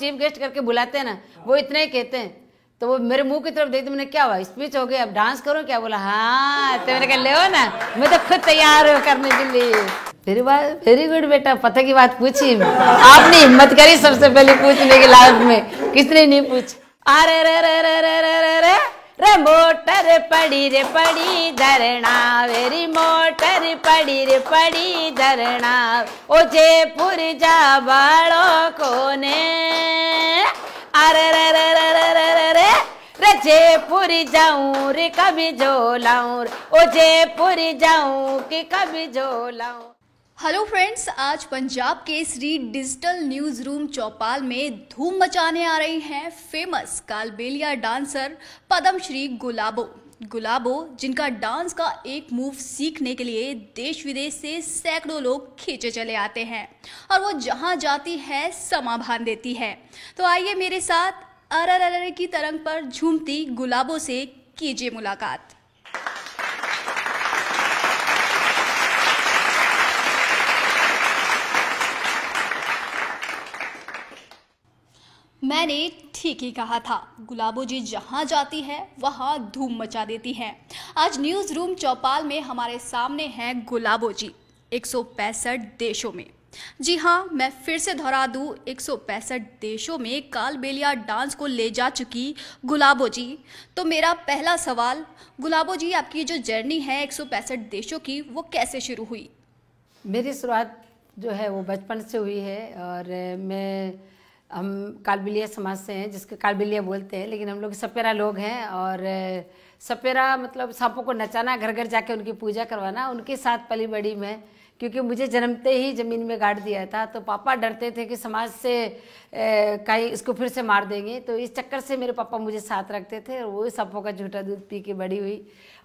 Chief guest करके बुलाते हैं ना वो इतने ही कहते हैं तो वो मेरे मुंह की तरफ देखते मैंने क्या हुआ स्पीच हो गई अब डांस करो क्या बोला हाँ तो मैंने कहा ले ना मैं तो खुद तैयार हूँ करने के लिए वेरी बात वेरी गुड बेटा पता की बात पूछी आपने हिम्मत करी सबसे पहले पूछने की लाइफ में किसने नहीं पूछ अरे रे रे रे रे रे रे रे मोटर पड़ी रे पड़ी धरना वेरी मोटर पड़ी रे पड़ी धरणा ओ जयपुर जा बाड़ो कोने अरे रे रे रे रे रे रे रे रे जयपुर जाऊं रे कभी जो लाऊं ओ जयपुर जाऊं कि कभी जो लाऊं हेलो फ्रेंड्स आज पंजाब के श्री डिजिटल न्यूज रूम चौपाल में धूम मचाने आ रही हैं फेमस कालबेलिया डांसर पद्मश्री गुलाबो गुलाबो जिनका डांस का एक मूव सीखने के लिए देश विदेश से सैकड़ों लोग खींचे चले आते हैं और वो जहां जाती है समाभान देती है तो आइए मेरे साथ अरर अरर की तरंग पर झूमती गुलाबों से कीजिए मुलाकात मैंने ठीक ही कहा था गुलाबो जी जहाँ जाती है वहाँ धूम मचा देती हैं आज न्यूज़ रूम चौपाल में हमारे सामने हैं गुलाबो जी एक देशों में जी हाँ मैं फिर से दोहरा दूँ एक देशों में कालबेलिया डांस को ले जा चुकी गुलाबो जी तो मेरा पहला सवाल गुलाबो जी आपकी जो जर्नी है एक देशों की वो कैसे शुरू हुई मेरी शुरुआत जो है वो बचपन से हुई है और मैं हम कालबिलिया समाज से हैं जिसके कालबिलिया बोलते हैं लेकिन हम लोग सपेरा लोग हैं और सपेरा मतलब सांपों को नचाना घर घर जाके उनकी पूजा करवाना उनके साथ पली बड़ी मैं क्योंकि मुझे जन्मते ही ज़मीन में गाड़ दिया था तो पापा डरते थे कि समाज से कहीं इसको फिर से मार देंगे तो इस चक्कर से मेरे पापा मुझे साथ रखते थे और वो सपों का झूठा दूध पी के बड़ी हुई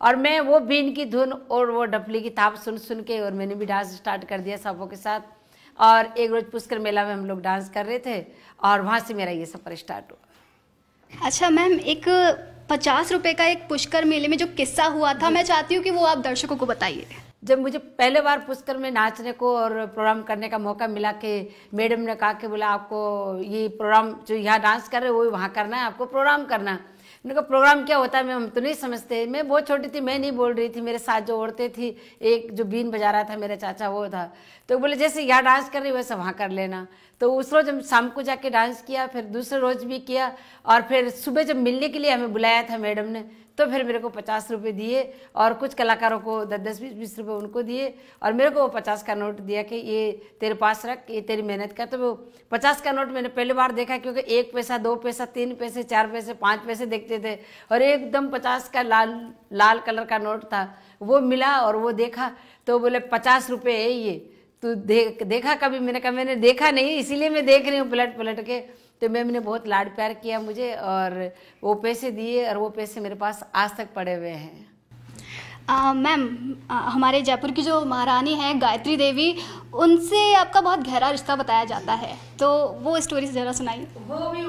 और मैं वो बीन की धुन और वो डपली की ताप सुन सुन के और मैंने भी डांस स्टार्ट कर दिया सपों के साथ और एक रोज पुष्कर मेला में हम लोग डांस कर रहे थे और वहाँ से मेरा ये सफ़र स्टार्ट हुआ अच्छा मैम एक पचास रुपये का एक पुष्कर मेले में जो किस्सा हुआ था मैं चाहती हूँ कि वो आप दर्शकों को बताइए जब मुझे पहले बार पुष्कर में नाचने को और प्रोग्राम करने का मौका मिला कि मैडम ने कहा कि बोला आपको ये प्रोग्राम जो यहाँ डांस कर रहे हो वो वहाँ करना है आपको प्रोग्राम करना है मैंने कहा प्रोग्राम क्या होता है मैं हम तो नहीं समझते मैं बहुत छोटी थी मैं नहीं बोल रही थी मेरे साथ जो औरतें थी एक जो बीन बजा रहा था मेरा चाचा वो था तो बोले जैसे यहाँ डांस कर रही वैसे वहाँ कर लेना तो उस रोज़ हम शाम को जाके डांस किया फिर दूसरे रोज़ भी किया और फिर सुबह जब मिलने के लिए हमें बुलाया था मैडम ने तो फिर मेरे को पचास रुपये दिए और कुछ कलाकारों को दस दस बीस बीस रुपये उनको दिए और मेरे को वो पचास का नोट दिया कि ये तेरे पास रख ये तेरी मेहनत का तो वो पचास का नोट मैंने पहली बार देखा क्योंकि एक पैसा दो पैसा तीन पैसे चार पैसे पाँच पैसे देखते थे और एकदम पचास का लाल लाल कलर का नोट था वो मिला और वो देखा तो बोले पचास रुपये है ये तो देख देखा कभी मैंने कहा मैंने देखा नहीं इसीलिए मैं देख रही हूँ पलट पलट के तो मैम ने बहुत लाड प्यार किया मुझे और वो पैसे दिए और वो पैसे मेरे पास आज तक पड़े हुए हैं मैम हमारे जयपुर की जो महारानी है गायत्री देवी उनसे आपका बहुत गहरा रिश्ता बताया जाता है तो वो स्टोरी ज़रा सुनाई वो भी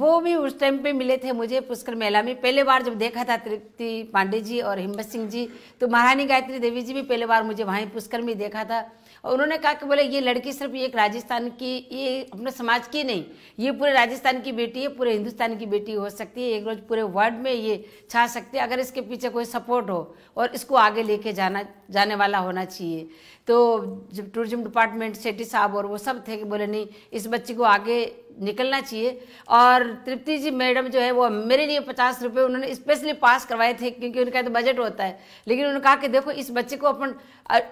वो भी उस टाइम पे मिले थे मुझे पुष्कर मेला में पहले बार जब देखा था तृप्ति पांडे जी और हिम्मत सिंह जी तो महारानी गायत्री देवी जी भी पहले बार मुझे वहीं पुष्कर में देखा था और उन्होंने कहा कि बोले ये लड़की सिर्फ एक राजस्थान की ये अपने समाज की नहीं ये पूरे राजस्थान की बेटी है पूरे हिंदुस्तान की बेटी हो सकती है एक रोज़ पूरे वर्ल्ड में ये छा सकती है अगर इसके पीछे कोई सपोर्ट हो और इसको आगे लेके जाना जाने वाला होना चाहिए तो जब टूरिज्म डिपार्टमेंट सेठी साहब और वो सब थे कि बोले नहीं इस बच्ची को आगे निकलना चाहिए और तृप्ति जी मैडम जो है वो मेरे लिए पचास रुपये उन्होंने स्पेशली पास करवाए थे क्योंकि उनका तो बजट होता है लेकिन उन्होंने कहा कि देखो इस बच्चे को अपन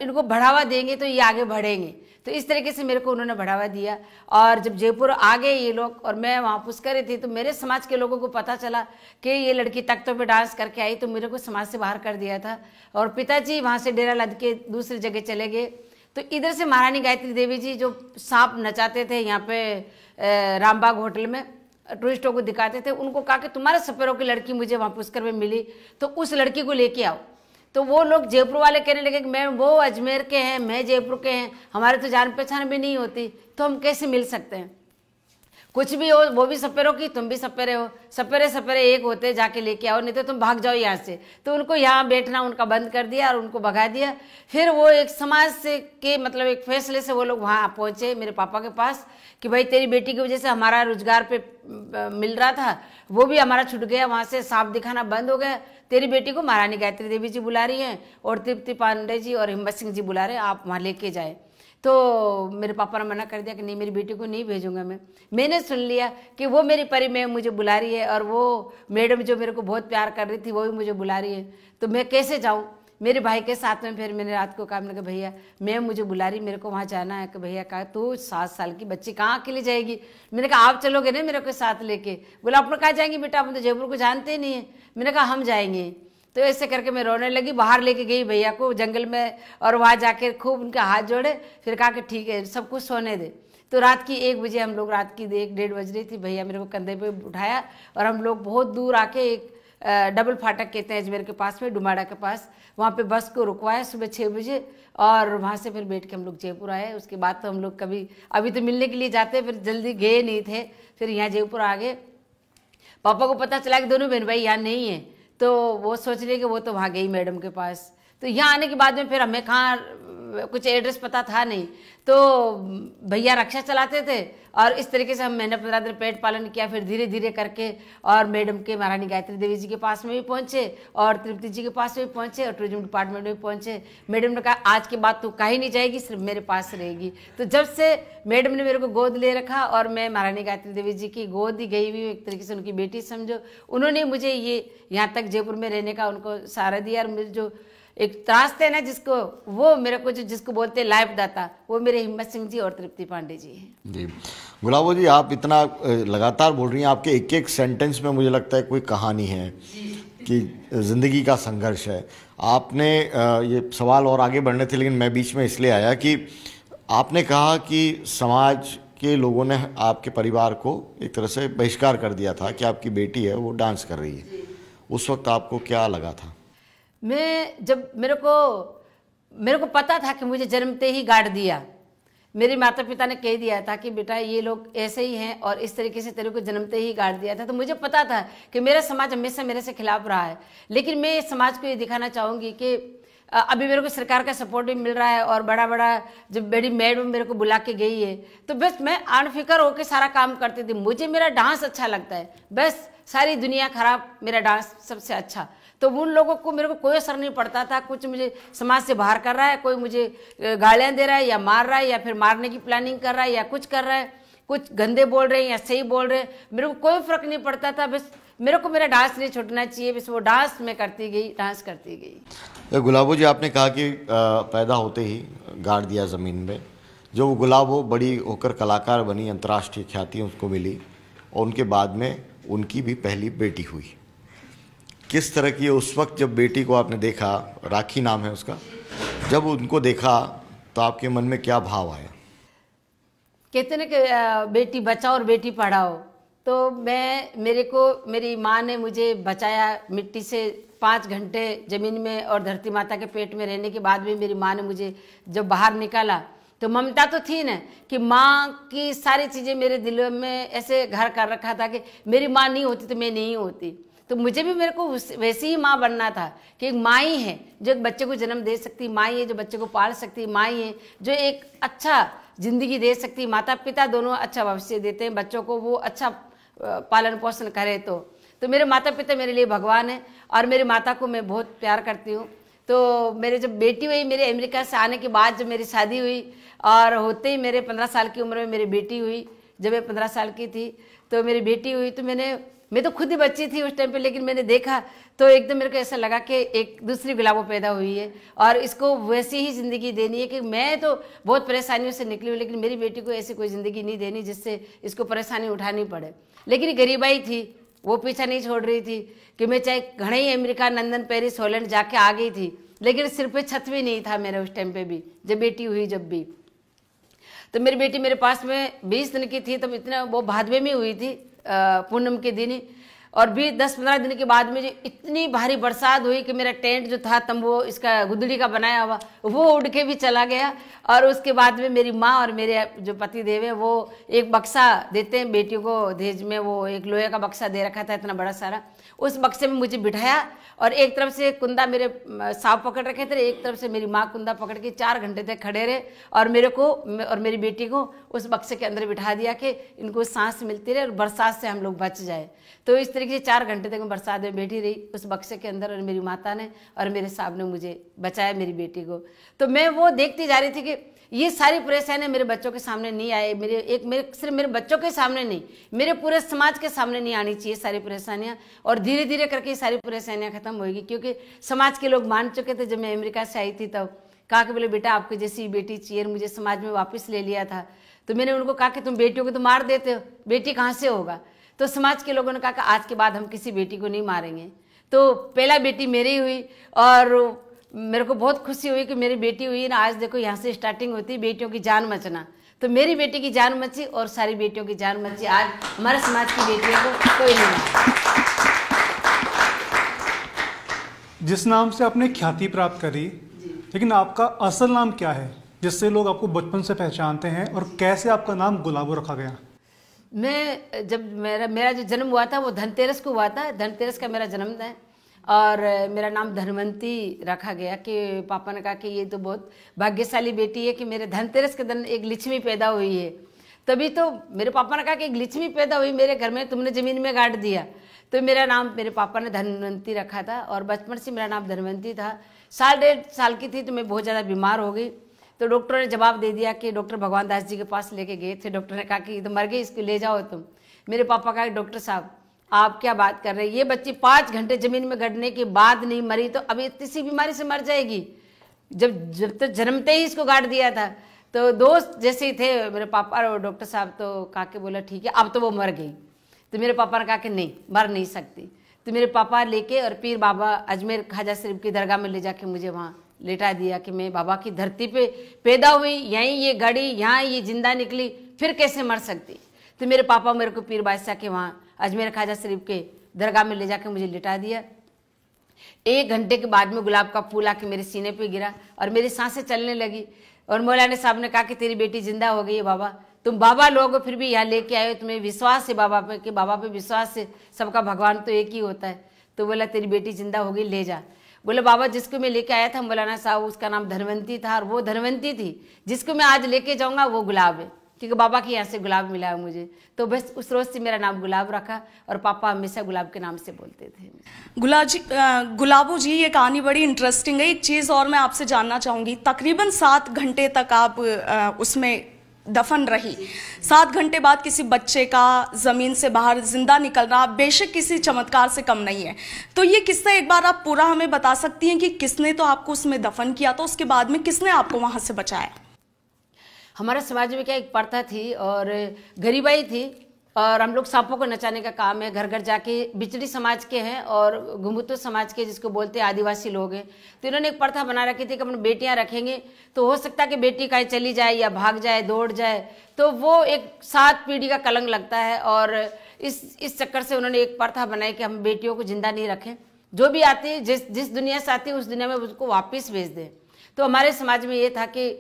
इनको बढ़ावा देंगे तो ये आगे बढ़ेंगे तो इस तरीके से मेरे को उन्होंने बढ़ावा दिया और जब जयपुर आ गए ये लोग और मैं वहाँ पुष्कर थी तो मेरे समाज के लोगों को पता चला कि ये लड़की तख्तों पर डांस करके आई तो मेरे को समाज से बाहर कर दिया था और पिताजी वहाँ से डेरा लद के दूसरी जगह चले गए तो इधर से महारानी गायत्री देवी जी जो सांप नचाते थे यहाँ पे रामबाग होटल में टूरिस्टों को दिखाते थे उनको कहा कि तुम्हारे सपेरों की लड़की मुझे वहाँ पुष्कर में मिली तो उस लड़की को लेके आओ तो वो लोग जयपुर वाले कहने लगे कि मैं वो अजमेर के हैं मैं जयपुर के हैं हमारे तो जान पहचान भी नहीं होती तो हम कैसे मिल सकते हैं कुछ भी हो वो भी सपेरों की तुम भी सपेरे हो सपेरे सपेरे एक होते जाके लेके आओ नहीं तो तुम भाग जाओ यहाँ से तो उनको यहाँ बैठना उनका बंद कर दिया और उनको भगा दिया फिर वो एक समाज से के मतलब एक फैसले से वो लोग वहाँ पहुँचे मेरे पापा के पास कि भाई तेरी बेटी की वजह से हमारा रोजगार पे मिल रहा था वो भी हमारा छुट गया वहाँ से साफ दिखाना बंद हो गया तेरी बेटी को महारानी गायत्री देवी जी बुला रही हैं और तृप्ति पांडे जी और हिम्मत सिंह जी बुला रहे हैं आप वहाँ लेके जाए तो मेरे पापा ने मना कर दिया कि नहीं मेरी बेटी को नहीं भेजूंगा मैं मैंने सुन लिया कि वो मेरी परी मैम मुझे बुला रही है और वो मैडम जो मेरे को बहुत प्यार कर रही थी वो भी मुझे बुला रही है तो मैं कैसे जाऊँ मेरे भाई के साथ में फिर मैंने रात को कहा मैंने कहा भैया मैं मुझे बुला रही मेरे को वहाँ जाना है कि भैया कहा तू सात साल की बच्ची कहाँ अकेली जाएगी मैंने कहा आप चलोगे ना मेरे को साथ लेके बोला आप लोग कहाँ जाएंगे बेटा आप तो जयपुर को जानते ही नहीं है मैंने कहा हम जाएंगे तो ऐसे करके मैं रोने लगी बाहर लेके गई भैया को जंगल में और वहाँ जाके खूब उनके हाथ जोड़े फिर कहा कि ठीक है सब कुछ सोने दे तो रात की एक बजे हम लोग रात की एक डेढ़ बज रही थी भैया मेरे को कंधे पे उठाया और हम लोग बहुत दूर आके एक डबल फाटक कहते हैं अजमेर के पास में डुमाड़ा के पास वहाँ पे बस को रुकवाया सुबह छः बजे और वहाँ से फिर बैठ के हम लोग जयपुर आए उसके बाद तो हम लोग कभी अभी तो मिलने के लिए जाते फिर जल्दी गए नहीं थे फिर यहाँ जयपुर आ गए पापा को पता चला कि दोनों बहन भाई यहाँ नहीं है तो वो सोच है कि वो तो भागे ही मैडम के पास तो यहाँ आने के बाद में फिर हमें कहाँ कुछ एड्रेस पता था नहीं तो भैया रक्षा चलाते थे और इस तरीके से हम मैंने पंद्रह दिन पेट पालन किया फिर धीरे धीरे करके और मैडम के महारानी गायत्री देवी जी के पास में भी पहुंचे और तृप्ति जी के पास में भी पहुंचे और टूरिज्म डिपार्टमेंट में भी पहुंचे मैडम ने कहा आज के बाद तो कहीं नहीं जाएगी सिर्फ मेरे पास रहेगी तो जब से मैडम ने मेरे को गोद ले रखा और मैं महारानी गायत्री देवी जी की गोद ही गई हुई एक तरीके से उनकी बेटी समझो उन्होंने मुझे ये यहाँ तक जयपुर में रहने का उनको सहारा दिया और मुझे जो एक त्रासते ना जिसको वो मेरे को जो जिसको बोलते लाइफ दाता वो मेरे हिम्मत सिंह जी और तृप्ति पांडे जी हैं जी गुलाबो जी आप इतना लगातार बोल रही हैं आपके एक एक सेंटेंस में मुझे लगता है कोई कहानी है कि ज़िंदगी का संघर्ष है आपने ये सवाल और आगे बढ़ने थे लेकिन मैं बीच में इसलिए आया कि आपने कहा कि समाज के लोगों ने आपके परिवार को एक तरह से बहिष्कार कर दिया था कि आपकी बेटी है वो डांस कर रही है उस वक्त आपको क्या लगा था मैं जब मेरे को मेरे को पता था कि मुझे जन्मते ही गाड़ दिया मेरे माता पिता ने कह दिया था कि बेटा ये लोग ऐसे ही हैं और इस तरीके से तेरे को जन्मते ही गाड़ दिया था तो मुझे पता था कि मेरा समाज हमेशा मेरे से खिलाफ रहा है लेकिन मैं समाज को ये दिखाना चाहूँगी कि अभी मेरे को सरकार का सपोर्ट भी मिल रहा है और बड़ा बड़ा जब बड़ी मैडम मेरे को बुला के गई है तो बस मैं अनफिक्र होकर सारा काम करती थी मुझे मेरा डांस अच्छा लगता है बस सारी दुनिया खराब मेरा डांस सबसे अच्छा तो उन लोगों को मेरे को कोई असर नहीं पड़ता था कुछ मुझे समाज से बाहर कर रहा है कोई मुझे गालियाँ दे रहा है या मार रहा है या फिर मारने की प्लानिंग कर रहा है या कुछ कर रहा है कुछ गंदे बोल रहे हैं या सही बोल रहे हैं मेरे को कोई फर्क नहीं पड़ता था बस मेरे को मेरा डांस नहीं छुटना चाहिए बस वो डांस मैं करती गई डांस करती गई गुलाबो जी आपने कहा कि पैदा होते ही गाड़ दिया ज़मीन में जो वो गुलाबो बड़ी होकर कलाकार बनी अंतर्राष्ट्रीय ख्याति उसको मिली और उनके बाद में उनकी भी पहली बेटी हुई किस तरह की उस वक्त जब बेटी को आपने देखा राखी नाम है उसका जब उनको देखा तो आपके मन में क्या भाव आया कहते ना कि बेटी बचाओ और बेटी पढ़ाओ तो मैं मेरे को मेरी माँ ने मुझे बचाया मिट्टी से पाँच घंटे ज़मीन में और धरती माता के पेट में रहने के बाद भी मेरी माँ ने मुझे जब बाहर निकाला तो ममता तो थी ना कि माँ की सारी चीज़ें मेरे दिल में ऐसे घर कर रखा था कि मेरी माँ नहीं होती तो मैं नहीं होती तो मुझे भी मेरे को वैसी ही माँ बनना था कि एक माँ ही है जो एक बच्चे को जन्म दे सकती माँ ही है जो बच्चे को पाल सकती माँ ही है जो एक अच्छा जिंदगी दे सकती माता पिता दोनों अच्छा भविष्य देते हैं बच्चों को वो अच्छा पालन पोषण करे तो तो मेरे माता पिता मेरे लिए भगवान है और मेरी माता को मैं बहुत प्यार करती हूँ तो मेरे जब बेटी हुई मेरे अमेरिका से आने के बाद जब मेरी शादी हुई और होते ही मेरे पंद्रह साल की उम्र में मेरी बेटी हुई जब मैं पंद्रह साल की थी तो मेरी बेटी हुई तो मैंने मैं तो खुद ही बच्ची थी उस टाइम पे लेकिन मैंने देखा तो एकदम मेरे को ऐसा लगा कि एक दूसरी बिलावो पैदा हुई है और इसको वैसी ही ज़िंदगी देनी है कि मैं तो बहुत परेशानियों से निकली हूँ लेकिन मेरी बेटी को ऐसी कोई ज़िंदगी नहीं देनी जिससे इसको परेशानी उठानी पड़े लेकिन गरीबाई थी वो पीछा नहीं छोड़ रही थी कि मैं चाहे घने ही अमेरिका लंदन पेरिस हॉलैंड जाके आ गई थी लेकिन सिर पे छत भी नहीं था मेरे उस टाइम पे भी जब बेटी हुई जब भी तो मेरी बेटी मेरे पास में बीस दिन की थी तो इतना वो भादवे में हुई थी पूनम के दिन और भी दस पंद्रह दिन के बाद में जो इतनी भारी बरसात हुई कि मेरा टेंट जो था तंबू इसका गुदड़ी का बनाया हुआ वो उड़ के भी चला गया और उसके बाद में मेरी माँ और मेरे जो पति देव है वो एक बक्सा देते हैं बेटियों को दहेज में वो एक लोहे का बक्सा दे रखा था इतना बड़ा सारा उस बक्से में मुझे बिठाया और एक तरफ से कुंदा मेरे साँप पकड़ रखे थे एक तरफ से मेरी माँ कुंदा पकड़ के चार घंटे तक खड़े रहे और मेरे को और मेरी बेटी को उस बक्से के अंदर बिठा दिया कि इनको सांस मिलती रहे और बरसात से हम लोग बच जाए तो इस तरीके से चार घंटे तक मैं बरसात में बैठी रही उस बक्से के अंदर और मेरी माता ने और मेरे साहब ने मुझे बचाया मेरी बेटी को तो मैं वो देखती जा रही थी कि ये सारी परेशानियाँ मेरे बच्चों के सामने नहीं आए मेरे एक मेरे सिर्फ मेरे बच्चों के सामने नहीं मेरे पूरे समाज के सामने नहीं आनी चाहिए सारी परेशानियाँ और धीरे धीरे करके सारी परेशानियाँ खत्म होगी क्योंकि समाज के लोग मान चुके थे जब मैं अमेरिका से आई थी तब कहा कि बोले बेटा आपकी जैसी बेटी चेयर मुझे समाज में वापस ले लिया था तो मैंने उनको कहा कि तुम बेटियों को तो मार देते हो बेटी कहाँ से होगा तो समाज के लोगों ने कहा कि आज के बाद हम किसी बेटी को नहीं मारेंगे तो पहला बेटी मेरी हुई और मेरे को बहुत खुशी हुई कि मेरी बेटी हुई ना आज देखो यहाँ से स्टार्टिंग होती है बेटियों की जान मचना तो मेरी बेटी की जान मची और सारी बेटियों की जान मची आज हमारे समाज की बेटियों को कोई नहीं जिस नाम से आपने ख्याति प्राप्त करी लेकिन आपका असल नाम क्या है जिससे लोग आपको बचपन से पहचानते हैं और कैसे आपका नाम गुलाबो रखा गया मैं जब मेरा मेरा जो जन्म हुआ था वो धनतेरस को हुआ था धनतेरस का मेरा जन्म था और मेरा नाम धनवंती रखा गया कि पापा ने कहा कि ये तो बहुत भाग्यशाली बेटी है कि मेरे धनतेरस के दिन एक लिच्छवी पैदा हुई है तभी तो मेरे पापा ने कहा कि एक लिच्छवी पैदा हुई मेरे घर में तुमने ज़मीन में गाड़ दिया तो मेरा नाम मेरे पापा ने धनवंती रखा था और बचपन से मेरा नाम धनवंती था साल डेढ़ साल की थी तो मैं बहुत ज़्यादा बीमार हो गई तो डॉक्टर ने जवाब दे दिया कि डॉक्टर भगवान दास जी के पास लेके गए थे डॉक्टर ने कहा कि तो मर गई इसको ले जाओ तुम मेरे पापा कहा डॉक्टर साहब आप क्या बात कर रहे हैं ये बच्ची पाँच घंटे जमीन में गड़ने के बाद नहीं मरी तो अभी इतनी बीमारी से मर जाएगी जब जब तक तो जन्मते ही इसको गाड़ दिया था तो दोस्त जैसे ही थे मेरे पापा और डॉक्टर साहब तो कहा के बोला ठीक है अब तो वो मर गई तो मेरे पापा ने कहा कि नहीं मर नहीं सकती तो मेरे पापा लेके और पीर बाबा अजमेर ख्वाजा शरीफ की दरगाह में ले जाके मुझे वहाँ लेटा दिया कि मैं बाबा की धरती पे पैदा हुई यहीं ये गड़ी यहाँ ये जिंदा निकली फिर कैसे मर सकती तो मेरे पापा मेरे को पीर बादशाह के वहाँ अजमेर ख्वाजा शरीफ के दरगाह में ले जाके मुझे लेटा दिया एक घंटे के बाद में गुलाब का फूल आके मेरे सीने पे गिरा और मेरी सांसें चलने लगी और मौलाना साहब ने कहा कि तेरी बेटी जिंदा हो गई है बाबा तुम बाबा लोग फिर भी यहाँ लेके आए हो तुम्हें विश्वास है बाबा पे कि बाबा पे विश्वास है सबका भगवान तो एक ही होता है तो बोला तेरी बेटी जिंदा होगी ले जा बोले बाबा जिसको मैं लेके आया था मौलाना साहब उसका नाम धनवंती था और वो धनवंती थी जिसको मैं आज लेके जाऊँगा वो गुलाब है क्योंकि बाबा के यहाँ से गुलाब मिला है मुझे तो बस उस रोज़ से मेरा नाम गुलाब रखा और पापा हमेशा गुलाब के नाम से बोलते थे गुलाब जी गुलाबू जी ये कहानी बड़ी इंटरेस्टिंग है एक चीज़ और मैं आपसे जानना चाहूँगी तकरीबन सात घंटे तक आप उसमें दफन रही सात घंटे बाद किसी बच्चे का ज़मीन से बाहर ज़िंदा निकलना बेशक किसी चमत्कार से कम नहीं है तो ये किस्सा एक बार आप पूरा हमें बता सकती हैं कि किसने तो आपको उसमें दफन किया तो उसके बाद में किसने आपको वहां से बचाया हमारे समाज में क्या एक प्रथा थी और गरीबाई थी और हम लोग सांपों को नचाने का काम है घर घर जाके बिचड़ी समाज के हैं और घुमुतो समाज के जिसको बोलते हैं आदिवासी लोग हैं तो इन्होंने एक प्रथा बना रखी थी कि अपन बेटियां रखेंगे तो हो सकता है कि बेटी कहीं चली जाए या भाग जाए दौड़ जाए तो वो एक सात पीढ़ी का कलंक लगता है और इस इस चक्कर से उन्होंने एक प्रथा बनाई कि हम बेटियों को जिंदा नहीं रखें जो भी आती जिस जिस दुनिया से आती उस दुनिया में उसको वापस भेज दें तो हमारे समाज में ये था कि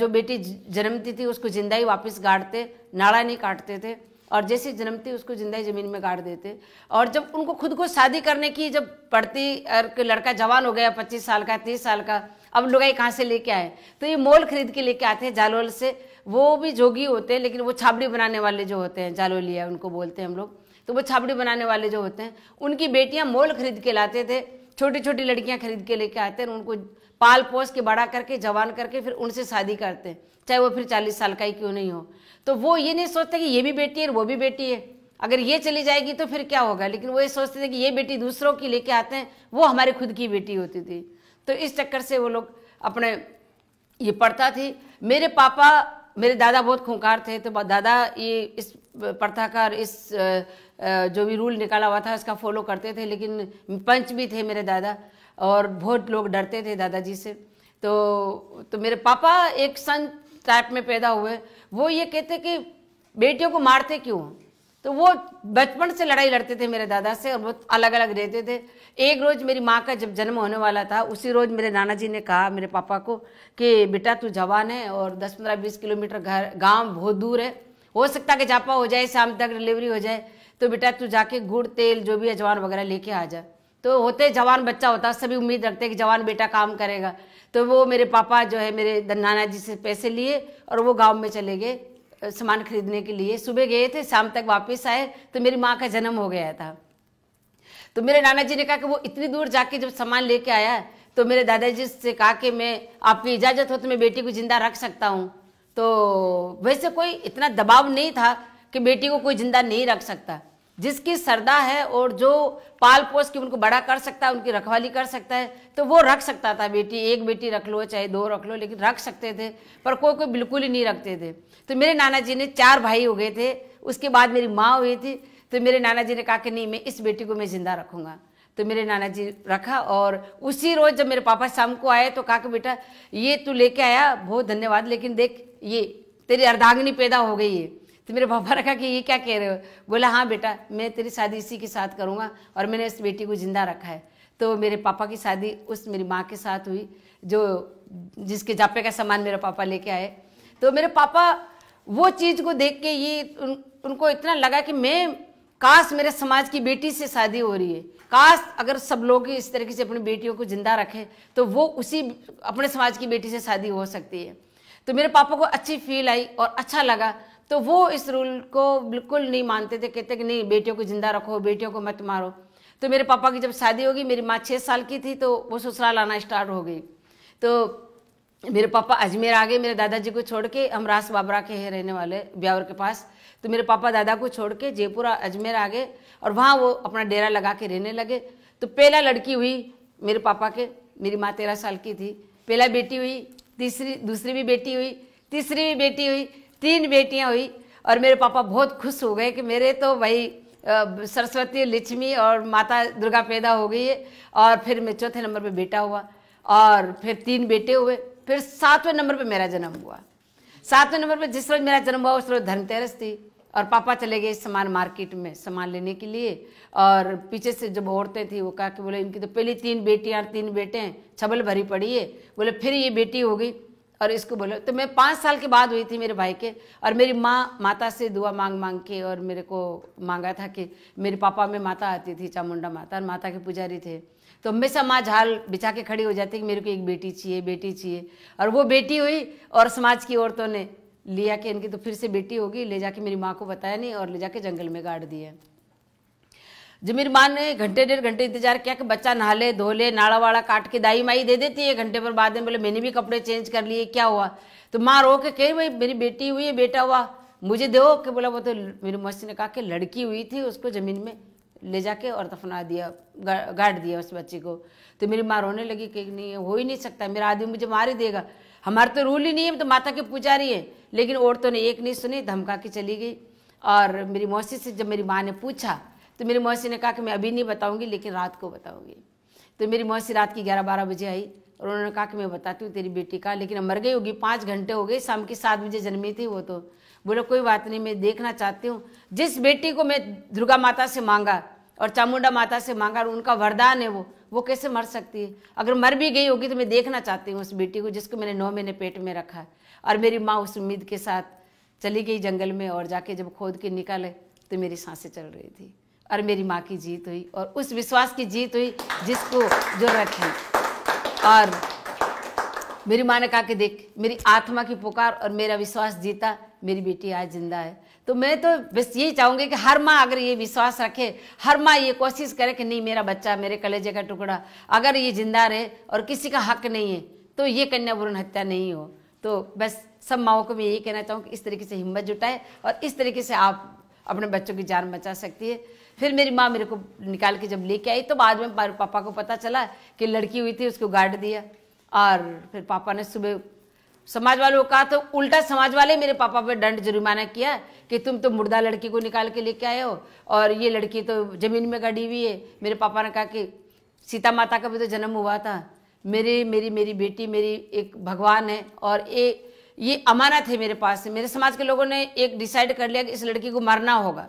जो बेटी जन्मती थी उसको जिंदा ही वापस गाड़ते नाड़ा नहीं काटते थे और जैसे जन्मते उसको जिंदा ज़मीन में गाड़ देते और जब उनको खुद को शादी करने की जब पड़ती और लड़का जवान हो गया पच्चीस साल का तीस साल का अब लुगाई कहाँ से लेके आए तो ये मोल खरीद के लेके आते हैं जालोल से वो भी जोगी होते हैं लेकिन वो छाबड़ी बनाने वाले जो होते हैं जालोलिया उनको बोलते हैं हम लोग तो वो छाबड़ी बनाने वाले जो होते हैं उनकी बेटियां मोल खरीद के लाते थे छोटी छोटी लड़कियां खरीद के लेके आते हैं उनको पाल पोस के बड़ा करके जवान करके फिर उनसे शादी करते हैं चाहे वो फिर चालीस साल का ही क्यों नहीं हो तो वो ये नहीं सोचते कि ये भी बेटी है और वो भी बेटी है अगर ये चली जाएगी तो फिर क्या होगा लेकिन वो ये सोचते थे कि ये बेटी दूसरों की लेके आते हैं वो हमारे खुद की बेटी होती थी तो इस चक्कर से वो लोग अपने ये पढ़ता थी मेरे पापा मेरे दादा बहुत खूंखार थे तो दादा ये इस प्रथा का इस जो भी रूल निकाला हुआ था उसका फॉलो करते थे लेकिन पंच भी थे मेरे दादा और बहुत लोग डरते थे दादाजी से तो तो मेरे पापा एक संत टाइप में पैदा हुए वो ये कहते कि बेटियों को मारते क्यों तो वो बचपन से लड़ाई लड़ते थे मेरे दादा से और वो अलग अलग रहते थे एक रोज़ मेरी माँ का जब जन्म होने वाला था उसी रोज़ मेरे नाना जी ने कहा मेरे पापा को कि बेटा तू जवान है और 10 पंद्रह बीस किलोमीटर घर गांव बहुत दूर है हो सकता कि जापा हो जाए शाम तक डिलीवरी हो जाए तो बेटा तू जाके गुड़ तेल जो भी अजवान वगैरह लेके आ जा तो होते जवान बच्चा होता सभी उम्मीद रखते हैं कि जवान बेटा काम करेगा तो वो मेरे पापा जो है मेरे नाना जी से पैसे लिए और वो गांव में चले गए सामान खरीदने के लिए सुबह गए थे शाम तक वापस आए तो मेरी माँ का जन्म हो गया था तो मेरे नाना जी ने कहा कि वो इतनी दूर जाके जब सामान लेके आया तो मेरे दादाजी से कहा कि मैं आपकी इजाज़त हो तो मैं बेटी को ज़िंदा रख सकता हूँ तो वैसे कोई इतना दबाव नहीं था कि बेटी को कोई ज़िंदा नहीं रख सकता जिसकी श्रद्धा है और जो पाल पोस के उनको बड़ा कर सकता है उनकी रखवाली कर सकता है तो वो रख सकता था बेटी एक बेटी रख लो चाहे दो रख लो लेकिन रख सकते थे पर कोई कोई बिल्कुल ही नहीं रखते थे तो मेरे नाना जी ने चार भाई हो गए थे उसके बाद मेरी माँ हुई थी तो मेरे नाना जी ने कहा कि नहीं मैं इस बेटी को मैं ज़िंदा रखूँगा तो मेरे नाना जी रखा और उसी रोज़ जब मेरे पापा शाम को आए तो कहा कि बेटा ये तू लेके आया बहुत धन्यवाद लेकिन देख ये तेरी अर्धांगिनी पैदा हो गई है तो मेरे पापा रखा कि ये क्या कह रहे हो बोला हाँ बेटा मैं तेरी शादी इसी के साथ करूँगा और मैंने इस बेटी को ज़िंदा रखा है तो मेरे पापा की शादी उस मेरी माँ के साथ हुई जो जिसके जापे का सामान मेरे पापा लेके आए तो मेरे पापा वो चीज़ को देख के ये उन, उनको इतना लगा कि मैं काश मेरे समाज की बेटी से शादी हो रही है काश अगर सब लोग इस तरीके से अपनी बेटियों को जिंदा रखें तो वो उसी अपने समाज की बेटी से शादी हो सकती है तो मेरे पापा को अच्छी फील आई और अच्छा लगा तो वो इस रूल को बिल्कुल नहीं मानते थे कहते कि नहीं बेटियों को जिंदा रखो बेटियों को मत मारो तो मेरे पापा की जब शादी होगी मेरी माँ छः साल की थी तो वो ससुराल आना स्टार्ट हो गई तो मेरे पापा अजमेर आ गए मेरे दादाजी को छोड़ के हम रास बाबरा के हैं रहने वाले ब्यावर के पास तो मेरे पापा दादा को छोड़ के जयपुर अजमेर आ गए और वहाँ वो अपना डेरा लगा के रहने लगे तो पहला लड़की हुई मेरे पापा के मेरी माँ तेरह साल की थी पहला बेटी हुई तीसरी दूसरी भी बेटी हुई तीसरी भी बेटी हुई तीन बेटियाँ हुई और मेरे पापा बहुत खुश हो गए कि मेरे तो भाई सरस्वती लक्ष्मी और माता दुर्गा पैदा हो गई है और फिर मैं चौथे नंबर पे बेटा हुआ और फिर तीन बेटे हुए फिर सातवें नंबर पे मेरा जन्म हुआ सातवें नंबर पे जिस रोज मेरा जन्म हुआ उस रोज धनतेरस थी और पापा चले गए सामान मार्केट में सामान लेने के लिए और पीछे से जब औरतें थी वो कहा कि बोले इनकी तो पहली तीन बेटियाँ तीन बेटे हैं छबल भरी पड़ी है बोले फिर ये बेटी हो गई और इसको बोलो तो मैं पाँच साल के बाद हुई थी मेरे भाई के और मेरी माँ माता से दुआ मांग मांग के और मेरे को मांगा था कि मेरे पापा में माता आती थी चामुंडा माता और माता के पुजारी थे तो हमेशा माँ झाल बिछा के खड़ी हो जाती कि मेरे को एक बेटी चाहिए बेटी चाहिए और वो बेटी हुई और समाज की औरतों ने लिया कि इनकी तो फिर से बेटी होगी ले जाके मेरी माँ को बताया नहीं और ले जाके जंगल में गाड़ दिया जमीर माँ ने घंटे डेढ़ घंटे इंतजार किया कि बच्चा नहा ले धो ले नाड़ा वाड़ा काट के दाई माई दे देती है घंटे पर बाद में बोले मैंने भी कपड़े चेंज कर लिए क्या हुआ तो माँ रो के कह भाई मेरी बेटी हुई है बेटा हुआ मुझे दो के बोला वो तो मेरी मौसी ने कहा कि लड़की हुई थी उसको ज़मीन में ले जाके और दफना दिया गाड़ दिया उस बच्ची को तो मेरी माँ रोने लगी कि नहीं हो ही नहीं सकता मेरा आदमी मुझे मार ही देगा हमारा तो रूल ही नहीं है तो माता के पुजारी है लेकिन औरतों ने एक नहीं सुनी धमका के चली गई और मेरी मौसी से जब मेरी माँ ने पूछा तो मेरी मौसी ने कहा कि मैं अभी नहीं बताऊँगी लेकिन रात को बताऊँगी तो मेरी मौसी रात की ग्यारह बारह बजे आई और उन्होंने कहा कि मैं बताती हूँ तेरी बेटी का लेकिन अब मर गई होगी पाँच घंटे हो गए शाम की सात बजे जन्मी थी वो तो बोले कोई बात नहीं मैं देखना चाहती हूँ जिस बेटी को मैं दुर्गा माता से मांगा और चामुंडा माता से मांगा और उनका वरदान है वो वो कैसे मर सकती है अगर मर भी गई होगी तो मैं देखना चाहती हूँ उस बेटी को जिसको मैंने नौ महीने पेट में रखा और मेरी माँ उस उम्मीद के साथ चली गई जंगल में और जाके जब खोद के निकाले तो मेरी सांसें चल रही थी और मेरी माँ की जीत हुई और उस विश्वास की जीत हुई जिसको जो रखे और मेरी माँ ने कहा कि देख मेरी आत्मा की पुकार और मेरा विश्वास जीता मेरी बेटी आज जिंदा है तो मैं तो बस यही चाहूंगी कि हर माँ अगर ये विश्वास रखे हर माँ ये कोशिश करे कि नहीं मेरा बच्चा मेरे कलेजे का टुकड़ा अगर ये जिंदा रहे और किसी का हक नहीं है तो ये कन्या भ्रूण हत्या नहीं हो तो बस सब माओं को मैं यही कहना चाहूँ कि इस तरीके से हिम्मत जुटाए और इस तरीके से आप अपने बच्चों की जान बचा सकती है फिर मेरी माँ मेरे को निकाल के जब लेके आई तो बाद में पापा को पता चला कि लड़की हुई थी उसको गाड़ दिया और फिर पापा ने सुबह समाज वालों को कहा तो उल्टा समाज वाले मेरे पापा पे दंड जुर्माना किया कि तुम तो मुर्दा लड़की को निकाल के लेके आए हो और ये लड़की तो ज़मीन में गड़ी हुई है मेरे पापा ने कहा कि सीता माता का भी तो जन्म हुआ था मेरी मेरी मेरी बेटी मेरी एक भगवान है और ये ये अमानत है मेरे पास मेरे समाज के लोगों ने एक डिसाइड कर लिया कि इस लड़की को मरना होगा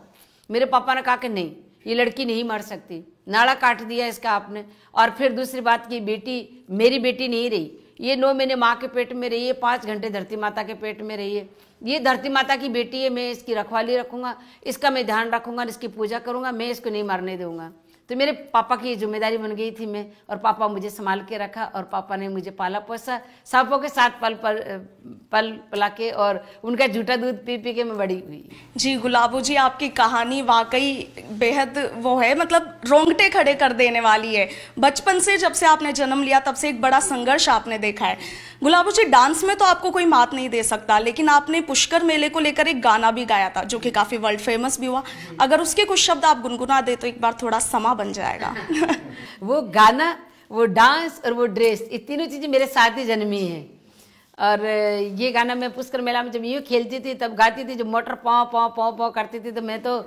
मेरे पापा ने कहा कि नहीं ये लड़की नहीं मर सकती नाड़ा काट दिया इसका आपने और फिर दूसरी बात की बेटी मेरी बेटी नहीं रही ये नौ महीने माँ के पेट में रही है पाँच घंटे धरती माता के पेट में रही है ये धरती माता की बेटी है मैं इसकी रखवाली रखूँगा इसका मैं ध्यान रखूँगा इसकी पूजा करूँगा मैं इसको नहीं मारने दूँगा तो मेरे पापा की जिम्मेदारी बन गई थी मैं और पापा मुझे संभाल के रखा और पापा ने मुझे पाला पोसा सांपों के साथ पल पल पल पला के और उनका झूठा दूध पी पी के मैं बड़ी हुई जी गुलाबो जी आपकी कहानी वाकई बेहद वो है मतलब रोंगटे खड़े कर देने वाली है बचपन से जब से आपने जन्म लिया तब से एक बड़ा संघर्ष आपने देखा है गुलाबो जी डांस में तो आपको कोई मात नहीं दे सकता लेकिन आपने पुष्कर मेले को लेकर एक गाना भी गाया था जो कि काफ़ी वर्ल्ड फेमस भी हुआ अगर उसके कुछ शब्द आप गुनगुना दे तो एक बार थोड़ा समा माँ बन जाएगा वो गाना वो डांस और वो ड्रेस ये तीनों चीज़ें मेरे साथ ही जन्मी हैं और ये गाना मैं पुष्कर मेला में जब यूँ खेलती थी तब गाती थी जब मोटर पाँव पाँव पाँव पाँव करती थी तो मैं तो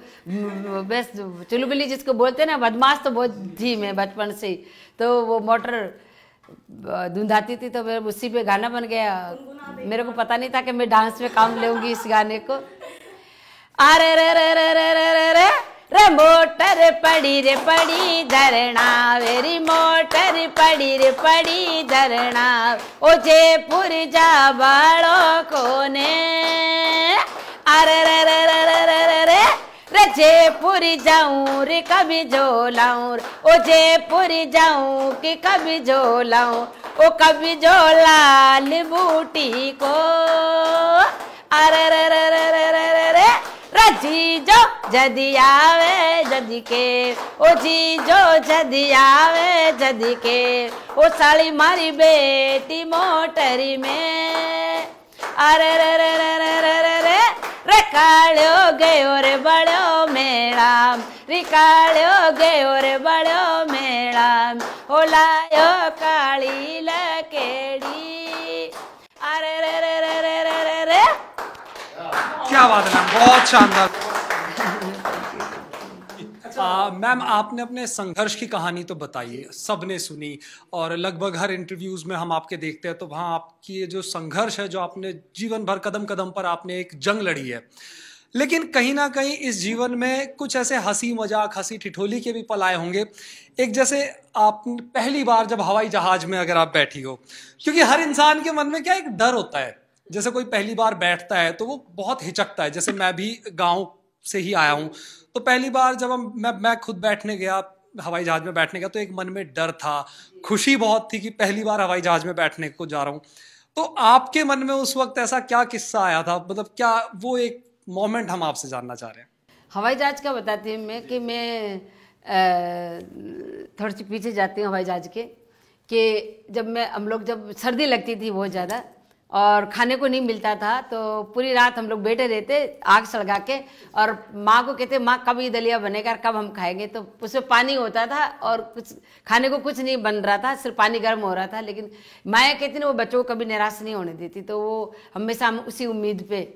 बस चुलबुली जिसको बोलते हैं ना बदमाश तो बहुत थी मैं बचपन से तो वो मोटर धुंधाती थी तो मैं उसी पे गाना बन गया मेरे को पता नहीं था कि मैं डांस में काम लूँगी इस गाने को अरे रे रे रे रे रे रे, रे, रे रे मोटर पड़ी रे पड़ी धरना वे मोटर पड़ी रे पड़ी धरना ओ जयपुर जा बाड़ो कोने अरे रे रे रे रे रे रे रे जयपुर जाऊं रे कभी जो लाऊं ओ जयपुर जाऊं कि कभी जो लाऊं ओ कभी जो लाल बूटी को अरे रे रे रे रे रे रे रजीजो जदी आवे जदी के ओ जीजो जदी आवे जदी के ओ साली मारी बेटी मोटरी में अरे रे रे रे रे रे रे रे रे कालो गे रे बड़ो मेला रे गे गयो रे बड़ो मेला ओ लायो काली ला क्या बात है मैम बहुत शानदार मैम आपने अपने संघर्ष की कहानी तो बताई सबने सुनी और लगभग हर इंटरव्यूज में हम आपके देखते हैं तो वहाँ आपकी ये जो संघर्ष है जो आपने जीवन भर कदम कदम पर आपने एक जंग लड़ी है लेकिन कहीं ना कहीं इस जीवन में कुछ ऐसे हंसी मजाक हंसी ठिठोली के भी पल आए होंगे एक जैसे आप पहली बार जब हवाई जहाज में अगर आप बैठी हो क्योंकि हर इंसान के मन में क्या एक डर होता है जैसे कोई पहली बार बैठता है तो वो बहुत हिचकता है जैसे मैं भी गाँव से ही आया हूँ तो पहली बार जब हम मैं मैं खुद बैठने गया हवाई जहाज में बैठने का तो एक मन में डर था खुशी बहुत थी कि पहली बार हवाई जहाज में बैठने को जा रहा हूँ तो आपके मन में उस वक्त ऐसा क्या किस्सा आया था मतलब क्या वो एक मोमेंट हम आपसे जानना चाह रहे हैं हवाई जहाज का बताती हूँ मैं कि मैं थोड़ी सी पीछे जाती हूँ हवाई जहाज के कि जब मैं हम लोग जब सर्दी लगती थी बहुत ज़्यादा और खाने को नहीं मिलता था तो पूरी रात हम लोग बैठे रहते आग सड़गा के और माँ को कहते माँ कब ये दलिया बनेगा और कब हम खाएंगे तो उसमें पानी होता था और कुछ खाने को कुछ नहीं बन रहा था सिर्फ पानी गर्म हो रहा था लेकिन माया कहती ना वो बच्चों को कभी निराश नहीं होने देती तो वो हमेशा हम उसी उम्मीद पे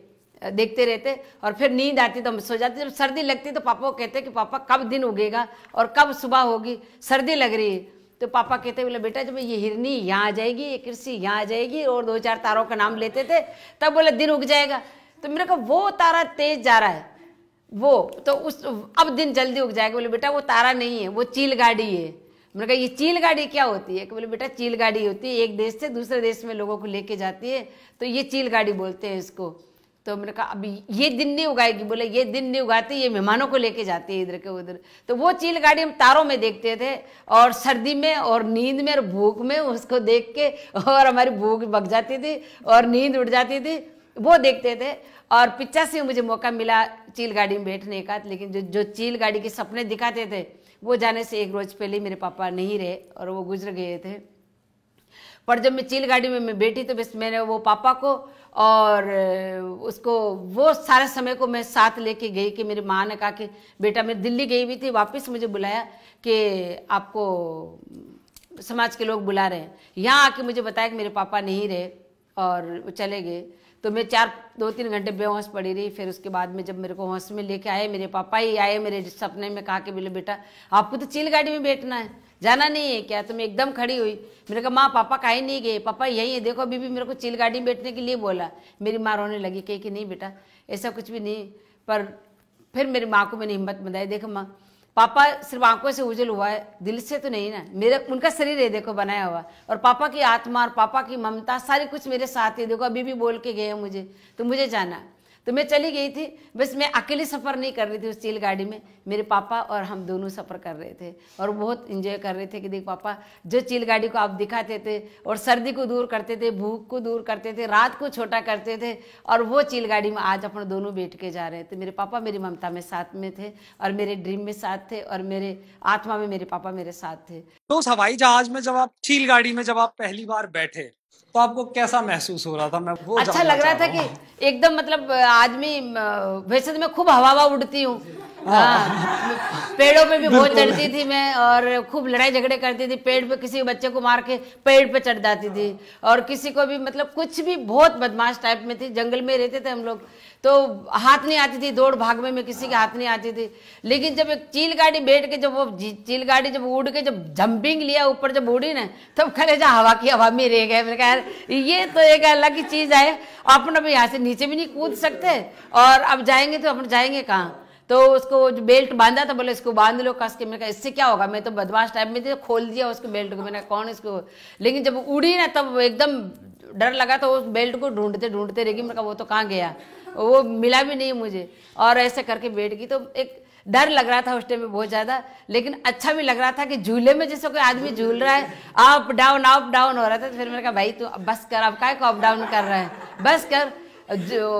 देखते रहते और फिर नींद आती तो हम सो जाते जब सर्दी लगती तो पापा को कहते कि पापा कब दिन उगेगा और कब सुबह होगी सर्दी लग रही है तो पापा कहते बोले बेटा जब ये हिरनी यहाँ आ जाएगी ये कृषि यहाँ आ जाएगी और दो चार तारों का नाम लेते थे तब बोले दिन उग जाएगा तो मेरे को वो तारा तेज जा रहा है वो तो उस अब दिन जल्दी उग जाएगा बोले बेटा वो तारा नहीं है वो चील गाड़ी है मैंने कहा ये चील गाड़ी क्या होती है कि बोले बेटा चील गाड़ी होती है एक देश से दूसरे देश में लोगों को लेके जाती है तो ये चील गाड़ी बोलते हैं इसको तो मैंने कहा अभी ये दिन नहीं उगाएगी बोले ये दिन नहीं उगाती ये मेहमानों को लेके जाती है इधर के उधर तो वो चील गाड़ी हम तारों में देखते थे और सर्दी में और नींद में और भूख में उसको देख के और हमारी भूख बग जाती थी और नींद उड़ जाती थी वो देखते थे और पिचासी से मुझे मौका मिला चील गाड़ी में बैठने का लेकिन जो जो चील गाड़ी के सपने दिखाते थे वो जाने से एक रोज़ पहले मेरे पापा नहीं रहे और वो गुजर गए थे पर जब मैं चील गाड़ी में मैं बैठी तो बस मैंने वो पापा को और उसको वो सारे समय को मैं साथ लेके गई कि मेरी माँ ने कहा कि बेटा मैं दिल्ली गई हुई थी वापस मुझे बुलाया कि आपको समाज के लोग बुला रहे हैं यहाँ आके मुझे बताया कि मेरे पापा नहीं रहे और वो चले गए तो मैं चार दो तीन घंटे बेहोश पड़ी रही फिर उसके बाद में जब मेरे को होश में लेके आए मेरे पापा ही आए मेरे सपने में कहा कि बोले बेटा आपको तो चील गाड़ी में बैठना है जाना नहीं है क्या तुम एकदम खड़ी हुई मेरे कहा माँ पापा कहीं नहीं गए पापा यहीं है देखो बीबी मेरे को चील गाड़ी में बैठने के लिए बोला मेरी माँ रोने लगी कही कि नहीं बेटा ऐसा कुछ भी नहीं पर फिर मेरी माँ को मैंने हिम्मत बनाई देखो माँ पापा सिर्फ आंखों से उजल हुआ है दिल से तो नहीं ना मेरा उनका शरीर है देखो बनाया हुआ और पापा की आत्मा और पापा की ममता सारी कुछ मेरे साथ है देखो अभी भी बोल के गए मुझे तो मुझे जाना तो मैं चली गई थी बस मैं अकेले सफ़र नहीं कर रही थी उस चील गाड़ी में मेरे पापा और हम दोनों सफ़र कर रहे थे और बहुत इंजॉय कर रहे थे कि देख पापा जो चील गाड़ी को आप दिखाते थे और सर्दी को दूर करते थे भूख को दूर करते थे रात को छोटा करते थे और वो चील गाड़ी में आज अपन दोनों बैठ के जा रहे थे तो मेरे पापा मेरी ममता में साथ में थे और मेरे ड्रीम में साथ थे और मेरे आत्मा में मेरे पापा मेरे साथ थे तो हवाई जहाज में जब आप चील गाड़ी में जब आप पहली बार बैठे तो आपको कैसा महसूस हो रहा था मैं वो अच्छा लग रहा था कि एकदम मतलब आदमी वैसे तो मैं खूब हवा हवा उड़ती हूँ हाँ। हाँ। पेड़ों पे भी बहुत चढ़ती थी मैं और खूब लड़ाई झगड़े करती थी पेड़ पे किसी बच्चे को मार के पेड़ पे चढ़ जाती थी और किसी को भी मतलब कुछ भी बहुत बदमाश टाइप में थी जंगल में रहते थे हम लोग तो हाथ नहीं आती थी दौड़ भाग में, किसी के हाथ नहीं आती थी लेकिन जब एक चील गाड़ी बैठ के जब वो चील गाड़ी जब उड़ के जब जंपिंग लिया ऊपर जब उड़ी ना तब तो खड़े जा हवा की हवा में रह गए मैंने कहा ये तो एक अलग ही चीज़ है अपन अभी यहाँ से नीचे भी नहीं कूद सकते और अब जाएंगे तो अपन जाएंगे कहाँ तो उसको जो बेल्ट बांधा था बोले इसको बांध लो कस के मैंने कहा इससे क्या होगा मैं तो बदमाश टाइप में थी खोल दिया उसके बेल्ट को मैंने कौन इसको लेकिन जब उड़ी ना तब एकदम डर लगा तो उस बेल्ट को ढूंढते ढूंढते रहेगी मैंने कहा वो तो कहाँ गया वो मिला भी नहीं मुझे और ऐसे करके बैठ गई तो एक डर लग रहा था उस टाइम में बहुत ज़्यादा लेकिन अच्छा भी लग रहा था कि झूले में जैसे कोई आदमी झूल रहा है अप डाउन अप डाउन हो रहा था तो फिर मैंने कहा भाई तू बस कर अब काय को अप डाउन कर रहा है बस कर जो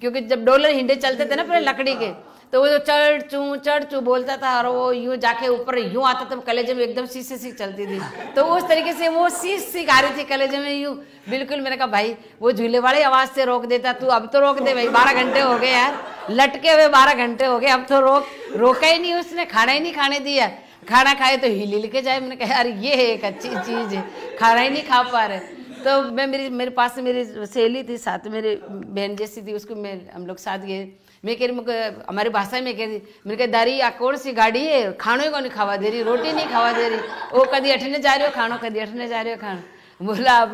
क्योंकि जब डोलर हिंडे चलते थे ना पहले लकड़ी के तो वो जो चढ़ चू चढ़ चू बोलता था और वो यूँ जाके ऊपर यूँ आता था तो कलेजे में एकदम शीशे सी चलती थी तो उस तरीके से वो शीश सी खा रही थी कलेजे में यूँ बिल्कुल मैंने कहा भाई वो झूले वाले आवाज़ से रोक देता तू अब तो रोक दे भाई बारह घंटे हो गए यार लटके हुए बारह घंटे हो गए अब तो रोक रोका ही नहीं उसने खाना ही नहीं खाने दिया खाना खाए तो हिल हिल के जाए मैंने कहा यार ये है एक अच्छी चीज़ है खाना ही नहीं खा पा रहे तो मैं मेरी मेरे पास मेरी सहेली थी साथ मेरी बहन जैसी थी उसको मैं हम लोग साथ गए मैं कह रही मुझे हमारी भाषा में कह रही मैंने कहा दारी ગાડી कौन सी गाड़ी है દે ही રોટી नहीं खावा दे रही वो कभी अठने जा रहे हो खानो कभी अठने जा रहे हो खानो बोला आप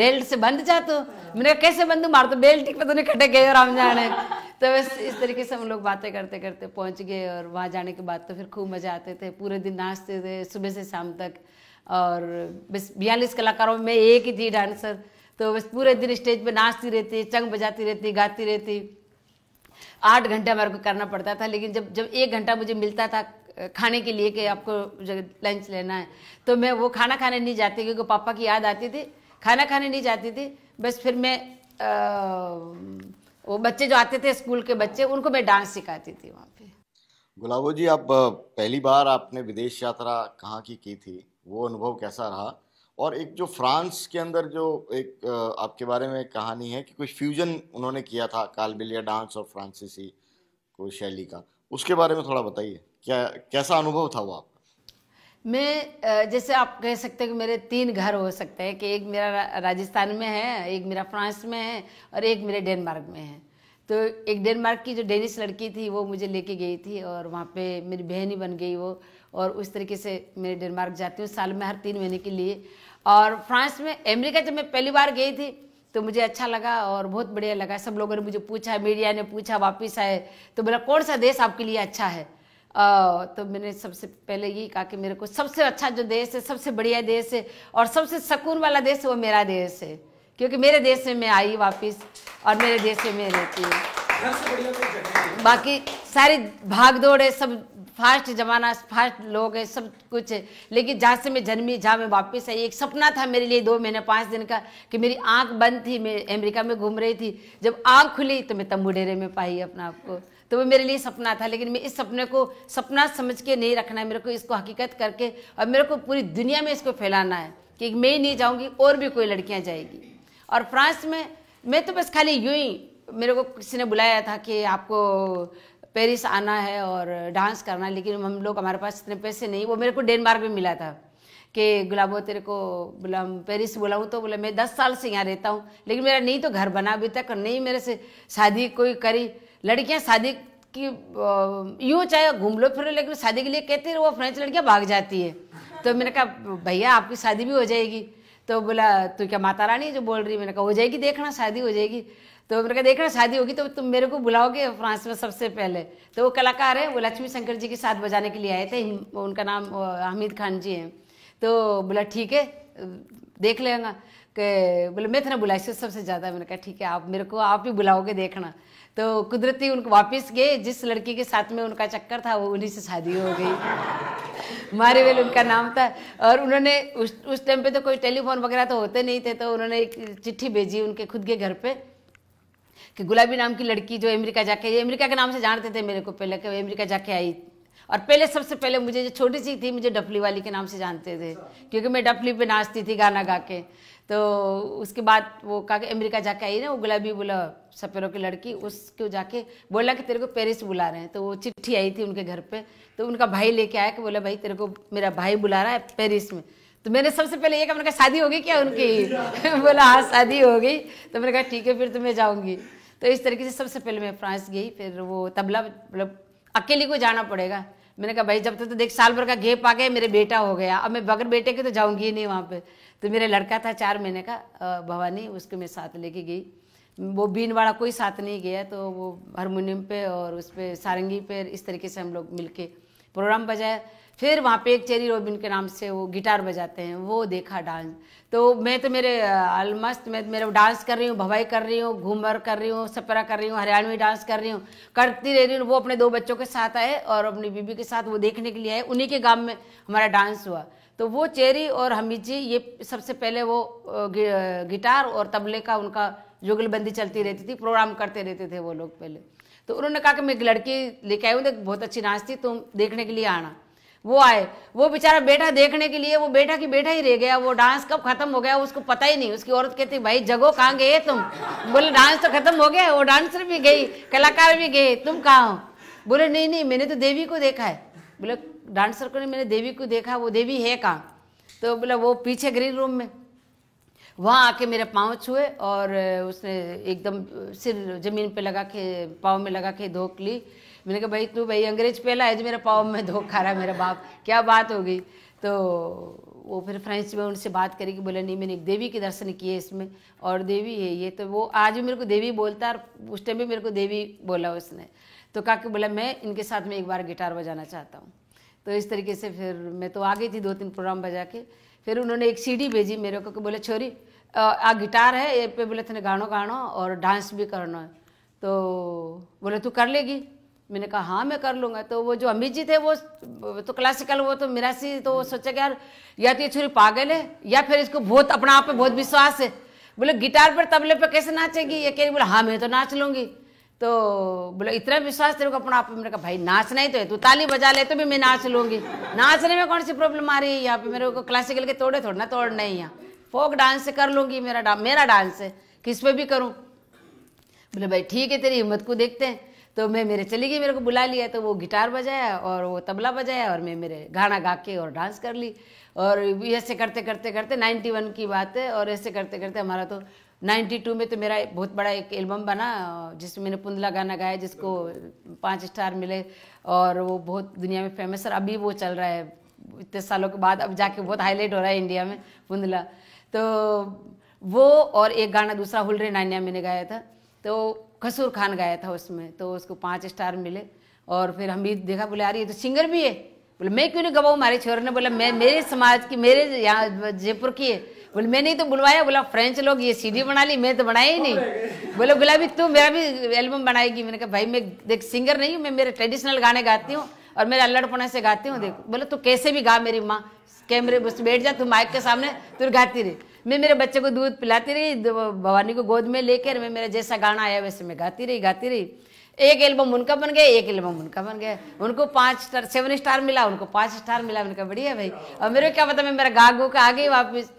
बेल्ट से बंद जा तो मैंने कहा कैसे बंद मार तो बेल्ट पे नहीं खटे गए और हम जाने तो बस इस तरीके से हम लोग बातें करते करते पहुँच गए और वहाँ जाने के बाद तो फिर खूब मज़ा आते थे पूरे दिन नाचते थे सुबह से शाम तक और बस बयालीस कलाकारों में एक ही थी डांसर तो बस पूरे दिन स्टेज पे नाचती रहती चंग बजाती रहती गाती रहती आठ घंटे मेरे को करना पड़ता था लेकिन जब जब एक घंटा मुझे मिलता था खाने के लिए कि आपको लंच लेना है तो मैं वो खाना खाने नहीं जाती क्योंकि पापा की याद आती थी खाना खाने नहीं जाती थी बस फिर मैं आ, वो बच्चे जो आते थे स्कूल के बच्चे उनको मैं डांस सिखाती थी वहाँ पे गुलाबो जी आप पहली बार आपने विदेश यात्रा कहाँ की की थी वो अनुभव कैसा रहा और एक जो फ्रांस के अंदर जो एक आपके बारे में कहानी है कि कुछ फ्यूजन उन्होंने किया था कालबिलिया डांस और फ्रांसीसी को शैली का उसके बारे में थोड़ा बताइए क्या कैसा अनुभव था वो आपका मैं जैसे आप कह सकते हैं कि मेरे तीन घर हो सकते हैं कि एक मेरा राजस्थान में है एक मेरा फ्रांस में है और एक मेरे डेनमार्क में है तो एक डेनमार्क की जो डेनिश लड़की थी वो मुझे लेके गई थी और वहाँ पे मेरी बहन ही बन गई वो और उस तरीके से मैं डेनमार्क जाती हूँ साल में हर तीन महीने के लिए और फ्रांस में अमेरिका जब मैं पहली बार गई थी तो मुझे अच्छा लगा और बहुत बढ़िया लगा सब लोगों ने मुझे पूछा मीडिया ने पूछा वापस आए तो बोला कौन सा देश आपके लिए अच्छा है आ, तो मैंने सबसे पहले यही कहा कि मेरे को सबसे अच्छा जो देश है सबसे बढ़िया देश है और सबसे सुकून वाला देश है वो मेरा देश है क्योंकि मेरे देश में मैं आई वापस और मेरे देश में मैं रहती हूँ तो बाकी सारी भाग दौड़ है सब फास्ट ज़माना फास्ट लोग है सब कुछ है लेकिन जहाँ से मैं जन्मी जहाँ मैं वापस आई एक सपना था मेरे लिए दो महीने पाँच दिन का कि मेरी आँख बंद थी मैं अमेरिका में घूम रही थी जब आँख खुली तो मैं तम्बुडेरे में पाई अपना आपको तो वो मेरे लिए सपना था लेकिन मैं इस सपने को सपना समझ के नहीं रखना है मेरे को इसको हकीकत करके और मेरे को पूरी दुनिया में इसको फैलाना है कि मैं ही नहीं जाऊँगी और भी कोई लड़कियाँ जाएगी और फ्रांस में मैं तो बस खाली यूं ही मेरे को किसी ने बुलाया था कि आपको पेरिस आना है और डांस करना है लेकिन हम लोग हमारे पास इतने पैसे नहीं वो मेरे को डेनमार्क में मिला था कि गुलाबो तेरे को बोला पेरिस बुलाऊँ तो बोला मैं दस साल से यहाँ रहता हूँ लेकिन मेरा नहीं तो घर बना अभी तक नहीं मेरे से शादी कोई करी लड़कियाँ शादी की यूँ चाहे घूम लो फिर लेकिन शादी के लिए कहती वो फ्रेंच लड़कियाँ भाग जाती है तो मैंने कहा भैया आपकी शादी भी हो जाएगी तो बोला तू क्या माता रानी जो बोल रही मैंने कहा हो जाएगी देखना शादी हो जाएगी तो मैंने कहा देखना शादी होगी तो तुम मेरे को बुलाओगे फ्रांस में सबसे पहले तो वो कलाकार है वो लक्ष्मी शंकर जी के साथ बजाने के लिए आए थे उनका नाम हमीद खान जी हैं तो बोला ठीक है देख लेगा कि बोले मैं इतना बुलाई से सबसे ज़्यादा मैंने कहा ठीक है आप मेरे को आप ही बुलाओगे देखना तो कुदरती उनको वापस गए जिस लड़की के साथ में उनका चक्कर था वो उन्हीं से शादी हो गई वेल उनका नाम था और उन्होंने उस उस टाइम पे तो कोई टेलीफोन वगैरह तो होते नहीं थे तो उन्होंने एक चिट्ठी भेजी उनके खुद के घर पर कि गुलाबी नाम की लड़की जो अमेरिका जाके ये अमेरिका के नाम से जानते थे मेरे को पहले कि अमेरिका जाके आई और पहले सबसे पहले मुझे जो छोटी सी थी मुझे डफली वाली के नाम से जानते थे क्योंकि मैं डफली पे नाचती थी गाना गा के तो उसके बाद वो कहा कि अमेरिका जाके आई ना वो गुलाबी बोला सपेरों की लड़की उसको जाके बोला कि तेरे को पेरिस बुला रहे हैं तो वो चिट्ठी आई थी उनके घर पे तो उनका भाई लेके आया कि बोला भाई तेरे को मेरा भाई बुला रहा है पेरिस में तो मैंने सबसे पहले ये कहा मैंने कहा शादी होगी क्या उनकी बोला हाँ शादी होगी तो मैंने कहा ठीक है फिर तो मैं जाऊँगी तो इस तरीके से सबसे पहले मैं फ्रांस गई फिर वो तबला मतलब अकेले को जाना पड़ेगा मैंने कहा भाई जब तक तो देख साल भर का गेप आ गया मेरे बेटा हो गया अब मैं बगैर बेटे के तो जाऊंगी ही नहीं वहाँ पे तो मेरा लड़का था चार महीने का भवानी उसको मैं साथ लेके गई वो बीन वाला कोई साथ नहीं गया तो वो हारमोनियम पे और उस पर सारंगी पे इस तरीके से हम लोग के प्रोग्राम बजाया फिर वहाँ पे एक चेरी रोबिन के नाम से वो गिटार बजाते हैं वो देखा डांस तो मैं तो मेरे आलमस्त मैं मेरे डांस कर रही हूँ भवाई कर रही हूँ घूमर कर रही हूँ सपरा कर रही हूँ हरियाणवी डांस कर रही हूँ करती रह रही हूँ वो अपने दो बच्चों के साथ आए और अपनी बीबी के साथ वो देखने के लिए आए उन्हीं के गांव में हमारा डांस हुआ तो वो चेरी और हमीद जी ये सबसे पहले वो गिटार और तबले का उनका जुगलबंदी चलती रहती थी प्रोग्राम करते रहते थे वो लोग पहले तो उन्होंने कहा कि मैं एक लड़की लेके आई हूँ बहुत अच्छी नाचती तुम देखने के लिए आना वो आए वो बेचारा बेटा देखने के लिए वो बेटा की बेटा ही रह गया वो डांस कब खत्म हो गया उसको पता ही नहीं उसकी औरत कहती भाई जगो कहाँ गए तुम बोले डांस तो खत्म हो गया वो डांसर भी गई कलाकार भी गए तुम कहाँ हो बोले नहीं नहीं मैंने तो देवी को देखा है बोले डांसर को नहीं मैंने देवी को देखा वो देवी है कहाँ तो बोला वो पीछे ग्रीन रूम में वहाँ आके मेरे पाँव छुए और उसने एकदम सिर जमीन पे लगा के पाँव में लगा के धोख ली मैंने कहा भाई तू भाई अंग्रेज पहला है जो मेरा पाव में धो खा रहा है मेरा बाप क्या बात हो गई तो वो फिर फ्रेंच में उनसे बात करी कि बोला नहीं मैंने एक देवी के दर्शन किए इसमें और देवी है ये तो वो आज भी मेरे को देवी बोलता और उस टाइम भी मेरे को देवी बोला उसने तो कहा कि बोला मैं इनके साथ में एक बार गिटार बजाना चाहता हूँ तो इस तरीके से फिर मैं तो आ गई थी दो तीन प्रोग्राम बजा के फिर उन्होंने एक सीढ़ी भेजी मेरे को कि बोले छोरी आ गिटार है ये पे बोले थे गानों गानो और डांस भी करना है तो बोले तू कर लेगी मैंने कहा हाँ मैं कर लूँगा तो वो जो अमित जी थे वो तो क्लासिकल वो तो मेरा सी तो वो सोचा कि यार या तो ये छुरी पागल है या फिर इसको बहुत अपना आप पे बहुत विश्वास है बोले गिटार पर तबले पर कैसे नाचेगी ये कह रही बोले हाँ मैं तो नाच लूँगी तो बोले इतना विश्वास तेरे को अपना आप मैंने कहा भाई नाच नहीं तो है तू ताली बजा ले तो भी मैं नाच लूँगी नाचने में कौन सी प्रॉब्लम आ रही है यहाँ पे मेरे को क्लासिकल के तोड़े थोड़े ना तोड़ना ही यहाँ फोक डांस से कर लूँगी मेरा मेरा डांस है किस पे भी करूँ बोले भाई ठीक है तेरी हिम्मत को देखते हैं तो मैं मेरे चली गई मेरे को बुला लिया तो वो गिटार बजाया और वो तबला बजाया और मैं मेरे गाना गा के और डांस कर ली और ऐसे करते करते करते 91 की बात है और ऐसे करते करते हमारा तो 92 में तो मेरा बहुत बड़ा एक एल्बम बना जिसमें मैंने पुंदला गाना गाया जिसको पाँच स्टार मिले और वो बहुत दुनिया में फेमस और अभी वो चल रहा है इतने सालों के बाद अब जाके बहुत हाईलाइट हो रहा है इंडिया में पुंदला तो वो और एक गाना दूसरा हुलरे नानिया मैंने गाया था तो कसूर खान गाया था उसमें तो उसको पाँच स्टार मिले और फिर हम भी देखा बोले आ रही है तो सिंगर भी है बोले मैं क्यों नहीं गवाऊँ हमारे छोर ने बोला मैं मेरे समाज की मेरे यहाँ जयपुर की है बोले मैंने तो बुलवाया बोला फ्रेंच लोग ये सीडी बना ली मैं तो बनाया ही नहीं बोले गुलाबी तू मेरा भी एल्बम बनाएगी मैंने कहा भाई मैं देख सिंगर नहीं हूँ मैं मेरे ट्रेडिशनल गाने गाती हूँ और मेरे अल्लड़पना से गाती हूँ देखो बोले तू कैसे भी गा मेरी माँ कैमरे बस बैठ जा तू माइक के सामने तू गाती रही मैं मेरे बच्चे को दूध पिलाती रही भवानी को गोद में लेकर मैं मेरा जैसा गाना आया वैसे मैं गाती रही गाती रही एक एल्बम उनका बन गया एक एल्बम उनका बन गया उनको पाँच स्टार सेवन स्टार मिला उनको पाँच स्टार मिला उनका बढ़िया भाई और मेरे को क्या पता मैं मेरा गा गो के आ गई वापस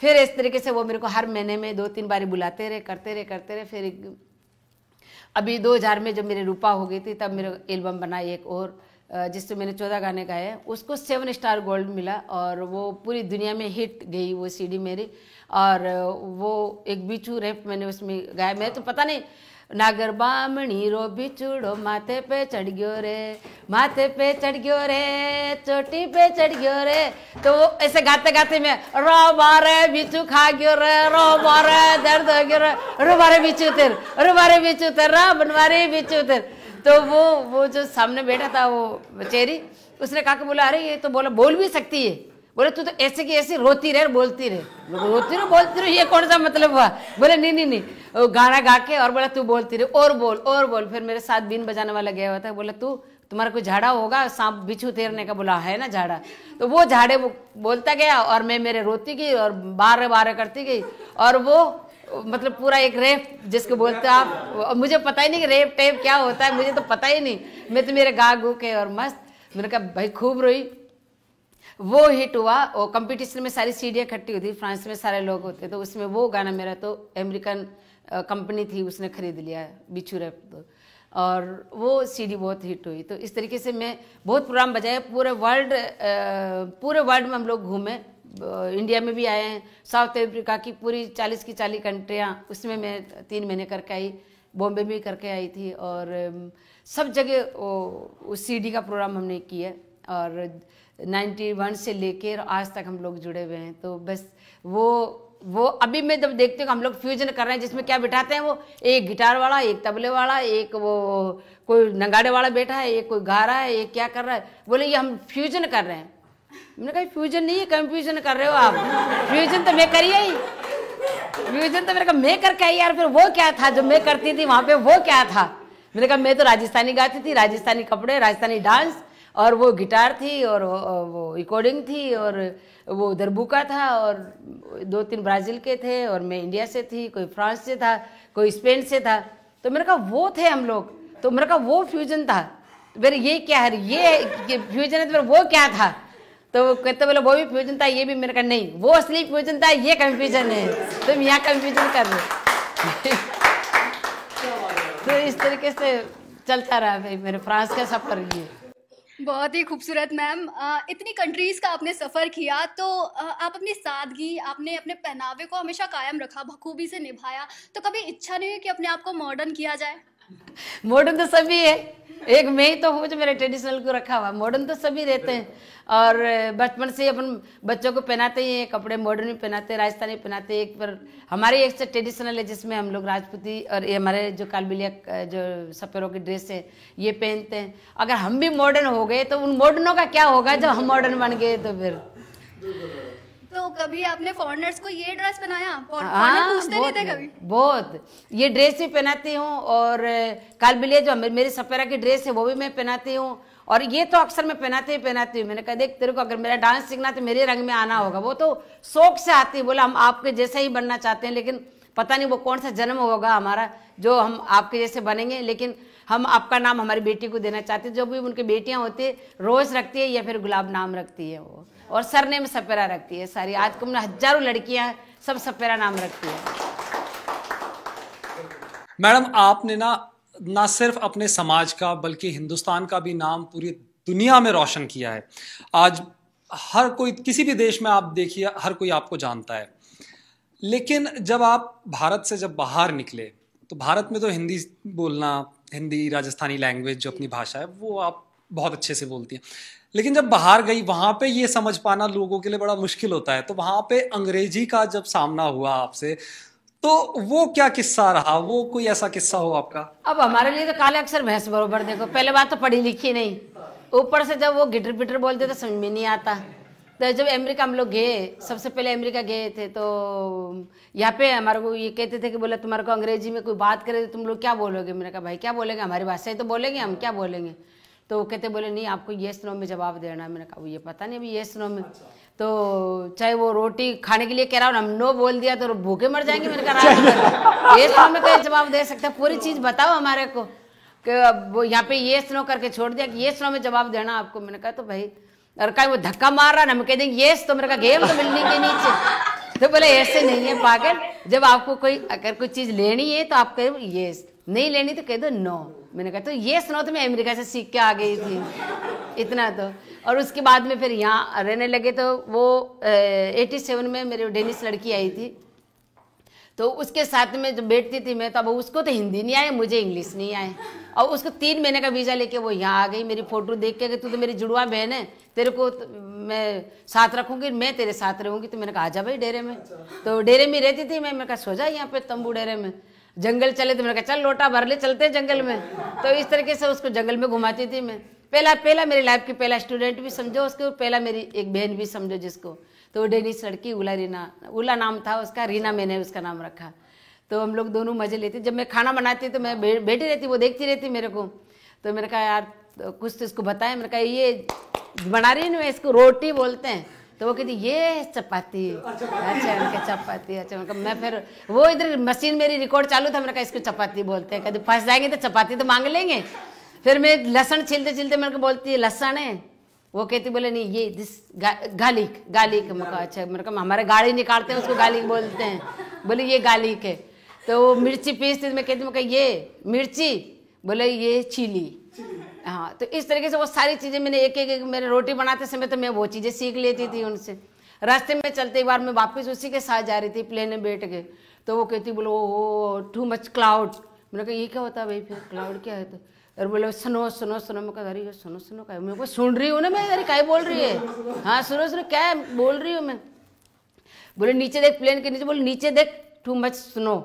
फिर इस तरीके से वो मेरे को हर महीने में दो तीन बारी बुलाते रहे करते रहे करते रहे फिर अभी दो हजार में जब मेरे रूपा हो गई थी तब मेरा एल्बम बना एक और जिससे मैंने चौदह गाने गाए हैं उसको सेवन स्टार गोल्ड मिला और वो पूरी दुनिया में हिट गई वो सीडी मेरी और वो एक बिचू रैप मैंने उसमें गाया मैं तो पता नहीं नागर बामणी रो बिचूड़ो माथे पे चढ़ गयो रे माथे पे चढ़ गयो रे चोटी पे चढ़ गयो रे तो वो ऐसे गाते गाते मैं रो बारे बिचू खा गयो रे रो बारे दर्द हो गयो रे रो बारे बिचू तेर रो बारे बिचू तेर रो बनवारे बिचू तेर तो वो वो जो सामने बैठा था वो बचेरी उसने कहा बोला अरे ये तो बोला बोल भी सकती है बोले तू तो ऐसे की ऐसे रोती रहे बोलती रहे रोती रहो बोलती रहो ये कौन सा मतलब हुआ बोले नहीं नहीं नहीं गाना गा के और बोला तू बोलती रहे और बोल और बोल फिर मेरे साथ बीन बजाने वाला गया हुआ था बोला तू तुम्हारा कोई झाड़ा होगा सांप बिछू तेरने का बोला है ना झाड़ा तो वो झाड़े वो बोलता गया और मैं मेरे रोती गई और बार बार करती गई और वो मतलब पूरा एक रेप जिसको बोलते आप मुझे पता ही नहीं कि रेप टेप क्या होता है मुझे तो पता ही नहीं मैं तो मेरे गा गू के और मस्त मैंने कहा भाई खूब रोई वो हिट हुआ और कंपटीशन में सारी सीढ़ियाँ इकट्ठी हुई फ्रांस में सारे लोग होते तो उसमें वो गाना मेरा तो अमेरिकन कंपनी थी उसने खरीद लिया बिछू रेप तो और वो सीडी बहुत हिट हुई तो इस तरीके से मैं बहुत प्रोग्राम बजाया पूरे वर्ल्ड पूरे वर्ल्ड में हम लोग घूमे इंडिया में भी आए हैं साउथ अफ्रीका की पूरी चालीस की चालीस कंट्रियाँ उसमें मैं तीन महीने करके आई बॉम्बे में करके आई थी और सब जगह उस सी का प्रोग्राम हमने किया और 91 से लेकर आज तक हम लोग जुड़े हुए हैं तो बस वो वो अभी मैं जब देखती हूँ हम लोग फ्यूजन कर रहे हैं जिसमें क्या बिठाते हैं वो एक गिटार वाला एक तबले वाला एक वो कोई नगाड़े वाला बैठा है एक कोई गा रहा है एक क्या कर रहा है बोले ये हम फ्यूजन कर रहे हैं मैंने कहा फ्यूजन नहीं है कंफ्यूजन कर रहे हो आप फ्यूजन तो मैं करिए ही फ्यूजन तो मेरे कहा मैं करके आई यार फिर वो क्या था जो मैं करती थी वहाँ पे वो क्या था मैंने कहा मैं तो राजस्थानी गाती थी राजस्थानी कपड़े राजस्थानी डांस और वो गिटार थी और वो रिकॉर्डिंग थी और वो दरबुका था और दो तीन ब्राज़ील के थे और मैं इंडिया से थी कोई फ्रांस से था कोई स्पेन से था तो मेरे कहा वो थे हम लोग तो मेरे कहा वो फ्यूजन था तो मेरे ये क्या है ये, ये फ्यूजन है तो फिर वो क्या था तो कहते बोले वो भी फ्यूजन था ये भी मेरे का नहीं वो असली फ्यूजन था ये कंफ्यूजन है तुम यहाँ कंफ्यूजन कर लो तो इस तरीके से चलता रहा भाई मेरे फ्रांस का सफर ये बहुत ही खूबसूरत मैम इतनी कंट्रीज का आपने सफर किया तो आ, आप अपनी सादगी आपने अपने पहनावे को हमेशा कायम रखा बखूबी से निभाया तो कभी इच्छा नहीं है कि अपने आप को मॉडर्न किया जाए मॉडर्न तो सभी है एक मैं ही तो हूँ जो मेरे ट्रेडिशनल को रखा हुआ मॉडर्न तो सभी रहते हैं और बचपन से अपन बच्चों को पहनाते ही हैं कपड़े मॉडर्न भी पहनाते हैं राजस्थानी पहनाते एक पर हमारे एक से ट्रेडिशनल है जिसमें हम लोग राजपूती और ये हमारे जो कालबिलिया जो सपेरों की ड्रेस है ये पहनते हैं अगर हम भी मॉडर्न हो गए तो उन मॉडर्नों का क्या होगा जब हम मॉडर्न बन गए तो फिर तो कभी आपने फॉरनर्स को ये ड्रेस पहनाया हाँ, पूछते नहीं थे कभी बहुत ये ड्रेस भी पहनाती हूँ और काल कालबिलिया जो मेरी सपेरा की ड्रेस है वो भी मैं पहनाती हूँ और ये तो अक्सर मैं पहनाती ही पहनाती हूँ मैंने कहा देख तेरे को अगर मेरा डांस सीखना तो मेरे रंग में आना होगा वो तो शौक से आती है बोला हम आपके जैसा ही बनना चाहते हैं लेकिन पता नहीं वो कौन सा जन्म होगा हमारा जो हम आपके जैसे बनेंगे लेकिन हम आपका नाम हमारी बेटी को देना चाहते हैं जो भी उनकी बेटियां होती है रोज़ रखती है या फिर गुलाब नाम रखती है वो और सरने में सपेरा रखती है सारी आज कुमार हजारों लड़कियां सब सपेरा नाम रखती है मैडम आपने ना ना सिर्फ अपने समाज का बल्कि हिंदुस्तान का भी नाम पूरी दुनिया में रोशन किया है आज हर कोई किसी भी देश में आप देखिए हर कोई आपको जानता है लेकिन जब आप भारत से जब बाहर निकले तो भारत में तो हिंदी बोलना हिंदी राजस्थानी लैंग्वेज जो अपनी भाषा है वो आप बहुत अच्छे से बोलती हैं लेकिन जब बाहर गई वहां पे ये समझ पाना लोगों के लिए बड़ा मुश्किल होता है तो वहां पे अंग्रेजी का जब सामना हुआ आपसे तो वो क्या किस्सा रहा वो कोई ऐसा किस्सा हो आपका अब हमारे लिए तो काले अक्सर भैंस बरोबर देखो पहले बात तो पढ़ी लिखी नहीं ऊपर से जब वो गिटर पिटर बोलते तो समझ में नहीं आता तो जब अमेरिका हम लोग गए सबसे पहले अमेरिका गए थे तो यहाँ पे हमारे को ये कहते थे कि बोला तुम्हारे को अंग्रेजी में कोई बात करे तो तुम लोग क्या बोलोगे मेरे कहा भाई क्या बोलेंगे हमारी भाषा ही तो बोलेंगे हम क्या बोलेंगे तो कहते बोले नहीं आपको येस नो में जवाब देना है मैंने कहा ये पता नहीं अभी येस नो में अच्छा। तो चाहे वो रोटी खाने के लिए कह रहा हो हम नो बोल दिया तो भूखे मर जाएंगे मैंने कहा येस नो में कहीं जवाब दे सकता पूरी चीज़ बताओ हमारे को कि वो यहाँ पे येस नो करके छोड़ दिया कि येस नो में जवाब देना आपको मैंने कहा तो भाई और कहीं वो धक्का मार रहा ना हम कह देंगे येस तो मेरे कहा गेम तो मिलने के नीचे तो बोले ऐसे नहीं है पागल जब आपको कोई अगर कोई चीज़ लेनी है तो आप कह येस नहीं लेनी तो कह दो नो मैंने कहा तो ये स्नो तो मैं अमेरिका से सीख के आ गई थी इतना तो और उसके बाद में फिर यहाँ रहने लगे तो वो एटी सेवन में मेरे डेनिस लड़की आई थी तो उसके साथ में जब बैठती थी मैं तो अब उसको तो हिंदी नहीं आए मुझे इंग्लिश नहीं आए और उसको तीन महीने का वीज़ा लेके वो यहाँ आ गई मेरी फ़ोटो देख के तू तो मेरी जुड़वा बहन है तेरे को तो मैं साथ रखूँगी मैं तेरे साथ रहूँगी तो मैंने कहा जा भाई डेरे में अच्छा। तो डेरे में रहती थी मैं मैंने कहा सो जा यहाँ पे तंबू डेरे में जंगल चले तो मैंने कहा चल लोटा भर ले चलते जंगल में तो इस तरीके से उसको जंगल में घुमाती थी मैं पहला पहला मेरी लाइफ की पहला स्टूडेंट भी समझो उसको पहला मेरी एक बहन भी समझो जिसको तो वो डेनिस लड़की उला रीना उला नाम था उसका रीना मैंने उसका नाम रखा तो हम लोग दोनों मजे लेते जब मैं खाना बनाती तो मैं बैठी रहती वो देखती रहती मेरे को तो मैंने कहा यार तो कुछ तो इसको बताएं मैंने कहा ये बना रही ना इसको रोटी बोलते हैं तो वो कहती ये चपाती अच्छा उनके चपाती अच्छा उनका मैं फिर वो इधर मशीन मेरी रिकॉर्ड चालू था मैंने कहा इसको चपाती बोलते हैं कहते फंस जाएंगे तो चपाती तो मांग लेंगे फिर मैं लहसन छिलते छिलते मेरे को बोलती है लहसन है वो कहती बोले नहीं ये दिस गालिक गालिक मैं कहा अच्छा मेरे को हमारे गाड़ी निकालते हैं उसको गालिक बोलते हैं बोले ये गालिक है तो वो मिर्ची पीसती मैं कहती मैं ये मिर्ची बोले ये चिली हाँ तो इस तरीके से वो सारी चीज़ें मैंने एक एक, एक मेरे रोटी बनाते समय तो मैं वो चीज़ें सीख लेती थी उनसे रास्ते में चलते एक बार मैं वापस उसी के साथ जा रही थी प्लेन में बैठ के तो वो कहती बोलो ओ टू मच क्लाउड मैंने कहा ये क्या होता है भाई फिर क्लाउड क्या है तो और बोले सुनो सुनो सुनो मैं कहा अरे सुनो सुनो क्या मेरे को सुन रही हूँ ना मैं अरे क्या बोल रही है हाँ सुनो सुनो क्या बोल रही हूँ मैं बोले नीचे देख प्लेन के नीचे बोले नीचे देख टू मच स्नो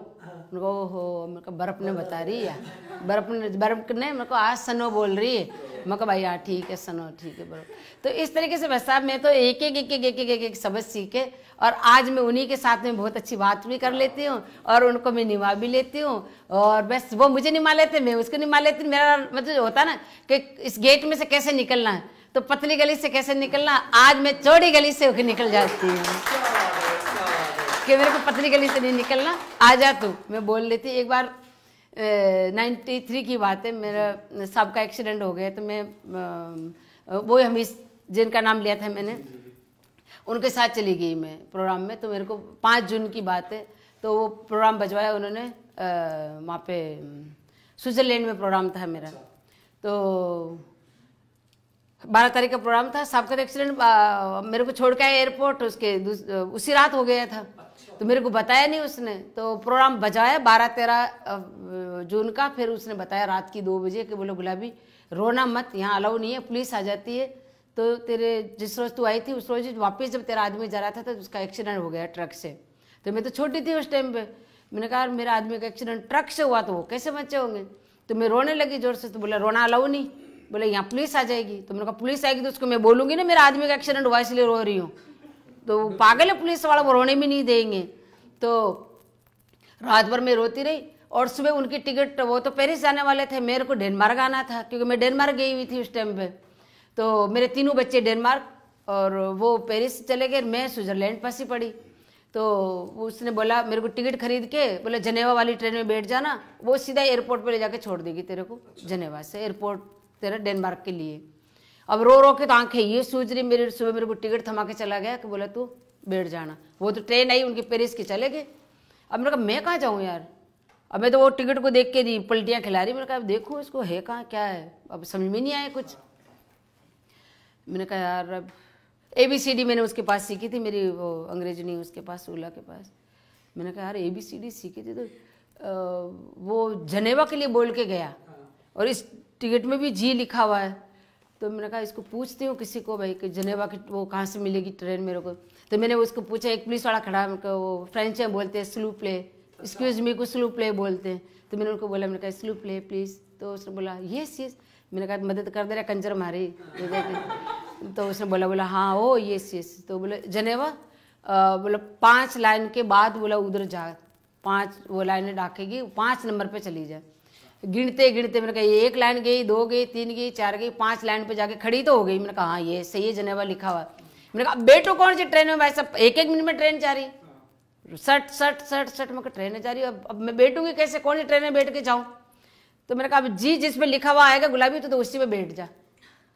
अपने को ओहो मेरे को बर्फ ने बता रही है बर्फ ने बर्फ ने मेरे को आज सनो बोल रही है मेरे को भाई यार हाँ, ठीक है सनो ठीक है बर्फ तो इस तरीके से भाई साहब मैं तो एक एक एक एक एक एक एक सबक सीखे और आज मैं उन्हीं के साथ में बहुत अच्छी बात भी कर लेती हूँ और उनको मैं निभा भी लेती हूँ और बस वो मुझे निभा लेते मैं उसको निभा लेती मेरा मतलब होता ना कि इस गेट में से कैसे निकलना है तो पतली गली से कैसे निकलना आज मैं चौड़ी गली से होकर निकल जाती हूँ કે મેરે કો પતની ગલી સે નીકળના આ જા તું મે બોલ લેતી એક બાર 93 કી વાત હે મેરા સાબકા એક્સિડન્ટ હો ગયા હે તો મે વોય હમે જિનકા નામ લેયા થા મેને ઉનકે સાથ ચાલી ગઈ મે પ્રોગ્રામ મે તો મેરે કો 5 જૂન કી વાત હે તો વો પ્રોગ્રામ বজવાયા ઉનહોને માપે સુવિઝરલેન્ડ મે પ્રોગ્રામ થા મેરા તો 12 તારીખે પ્રોગ્રામ થા સાબકા એક્સિડન્ટ મેરે કો છોડકે એરપોર્ટ ઉસકે ઉસી રાત હો ગયા થા तो मेरे को बताया नहीं उसने तो प्रोग्राम बजाया बारह तेरह जून का फिर उसने बताया रात की दो बजे कि बोले गुलाबी रोना मत यहाँ अलाउ नहीं है पुलिस आ जाती है तो तेरे जिस रोज़ तू आई थी उस रोज़ वापस जब तेरा आदमी जा रहा था तो उसका एक्सीडेंट हो गया ट्रक से तो मैं तो छोटी थी उस टाइम पे मैंने कहा मेरा आदमी का एक्सीडेंट ट्रक से हुआ तो वो कैसे बच्चे होंगे तो मैं रोने लगी जोर से तो बोला रोना अलाउ नहीं बोले यहाँ पुलिस आ जाएगी तो मैंने कहा पुलिस आएगी तो उसको मैं बोलूँगी ना मेरा आदमी का एक्सीडेंट हुआ इसलिए रो रही हूँ तो वो पागल है पुलिस वाला वो रोने भी नहीं देंगे तो रात भर में रोती रही और सुबह उनकी टिकट वो तो पेरिस जाने वाले थे मेरे को डेनमार्क आना था क्योंकि मैं डेनमार्क गई हुई थी उस टाइम पे तो मेरे तीनों बच्चे डेनमार्क और वो पेरिस चले गए मैं स्विट्ज़रलैंड फंसी पड़ी तो उसने बोला मेरे को टिकट खरीद के बोले जनेवा वाली ट्रेन में बैठ जाना वो सीधा एयरपोर्ट पर ले जाके छोड़ देगी तेरे को जनेवा से एयरपोर्ट तेरा डेनमार्क के लिए अब रो रो के तो आंखें ये सूझ रही मेरे सुबह मेरे को टिकट थमा के चला गया कि बोला तू बैठ जाना वो तो ट्रेन आई उनके पेरिस के चले गए अब मैंने कहा मैं कहाँ जाऊँ यार अब मैं तो वो टिकट को देख के दी पलटियाँ खिला रही मैंने कहा अब देखो इसको है कहाँ क्या है अब समझ में नहीं आया कुछ मैंने कहा यार अब ए बी सी डी मैंने उसके पास सीखी थी मेरी वो अंग्रेजी नहीं उसके पास ओला के पास मैंने कहा यार ए बी सी डी सीखी थी तो वो जनेवा के लिए बोल के गया और इस टिकट में भी जी लिखा हुआ है तो मैंने कहा इसको पूछती हूँ किसी को भाई कि जनेवा की वो कहाँ से मिलेगी ट्रेन मेरे को तो मैंने उसको पूछा एक पुलिस वाला खड़ा मेरे वो फ्रेंच में बोलते हैं स्लू प्ले एक्सक्यूज मी को स्लू प्ले बोलते हैं तो मैंने उनको बोला मैंने कहा स्लू प्ले प्लीज़ तो उसने बोला येस येस मैंने कहा मदद कर दे रहा कंजर मारी तो उसने बोला बोला हाँ ओ येस येस तो बोले जनेवा बोला पाँच लाइन के बाद बोला उधर जा पाँच वो लाइनें डाकेगी पाँच नंबर पर चली जाए गिनते गिनते मैंने कहा एक लाइन गई दो गई तीन गई चार गई पांच लाइन पे जाके खड़ी तो हो गई मैंने कहा हाँ ये सही है जनेवा लिखा हुआ मैंने कहा बेटो कौन सी ट्रेन में भाई साहब एक एक मिनट में ट्रेन जा रही सट सट सट सट मैं ट्रेन जा रही अब अब मैं बैठूंगी कैसे कौन सी ट्रेन में बैठ के जाऊँ तो मैंने कहा अब जी जिसमें लिखा हुआ आएगा गुलाबी तो, तो उसी में बैठ जा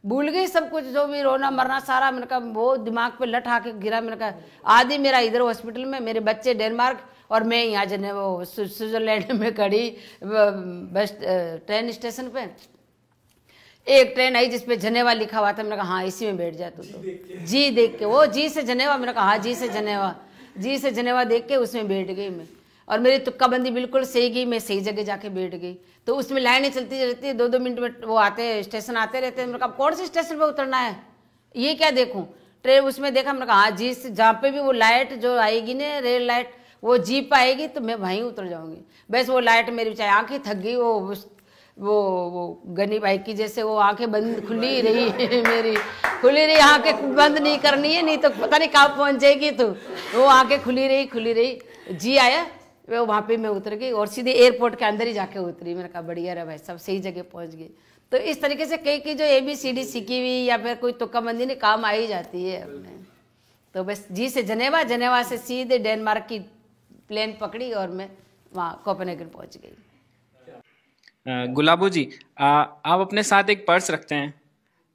भूल गई सब कुछ जो भी रोना मरना सारा मैंने कहा वो दिमाग पे लट आके गिरा मैंने कहा आधी मेरा इधर हॉस्पिटल में मेरे बच्चे डेनमार्क और मैं यहाँ जने वो स्विट्ज़रलैंड में खड़ी बस ट्रेन स्टेशन पे एक ट्रेन आई जिसपे जनेवा लिखा हुआ था मैंने कहा हाँ इसी में बैठ जा तू तो जी देख के वो जी से जनेवा मैंने कहा हाँ जी से जनेवा जी से जनेवा देख के उसमें बैठ गई मैं और मेरी तुक्काबंदी बिल्कुल सही गई मैं सही जगह जाके बैठ गई तो उसमें लाइनें चलती रहती है दो दो मिनट में वो आते स्टेशन आते रहते हैं मैंने कहा कौन से स्टेशन पर उतरना है ये क्या देखूँ ट्रेन उसमें देखा मैंने कहा हाँ जी जहाँ पे भी वो लाइट जो आएगी ना रेल लाइट वो जीप आएगी तो मैं वहीं उतर जाऊंगी बस वो लाइट मेरी चाहे आंखें थक गई वो वो वो गनी भाई की जैसे वो आंखें बंद खुली रही मेरी खुली रही आंखें बंद नहीं करनी है नहीं तो पता नहीं कहाँ पहुँच जाएगी तू वो आंखें खुली रही खुली रही जी आया वो वहाँ पे मैं उतर गई और सीधे एयरपोर्ट के अंदर ही जाके उतरी मैंने कहा बढ़िया रहा भाई सब सही जगह पहुँच गई तो इस तरीके से कई की जो ए बी सी डी सीखी हुई या फिर कोई तुक्काबंदी नहीं काम आ ही जाती है अपने तो बस जी से जनेवा जनेवा से सीधे डेनमार्क की प्लेन पकड़ी और मैं वहाँ कोपेनहेगन पहुँच गई गुलाबो जी आ, आप अपने साथ एक पर्स रखते हैं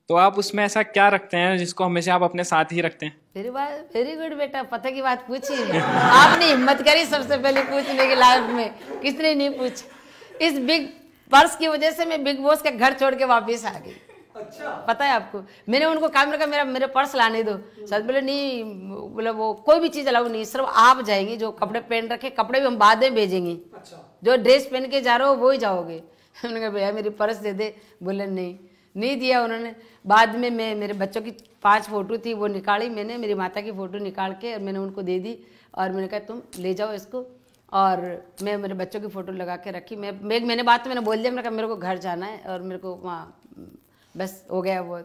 तो आप उसमें ऐसा क्या रखते हैं जिसको हमेशा आप अपने साथ ही रखते हैं वेरी बात वेरी गुड बेटा पता की बात पूछी आपने हिम्मत करी सबसे पहले पूछने की लाइफ में किसने नहीं पूछ इस बिग पर्स की वजह से मैं बिग बॉस का घर छोड़ के वापिस आ गई अच्छा पता है आपको मैंने उनको काम रखा मेरा मेरे पर्स लाने दो सर हम्म। बोले नहीं बोले वो कोई भी चीज़ अलाउ नहीं सिर्फ आप जाएंगे जो कपड़े पहन रखे कपड़े भी हम बाद में भेजेंगे अच्छा जो ड्रेस पहन के जा रहे हो वो ही जाओगे उन्होंने कहा भैया मेरी पर्स दे दे बोले नहीं नहीं दिया उन्होंने बाद में मैं मेरे बच्चों की पांच फ़ोटो थी वो निकाली मैंने मेरी माता की फ़ोटो निकाल के और मैंने उनको दे दी और मैंने कहा तुम ले जाओ इसको और मैं मेरे बच्चों की फ़ोटो लगा के रखी मैं मैं मैंने बात तो मैंने बोल दिया मैंने कहा मेरे को घर जाना है और मेरे को वहाँ बस हो गया वो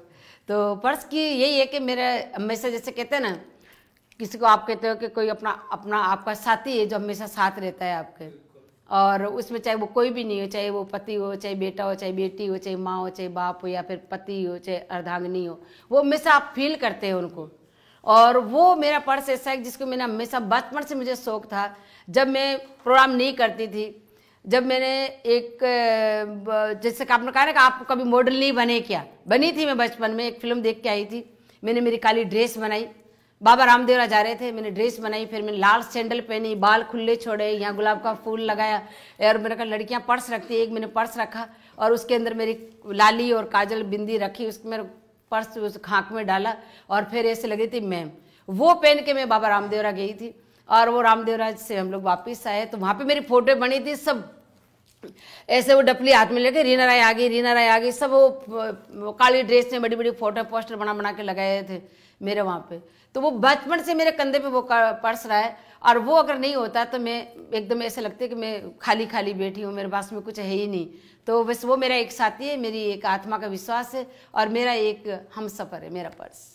तो पर्स की यही है कि मेरा हमेशा जैसे कहते हैं ना किसी को आप कहते हो कि कोई अपना अपना आपका साथी है जो हमेशा साथ रहता है आपके और उसमें चाहे वो कोई भी नहीं हो चाहे वो पति हो चाहे बेटा हो चाहे बेटी हो चाहे माँ हो चाहे बाप हो या फिर पति हो चाहे अर्धांगनी हो वो हमेशा आप फील करते हैं उनको और वो मेरा पर्स ऐसा है जिसको मैंने हमेशा बचपन से मुझे शौक था जब मैं प्रोग्राम नहीं करती थी जब मैंने एक जैसे कि आपने कहा ना कि आप कभी मॉडल नहीं बने क्या बनी थी मैं बचपन में एक फिल्म देख के आई थी मैंने मेरी काली ड्रेस बनाई बाबा रामदेवरा जा रहे थे मैंने ड्रेस बनाई फिर मैंने लाल सैंडल पहनी बाल खुले छोड़े यहाँ गुलाब का फूल लगाया और मैंने कहा लड़कियाँ पर्स रखती एक मैंने पर्स रखा और उसके अंदर मेरी लाली और काजल बिंदी रखी उसके मेरे पर्स उस खाक में डाला और फिर ऐसे लग रही थी मैम वो पहन के मैं बाबा रामदेवरा गई थी और वो रामदेवरा से हम लोग वापस आए तो वहाँ पे मेरी फोटो बनी थी सब ऐसे वो डपली हाथ में लेके रीना राय आ गई रीना राय आ गई सब वो, वो काली ड्रेस में बड़ी बड़ी फोटो पोस्टर बना बना के लगाए थे मेरे वहाँ पे तो वो बचपन से मेरे कंधे पे वो पर्स रहा है और वो अगर नहीं होता तो मैं एकदम ऐसे लगते कि मैं खाली खाली बैठी हूँ मेरे पास में कुछ है ही नहीं तो बस वो मेरा एक साथी है मेरी एक आत्मा का विश्वास है और मेरा एक हम सफ़र है मेरा पर्स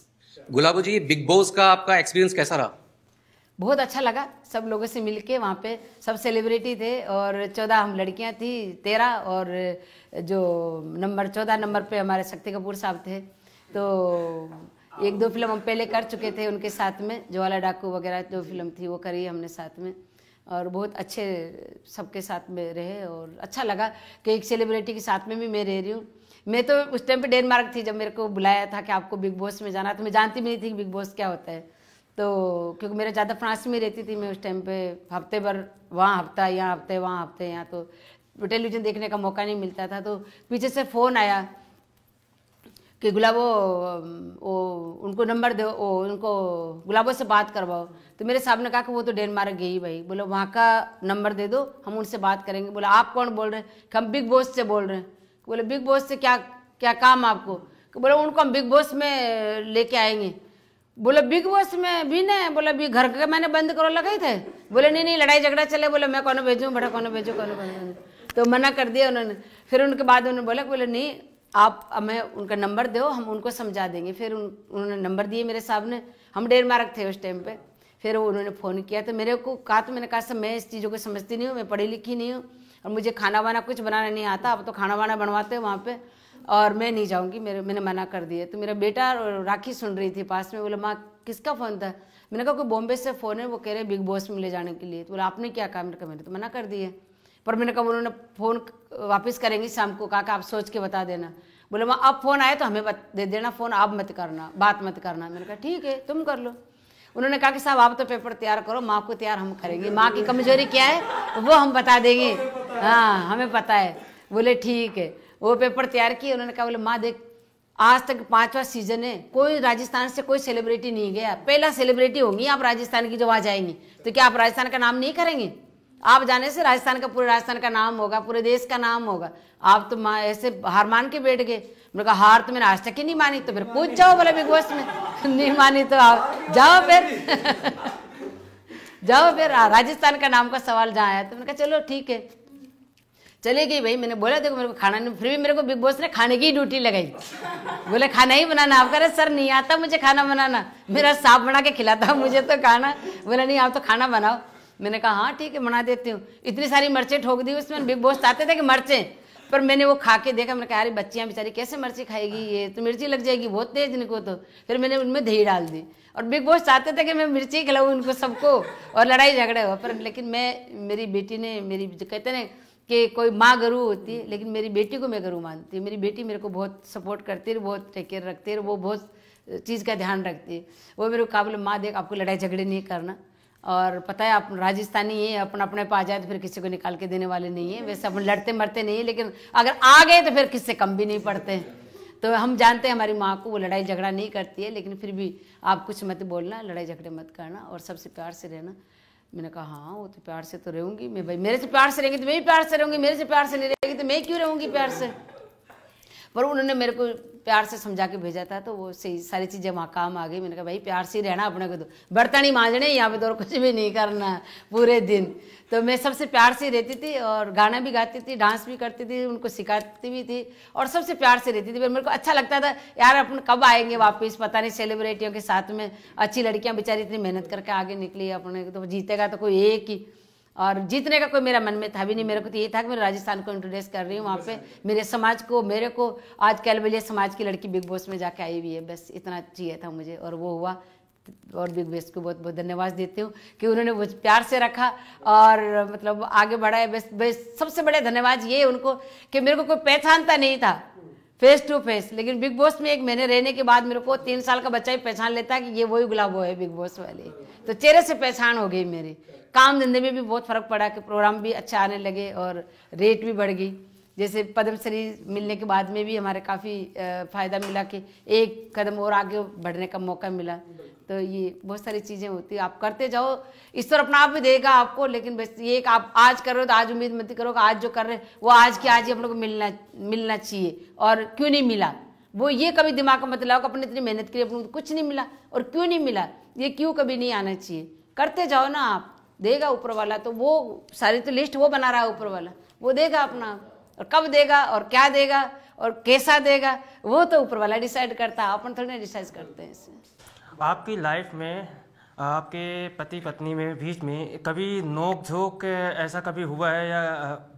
गुलाबू जी बिग बॉस का आपका एक्सपीरियंस कैसा रहा बहुत अच्छा लगा सब लोगों से मिल के वहाँ पे सब सेलिब्रिटी थे और चौदह हम लड़कियाँ थी तेरह और जो नंबर चौदह नंबर पे हमारे शक्ति कपूर साहब थे तो एक दो फिल्म हम पहले कर चुके थे उनके साथ में ज्वाला डाकू वगैरह जो फिल्म थी वो करी हमने साथ में और बहुत अच्छे सबके साथ में रहे और अच्छा लगा कि एक सेलिब्रिटी के साथ में भी मैं रह रही हूँ मैं तो उस टाइम पे डेनमार्क थी जब मेरे को बुलाया था कि आपको बिग बॉस में जाना तो मैं जानती भी नहीं थी कि बिग बॉस क्या होता है तो क्योंकि मेरा ज़्यादा फ्रांस में रहती थी मैं उस टाइम पे हफ्ते भर वहाँ हफ्ता यहाँ हफ्ते वहाँ हफ्ते यहाँ तो टेलीविज़न देखने का मौका नहीं मिलता था तो पीछे से फ़ोन आया कि गुलाबो वो उनको नंबर दो वो उनको गुलाबो से बात करवाओ तो मेरे साहब ने कहा कि वो तो डेनमार्क गई भाई बोलो वहाँ का नंबर दे दो हम उनसे बात करेंगे बोला आप कौन बोल रहे हैं हम बिग बॉस से बोल रहे हैं बोले बिग बॉस से क्या क्या काम आपको बोले उनको हम बिग बॉस में लेके आएंगे बोले बिग बॉस में भी नहीं बोला भी घर के मैंने बंद करो लगे थे बोले नहीं नहीं लड़ाई झगड़ा चले बोले मैं कौन भेजूँ बड़ा कौन भेजूँ कौन भेजूँ तो मना कर दिया उन्होंने फिर उनके बाद उन्होंने बोला बोले नहीं आप हमें उनका नंबर दो हम उनको समझा देंगे फिर उन उन्होंने नंबर दिए मेरे साहब ने हम डेर मार्क थे उस टाइम पे फिर उन्होंने फ़ोन किया तो मेरे को कहा तो मैंने कहा सर मैं इस चीज़ों को समझती नहीं हूँ मैं पढ़ी लिखी नहीं हूँ और मुझे खाना वाना कुछ बनाना नहीं आता आप तो खाना वाना बनवाते हो वहाँ पर और मैं नहीं जाऊँगी मेरे मैंने मना कर दिया तो मेरा बेटा राखी सुन रही थी पास में बोला माँ किसका फ़ोन था मैंने कहा कोई बॉम्बे से फ़ोन है वो कह रहे बिग बॉस में ले जाने के लिए तो बोला आपने क्या कहा मैंने कहा मैंने तो मना कर दिया पर मैंने कहा उन्होंने फ़ोन वापस करेंगी शाम को कहा कि आप सोच के बता देना बोले माँ अब फ़ोन आए तो हमें बत, दे देना फ़ोन आप मत करना बात मत करना मैंने कहा ठीक है तुम कर लो उन्होंने कहा कि साहब आप तो पेपर तैयार करो माँ को तैयार हम करेंगे माँ की कमजोरी क्या है वो हम बता देंगे हाँ हमें पता है बोले ठीक है वो पेपर तैयार किए उन्होंने कहा बोले माँ देख आज तक पांचवा सीजन है कोई राजस्थान से कोई सेलिब्रिटी नहीं गया पहला सेलिब्रिटी होंगी आप राजस्थान की जो आ जाएंगी तो क्या आप राजस्थान का नाम नहीं करेंगे आप जाने से राजस्थान का पूरे राजस्थान का नाम होगा पूरे देश का नाम होगा आप तो माँ ऐसे हार मान के बैठ गए मैंने कहा हार तो मैंने आज तक ही नहीं मानी तो फिर पूछ जाओ बोले बिग बॉस में नहीं मानी तो आप जाओ फिर जाओ फिर राजस्थान का नाम का सवाल जहाँ आया तो मैंने कहा चलो ठीक है चले गई भाई मैंने बोला देखो मेरे को खाना नहीं फिर भी मेरे को बिग बॉस ने खाने की ड्यूटी लगाई बोले खाना ही बनाना आप कह रहे सर नहीं आता मुझे खाना बनाना मेरा साफ बना के खिलाता मुझे तो खाना बोला नहीं आप तो खाना बनाओ मैंने कहा हाँ ठीक है बना देती हूँ इतनी सारी मिर्चें ठोक दी उसमें बिग बॉस चाहते तो थे कि मर्चें पर मैंने वो खा के देखा मैंने कहा अरे बच्चियाँ बेचारी कैसे मिर्ची खाएगी ये तो मिर्ची लग जाएगी बहुत तेज इनको तो फिर मैंने उनमें दही डाल दी और बिग बॉस चाहते थे कि मैं मिर्ची खिलाऊँ उनको सबको और लड़ाई झगड़े हो पर लेकिन मैं मेरी बेटी ने मेरी कहते ना कि कोई माँ गरु होती है लेकिन मेरी बेटी को मैं गरु मानती हूँ मेरी बेटी मेरे को बहुत सपोर्ट करती है बहुत टेक केयर रखती है वो बहुत चीज़ का ध्यान रखती है वो मेरे को काबिल माँ देख आपको लड़ाई झगड़े नहीं करना और पता है आप राजस्थानी है अपना अपने पा जाए तो फिर किसी को निकाल के देने वाले नहीं है वैसे अपन लड़ते मरते नहीं है लेकिन अगर आ गए तो फिर किससे कम भी नहीं पड़ते तो हम जानते हैं हमारी माँ को वो लड़ाई झगड़ा नहीं करती है लेकिन फिर भी आप कुछ मत बोलना लड़ाई झगड़े मत करना और सबसे प्यार से रहना मैंने कहा हाँ वो तो प्यार से तो रहूंगी मैं भाई मेरे से प्यार से रहेंगी तो मैं भी प्यार से रहूँगी मेरे से प्यार से नहीं रहेगी तो मैं क्यों रहूँगी प्यार से पर उन्होंने मेरे को प्यार से समझा के भेजा था तो वो सही सारी चीज़ें वहाँ काम आ गई मैंने कहा भाई प्यार से ही रहना अपने को तो बर्तन ही माँजने यहाँ पे तो और कुछ भी नहीं करना पूरे दिन तो मैं सबसे प्यार से रहती थी और गाना भी गाती थी डांस भी करती थी उनको सिखाती भी थी और सबसे प्यार से रहती थी मेरे को अच्छा लगता था यार अपन कब आएंगे वापस पता नहीं सेलिब्रिटियों के साथ में अच्छी लड़कियाँ बेचारी इतनी मेहनत करके आगे निकली अपने तो जीतेगा तो कोई एक ही और जीतने का कोई मेरा मन में था भी नहीं मेरे को तो ये था कि मैं राजस्थान को इंट्रोड्यूस कर रही हूँ वहाँ पे मेरे समाज को मेरे को आज कल कैलबेलिया समाज की लड़की बिग बॉस में जाके आई हुई है बस इतना चाहिए था मुझे और वो हुआ और बिग बॉस को बहुत बहुत धन्यवाद देती हूँ कि उन्होंने मुझे प्यार से रखा और मतलब आगे बढ़ाया बस बस सबसे बड़े धन्यवाद ये उनको कि मेरे को कोई पहचानता नहीं था फेस टू फेस लेकिन बिग बॉस में एक महीने रहने के बाद मेरे को तीन साल का बच्चा ही पहचान लेता है कि ये वही गुलाबो है बिग बॉस वाले तो चेहरे से पहचान हो गई मेरी काम धंधे में भी बहुत फर्क पड़ा कि प्रोग्राम भी अच्छे आने लगे और रेट भी बढ़ गई जैसे पद्मश्री मिलने के बाद में भी हमारे काफ़ी फ़ायदा मिला कि एक कदम और आगे बढ़ने का मौका मिला तो ये बहुत सारी चीज़ें होती है आप करते जाओ ईश्वर अपना आप भी देगा आपको लेकिन बस ये एक आप आज कर रहे हो तो आज उम्मीद मत करो आज जो कर रहे हैं वो आज की आज ही हम लोग को मिलना मिलना चाहिए और क्यों नहीं मिला वो ये कभी दिमाग का मतलब कि अपने इतनी मेहनत के लिए अपने कुछ नहीं मिला और क्यों नहीं मिला ये क्यों कभी नहीं आना चाहिए करते जाओ ना आप देगा ऊपर वाला तो वो सारी तो लिस्ट वो बना रहा है ऊपर वाला वो देगा अपना और कब देगा और क्या देगा और कैसा देगा वो तो ऊपर वाला डिसाइड करता है अपन थोड़ी ना डिसाइड करते हैं आपकी लाइफ में आपके पति पत्नी में बीच में कभी नोक झोंक ऐसा कभी हुआ है या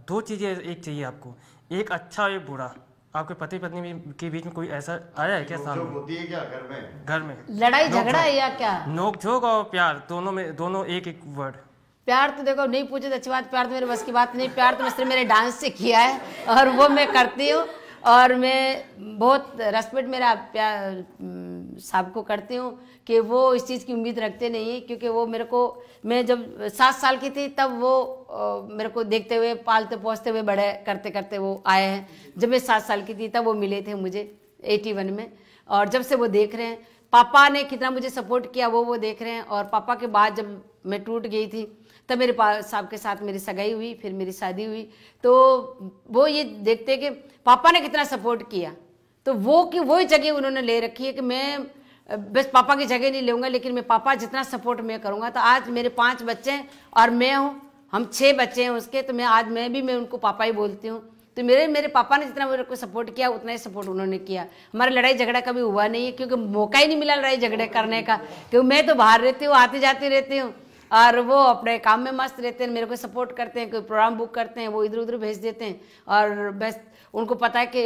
दो चीज़ें एक चाहिए आपको एक अच्छा एक बुरा आपके पति पत्नी के बीच में कोई ऐसा आया है क्या सामने होती है क्या घर में घर में लड़ाई झगड़ा है या क्या नोक झोंक और प्यार दोनों में दोनों एक एक वर्ड प्यार तो देखो नहीं पूछे तो अच्छी बात प्यार तो मेरे बस की बात नहीं प्यार तो मैं मेरे डांस से किया है और वो मैं करती हूँ और मैं बहुत रेस्पेक्ट मेरा प्यार साहब को करती हूँ कि वो इस चीज़ की उम्मीद रखते नहीं है क्योंकि वो मेरे को मैं जब सात साल की थी तब वो आ, मेरे को देखते हुए पालते पोसते हुए बड़े करते करते वो आए हैं जब मैं सात साल की थी तब वो मिले थे मुझे एटी वन में और जब से वो देख रहे हैं पापा ने कितना मुझे सपोर्ट किया वो वो देख रहे हैं और पापा के बाद जब मैं टूट गई थी तब मेरे साहब के साथ मेरी सगाई हुई फिर मेरी शादी हुई तो वो ये देखते कि पापा ने कितना सपोर्ट किया तो वो कि वही जगह उन्होंने ले रखी है कि मैं बस पापा की जगह नहीं लूँगा लेकिन मैं पापा जितना सपोर्ट मैं करूँगा तो आज मेरे पाँच बच्चे हैं और मैं हूँ हम छः बच्चे हैं उसके तो मैं आज मैं भी मैं उनको पापा ही बोलती हूँ तो मेरे मेरे पापा ने जितना मेरे को सपोर्ट किया उतना ही सपोर्ट उन्होंने किया हमारा लड़ाई झगड़ा कभी हुआ नहीं है क्योंकि मौका ही नहीं मिला लड़ाई झगड़े करने का क्योंकि मैं तो बाहर रहती हूँ आती जाती रहती हूँ और वो अपने काम में मस्त रहते हैं मेरे को सपोर्ट करते हैं कोई प्रोग्राम बुक करते हैं वो इधर उधर भेज देते हैं और बस उनको पता है कि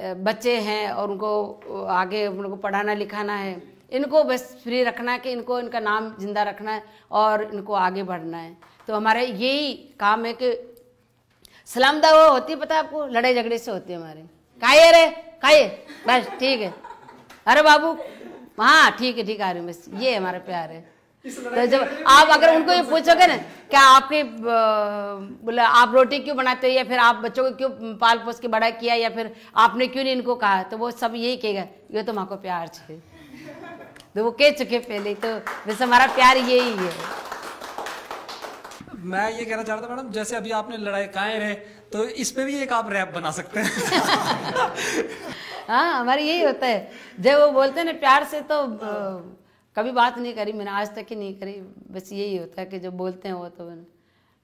बच्चे हैं और उनको आगे उनको पढ़ाना लिखाना है इनको बस फ्री रखना है कि इनको इनका नाम जिंदा रखना है और इनको आगे बढ़ना है तो हमारे यही काम है कि सलाम दा वो होती पता आपको लड़ाई झगड़े से होती है हमारे काये रे काये बस ठीक है अरे बाबू हाँ ठीक है ठीक आ रही हूँ बस ये हमारा प्यार है तो जब आप अगर उनको ये पूछोगे ना क्या आपके बोला आप रोटी क्यों बनाते हो या फिर आप बच्चों को क्यों पाल पोस के बड़ा किया या फिर आपने क्यों नहीं इनको कहा तो वो सब यही कहेगा ये तो माँ को प्यार छे तो वो कह चुके पहले तो वैसे हमारा प्यार यही है मैं ये कहना चाहता रहा मैडम जैसे अभी आपने लड़ाई काए रहे तो इस पे भी एक आप रैप बना सकते हैं हाँ हमारे यही होता है जब वो बोलते हैं ना प्यार से तो कभी बात नहीं करी मैंने आज तक ही नहीं करी बस यही होता है कि जो बोलते हैं वो तो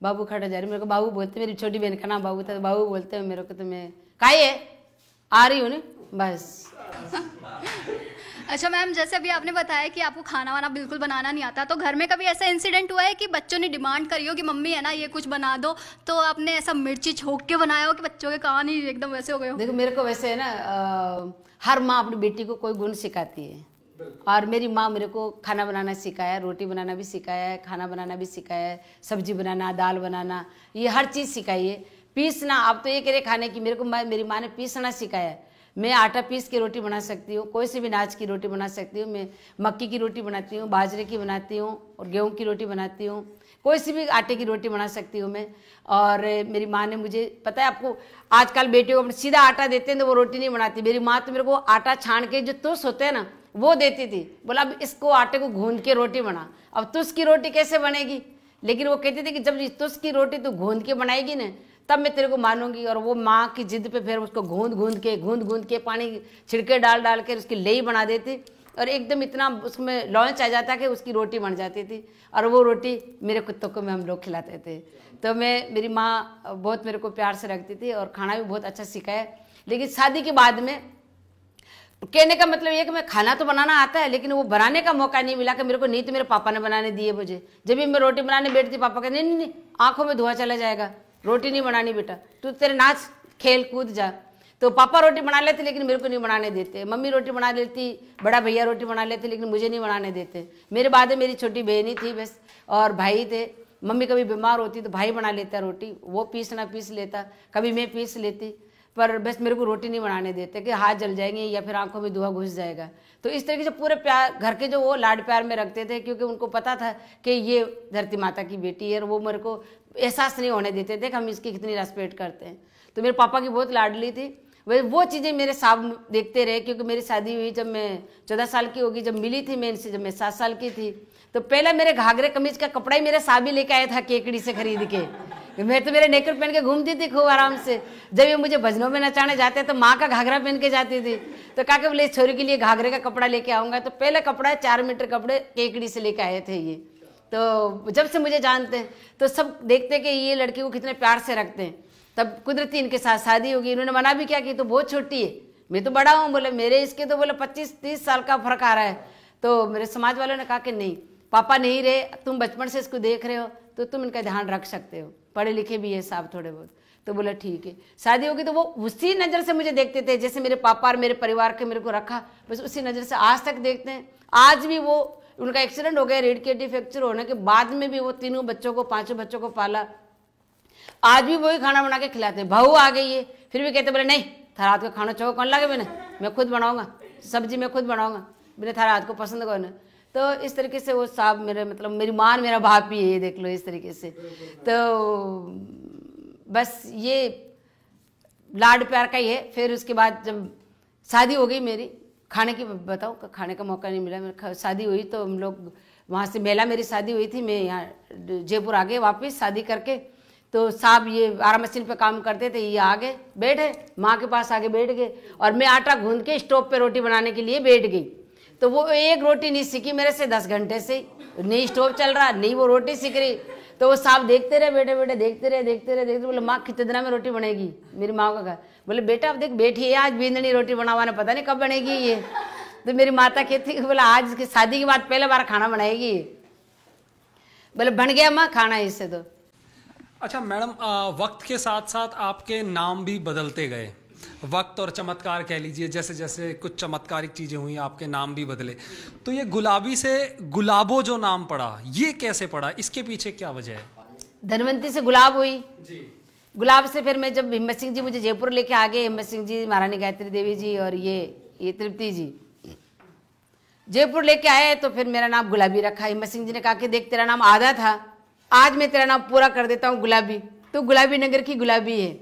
बाबू खड़ा जा रही मेरे को बाबू बोलते मेरी छोटी बहन का नाम बाबू था तो बाबू बोलते हैं मेरे को तो मैं काहे है आ रही हूँ ना बस अच्छा मैम जैसे अभी आपने बताया कि आपको खाना वाना बिल्कुल बनाना नहीं आता तो घर में कभी ऐसा इंसिडेंट हुआ है कि बच्चों ने डिमांड करी हो कि मम्मी है ना ये कुछ बना दो तो आपने ऐसा मिर्ची छोक के बनाया हो कि बच्चों के कान ही एकदम वैसे हो गए हो देखो मेरे को वैसे है ना आ, हर माँ अपनी बेटी को कोई गुण सिखाती है और मेरी माँ मेरे को खाना बनाना सिखाया रोटी बनाना भी सिखाया है खाना बनाना भी सिखाया है सब्जी बनाना दाल बनाना ये हर चीज़ सिखाई है पीसना आप तो ये कह रहे खाने की मेरे को मेरी माँ ने पीसना सिखाया है मैं आटा पीस के रोटी बना सकती हूँ कोई से भी नाच की रोटी बना सकती हूँ मैं मक्की की रोटी बनाती हूँ बाजरे की बनाती हूँ और गेहूँ की रोटी बनाती हूँ कोई सी भी आटे की रोटी बना सकती हूँ मैं और मेरी माँ ने मुझे पता है आपको आजकल बेटियों को सीधा आटा देते हैं तो वो रोटी नहीं बनाती मेरी माँ तो मेरे को आटा छान के जो तुस होते हैं ना वो देती थी बोला अब इसको आटे को गूंद के रोटी बना अब तुस की रोटी कैसे बनेगी लेकिन वो कहती थी कि जब तुस की रोटी तू गूंद के बनाएगी ना तब मैं तेरे को मानूंगी और वो माँ की जिद पे फिर उसको गूंद गूंद के गूंद गूंद के पानी छिड़के डाल डाल के उसकी लेई बना देती और एकदम इतना उसमें लॉन्च आ जाता कि उसकी रोटी बन जाती थी और वो रोटी मेरे कुत्तों को मैं हम लोग खिलाते थे तो मैं मेरी माँ बहुत मेरे को प्यार से रखती थी और खाना भी बहुत अच्छा सिखाया लेकिन शादी के बाद में कहने का मतलब ये कि मैं खाना तो बनाना आता है लेकिन वो बनाने का मौका नहीं मिला कि मेरे को नहीं तो मेरे पापा ने बनाने दिए मुझे जब भी मैं रोटी बनाने बैठती पापा कहते नहीं नहीं आंखों में धुआं चला जाएगा रोटी नहीं बनानी बेटा तू तेरे नाच खेल कूद जा तो पापा रोटी बना लेते लेकिन मेरे को नहीं बनाने देते मम्मी रोटी बना लेती बड़ा भैया रोटी बना लेते लेकिन मुझे नहीं बनाने देते मेरे बाद मेरी छोटी बहनी थी बस और भाई थे मम्मी कभी बीमार होती तो भाई बना लेता रोटी वो पीसना पीस लेता कभी मैं पीस लेती पर बस मेरे को रोटी नहीं बनाने देते कि हाथ जल जाएंगे या फिर आंखों में धुआं घुस जाएगा तो इस तरीके से पूरे प्यार घर के जो वो लाड प्यार में रखते थे क्योंकि उनको पता था कि ये धरती माता की बेटी है और वो मेरे को एहसास नहीं होने देते थे कि हम इसकी कितनी रेस्पेक्ट करते हैं तो मेरे पापा की बहुत लाडली थी वही वो चीज़ें मेरे साहब देखते रहे क्योंकि मेरी शादी हुई जब मैं चौदह साल की होगी जब मिली थी मैं इनसे जब मैं सात साल की थी तो पहले मेरे घाघरे कमीज का कपड़ा ही मेरे साहब ही लेके आया था केकड़ी से खरीद के मैं तो मेरे नेकर पहन के घूमती थी खूब आराम से जब ये मुझे भजनों में नचाने जाते तो माँ का घाघरा पहन के जाती थी तो कहा कि बोले छोरी के लिए घाघरे का कपड़ा लेके आऊँगा तो पहला कपड़ा है चार मीटर कपड़े केकड़ी से लेके आए थे ये तो जब से मुझे जानते हैं तो सब देखते हैं कि ये लड़की को कितने प्यार से रखते हैं तब कुदरती इनके साथ शादी होगी इन्होंने मना भी किया कि तो बहुत छोटी है मैं तो बड़ा हूँ बोले मेरे इसके तो बोले पच्चीस तीस साल का फर्क आ रहा है तो मेरे समाज वालों ने कहा कि नहीं पापा नहीं रहे तुम बचपन से इसको देख रहे हो तो तुम इनका ध्यान रख सकते हो पढ़े लिखे भी है साहब थोड़े बहुत तो बोला ठीक है शादी होगी तो वो उसी नज़र से मुझे देखते थे जैसे मेरे पापा और मेरे परिवार के मेरे को रखा बस उसी नज़र से आज तक देखते हैं आज भी वो उनका एक्सीडेंट हो गया रेड के फ्रैक्चर होने के बाद में भी वो तीनों बच्चों को पांचों बच्चों को पाला आज भी वही खाना बना के खिलाते बहू आ गई है फिर भी कहते बोले नहीं थारा हाथ का खाना चाहो कौन लागे मैंने मैं खुद बनाऊंगा सब्जी मैं खुद बनाऊंगा बोले थारा हाथ को पसंद कौन है तो इस तरीके से वो साहब मेरे मतलब मेरी मान मेरा भाप ही है ये देख लो इस तरीके से तो बस ये लाड प्यार का ही है फिर उसके बाद जब शादी हो गई मेरी खाने की बताओ खाने का मौका नहीं मिला मेरा शादी हुई तो हम लोग वहाँ से मेला मेरी शादी हुई थी मैं यहाँ जयपुर आ गए वापस शादी करके तो साहब ये आरा मशीन पे काम करते थे ये आ गए बैठे माँ के पास आगे बैठ गए और मैं आटा गूंद के स्टोव पे रोटी बनाने के लिए बैठ गई तो वो एक रोटी नहीं सीखी मेरे से दस घंटे से नहीं स्टोव चल रहा नहीं वो रोटी सीख रही तो वो साहब देखते रहे बेटे बेटे देखते रहे देखते रहे देखते बोले माँ कितने दिनों में रोटी बनेगी मेरी माँ का घर बोले बेटा आप देख बैठी है आज बिंदनी रोटी बनावा ने पता नहीं कब बनेगी ये तो मेरी माता कहती है बोला आज की शादी के बाद पहले बार खाना बनाएगी बोले बन गया माँ खाना इससे तो अच्छा मैडम वक्त के साथ साथ आपके नाम भी बदलते गए वक्त और चमत्कार कह लीजिए जैसे जैसे कुछ चमत्कारिक चीज़ें हुई आपके नाम भी बदले तो ये गुलाबी से गुलाबो जो नाम पड़ा ये कैसे पड़ा इसके पीछे क्या वजह है धनवंती से गुलाब हुई जी गुलाब से फिर मैं जब हिम्मत सिंह जी मुझे जयपुर लेके आ गए हिम्मत सिंह जी महारानी गायत्री देवी जी और ये ये तृप्ति जी जयपुर लेके आए तो फिर मेरा नाम गुलाबी रखा हिम्मत सिंह जी ने कहा कि देख तेरा नाम आधा था आज मैं तेरा नाम पूरा कर देता हूँ गुलाबी तो गुलाबी नगर की गुलाबी है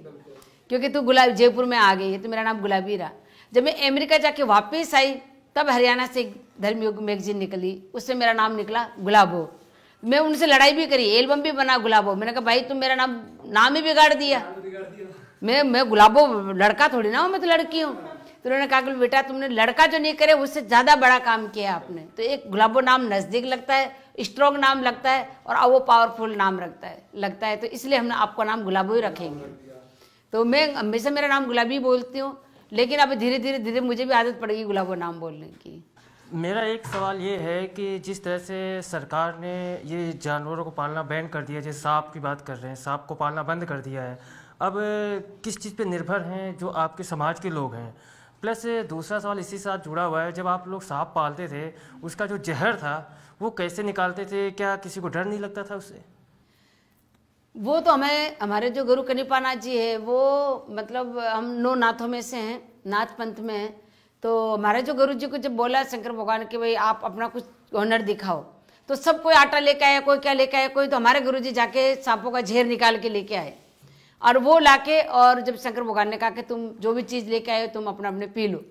क्योंकि तू गुलाब जयपुर में आ गई है तो मेरा नाम गुलाबी रहा जब मैं अमेरिका जाके वापस आई तब हरियाणा से धर्मयुग मैगजीन निकली उससे मेरा नाम निकला गुलाबो मैं उनसे लड़ाई भी करी एल्बम भी बना गुलाबो मैंने कहा भाई तुम मेरा नाम नाम ही बिगाड़ दिया मैं मैं गुलाबो लड़का थोड़ी ना हूँ मैं तो लड़की हूँ तो उन्होंने कहा कि बेटा तुमने लड़का जो नहीं करे उससे ज़्यादा बड़ा काम किया आपने तो एक गुलाबो नाम नज़दीक लगता है स्ट्रॉन्ग नाम लगता है और वो पावरफुल नाम रखता है लगता है तो इसलिए हम आपका नाम गुलाबो ही रखेंगे तो मैं हमेशा मेरा नाम गुलाबी बोलती हूँ लेकिन अब धीरे धीरे धीरे मुझे भी आदत पड़ेगी गुलाबो नाम बोलने की मेरा एक सवाल ये है कि जिस तरह से सरकार ने ये जानवरों को पालना बैन कर दिया जैसे सांप की बात कर रहे हैं सांप को पालना बंद कर दिया है अब किस चीज़ पे निर्भर हैं जो आपके समाज के लोग हैं प्लस दूसरा सवाल इसी साथ जुड़ा हुआ है जब आप लोग सांप पालते थे उसका जो जहर था वो कैसे निकालते थे क्या किसी को डर नहीं लगता था उससे वो तो हमें हमारे जो गुरु कनिपाना जी है वो मतलब हम नौ नाथों में से हैं नाथ पंथ में हैं तो हमारे जो गुरु जी को जब बोला शंकर भगवान के भाई आप अपना कुछ ऑनर दिखाओ तो सब कोई आटा लेके आया कोई क्या लेके आया कोई तो हमारे गुरु जी जाके सांपों का झेर निकाल के लेके आए और वो लाके और जब शंकर भगवान ने कहा कि तुम जो भी चीज़ लेके आए तुम अपना अपने पी लो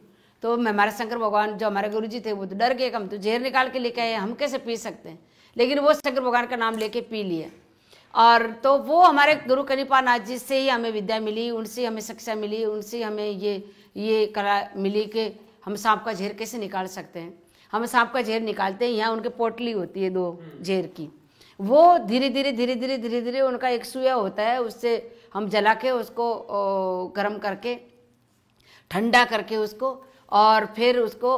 तो हमारे शंकर भगवान जो हमारे गुरु जी थे वो तो डर गए हम तो झेर निकाल के लेके आए हम कैसे पी सकते हैं लेकिन वो शंकर भगवान का नाम लेके पी लिया और तो वो हमारे गुरु नाथ जी से ही हमें विद्या मिली उनसे हमें शिक्षा मिली उनसे हमें ये ये कला मिली कि हम सांप का झेर कैसे निकाल सकते हैं हम सांप का झेर निकालते हैं यहाँ उनके पोटली होती है दो हम्म। झेर की वो धीरे धीरे धीरे धीरे धीरे धीरे उनका एक सुया होता है उससे हम जला के उसको गर्म करके ठंडा करके उसको और फिर उसको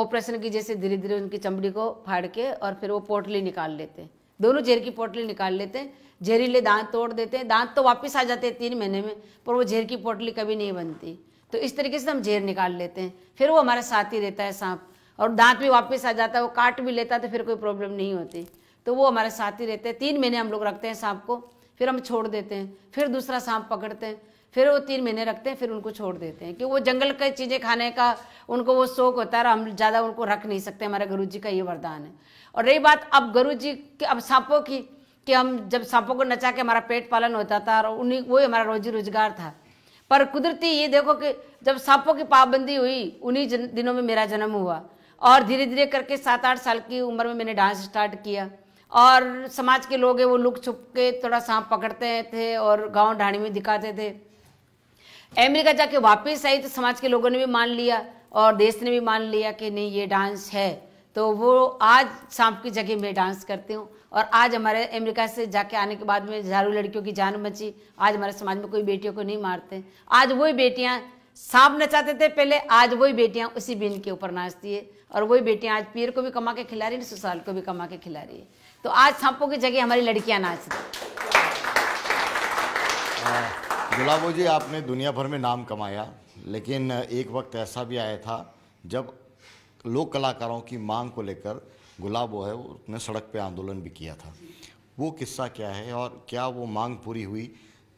ऑपरेशन की जैसे धीरे धीरे उनकी चमड़ी को फाड़ के और फिर वो पोटली निकाल लेते हैं दोनों झेर की पोटली निकाल लेते हैं जहरीले दांत तोड़ देते हैं दांत तो वापस आ जाते हैं तीन महीने में पर वो झेर की पोटली कभी नहीं बनती तो इस तरीके से हम झेर निकाल लेते हैं फिर वो हमारा साथ ही रहता है सांप और दांत भी वापस आ जाता है वो काट भी लेता है तो फिर कोई प्रॉब्लम नहीं होती तो वो हमारे साथ ही रहते हैं तीन महीने हम लोग रखते हैं सांप को फिर हम छोड़ देते हैं फिर दूसरा सांप पकड़ते हैं फिर वो तीन महीने रखते हैं फिर उनको छोड़ देते हैं क्योंकि वो जंगल की चीज़ें खाने का उनको वो शौक होता है और हम ज़्यादा उनको रख नहीं सकते हमारे गुरु जी का ये वरदान है और रही बात अब गुरु जी के अब सांपों की कि हम जब सांपों को नचा के हमारा पेट पालन होता था और उन्हीं वही हमारा रोजी रोजगार था पर कुदरती ये देखो कि जब सांपों की पाबंदी हुई उन्हीं दिनों में मेरा जन्म हुआ और धीरे धीरे करके सात आठ साल की उम्र में मैंने डांस स्टार्ट किया और समाज के लोग हैं वो लुक छुप के थोड़ा सांप पकड़ते थे और गांव ढाणी में दिखाते थे अमेरिका जाके वापस आई तो समाज के लोगों ने भी मान लिया और देश ने भी मान लिया कि नहीं ये डांस है तो वो आज सांप की जगह में डांस करती हूँ और आज हमारे अमेरिका से जाके आने के बाद में हजारों लड़कियों की जान बची आज हमारे समाज में कोई बेटियों को नहीं मारते आज वही बेटियाँ सांप नचाते थे पहले आज वही बेटियाँ उसी बिन के ऊपर नाचती है और वही बेटियाँ आज पीर को भी कमा के खिला रही है ससुराल को भी कमा के खिला रही है तो आज सांपों की जगह हमारी लड़कियाँ नाचती गुलाबो हाँ, जी आपने दुनिया भर में नाम कमाया लेकिन एक वक्त ऐसा भी आया था जब लोक कलाकारों की मांग को लेकर गुलाब वो है उसने सड़क पे आंदोलन भी किया था वो किस्सा क्या है और क्या वो मांग पूरी हुई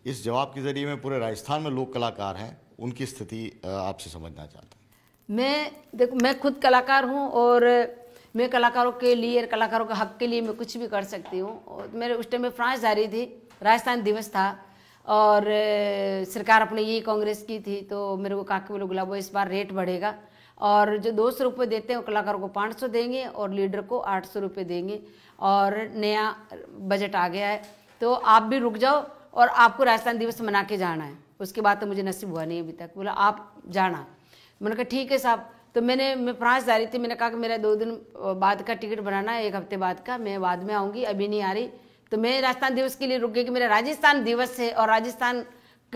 इस जवाब के ज़रिए मैं पूरे राजस्थान में लोक कलाकार हैं उनकी स्थिति आपसे समझना चाहता हूँ मैं देखो मैं खुद कलाकार हूँ और मैं कलाकारों के लिए कलाकारों के हक के लिए मैं कुछ भी कर सकती हूँ और मेरे उस टाइम में फ्रांस जा रही थी राजस्थान दिवस था और सरकार अपने यही कांग्रेस की थी तो मेरे को कहा कि बोलो गुलाबो इस बार रेट बढ़ेगा और जो दो सौ रुपये देते हैं वो कलाकार को पाँच सौ देंगे और लीडर को आठ सौ रुपये देंगे और नया बजट आ गया है तो आप भी रुक जाओ और आपको राजस्थान दिवस मना के जाना है उसके बाद तो मुझे नसीब हुआ नहीं अभी तक बोला आप जाना मैंने कहा ठीक है साहब तो मैंने मैं फ्रांस जा रही थी मैंने कहा कि मेरा दो दिन बाद का टिकट बनाना है एक हफ्ते बाद का मैं बाद में आऊँगी अभी नहीं आ रही तो मैं राजस्थान दिवस के लिए रुक गई कि मेरा राजस्थान दिवस है और राजस्थान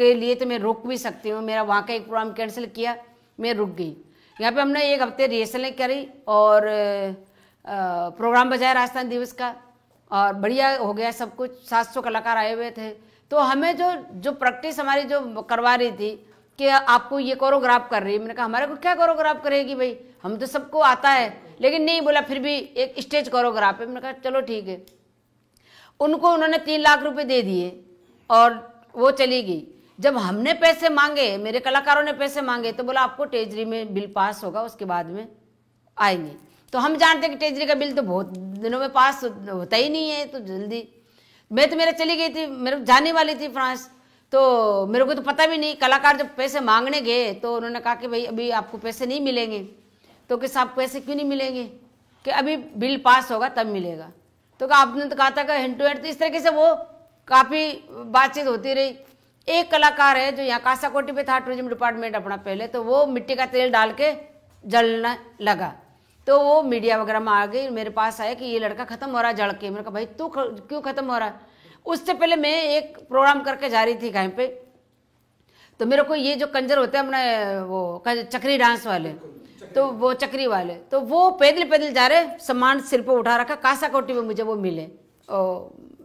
के लिए तो मैं रुक भी सकती हूँ मेरा वहाँ का एक प्रोग्राम कैंसिल किया मैं रुक गई यहाँ पे हमने एक हफ्ते रिहर्सलें करी और प्रोग्राम बजाया राजस्थान दिवस का और बढ़िया हो गया सब कुछ सात सौ कलाकार आए हुए थे तो हमें जो जो प्रैक्टिस हमारी जो करवा रही थी कि आपको ये कोरोग्राफ कर रही है मैंने कहा हमारे को क्या कोरोग्राफ करेगी भाई हम तो सबको आता है लेकिन नहीं बोला फिर भी एक स्टेज कोरोग्राफ है मैंने कहा चलो ठीक है उनको उन्होंने तीन लाख रुपए दे दिए और वो चली गई जब हमने पैसे मांगे मेरे कलाकारों ने पैसे मांगे तो बोला आपको टेजरी में बिल पास होगा उसके बाद में आएंगे तो हम जानते हैं कि टेजरी का बिल तो बहुत दिनों में पास होता ही नहीं है तो जल्दी मैं तो मेरे चली गई थी मेरे जाने वाली थी फ्रांस तो मेरे को तो पता भी नहीं कलाकार जब पैसे मांगने गए तो उन्होंने कहा कि भाई अभी आपको पैसे नहीं मिलेंगे तो कि साहब पैसे क्यों नहीं मिलेंगे कि अभी बिल पास होगा तब मिलेगा तो आपने तो कहा था कि हैंड टू हैंड तो इस तरीके से वो काफ़ी बातचीत होती रही एक कलाकार है जो यहाँ कासाकोटी पे था टूरिज्म डिपार्टमेंट अपना पहले तो वो मिट्टी का तेल डाल के जलने लगा तो वो मीडिया वगैरह में आ गई मेरे पास आया कि ये लड़का ख़त्म हो रहा है जल के मेरे कहा भाई तू क्यों ख़त्म हो रहा है उससे पहले मैं एक प्रोग्राम करके जा रही थी कहीं पे तो मेरे को ये जो कंजर होते हैं अपने वो चक्री डांस वाले तो वो चक्री वाले तो वो पैदल पैदल जा रहे सामान सिर पर उठा रखा कासाकोटी में मुझे वो मिले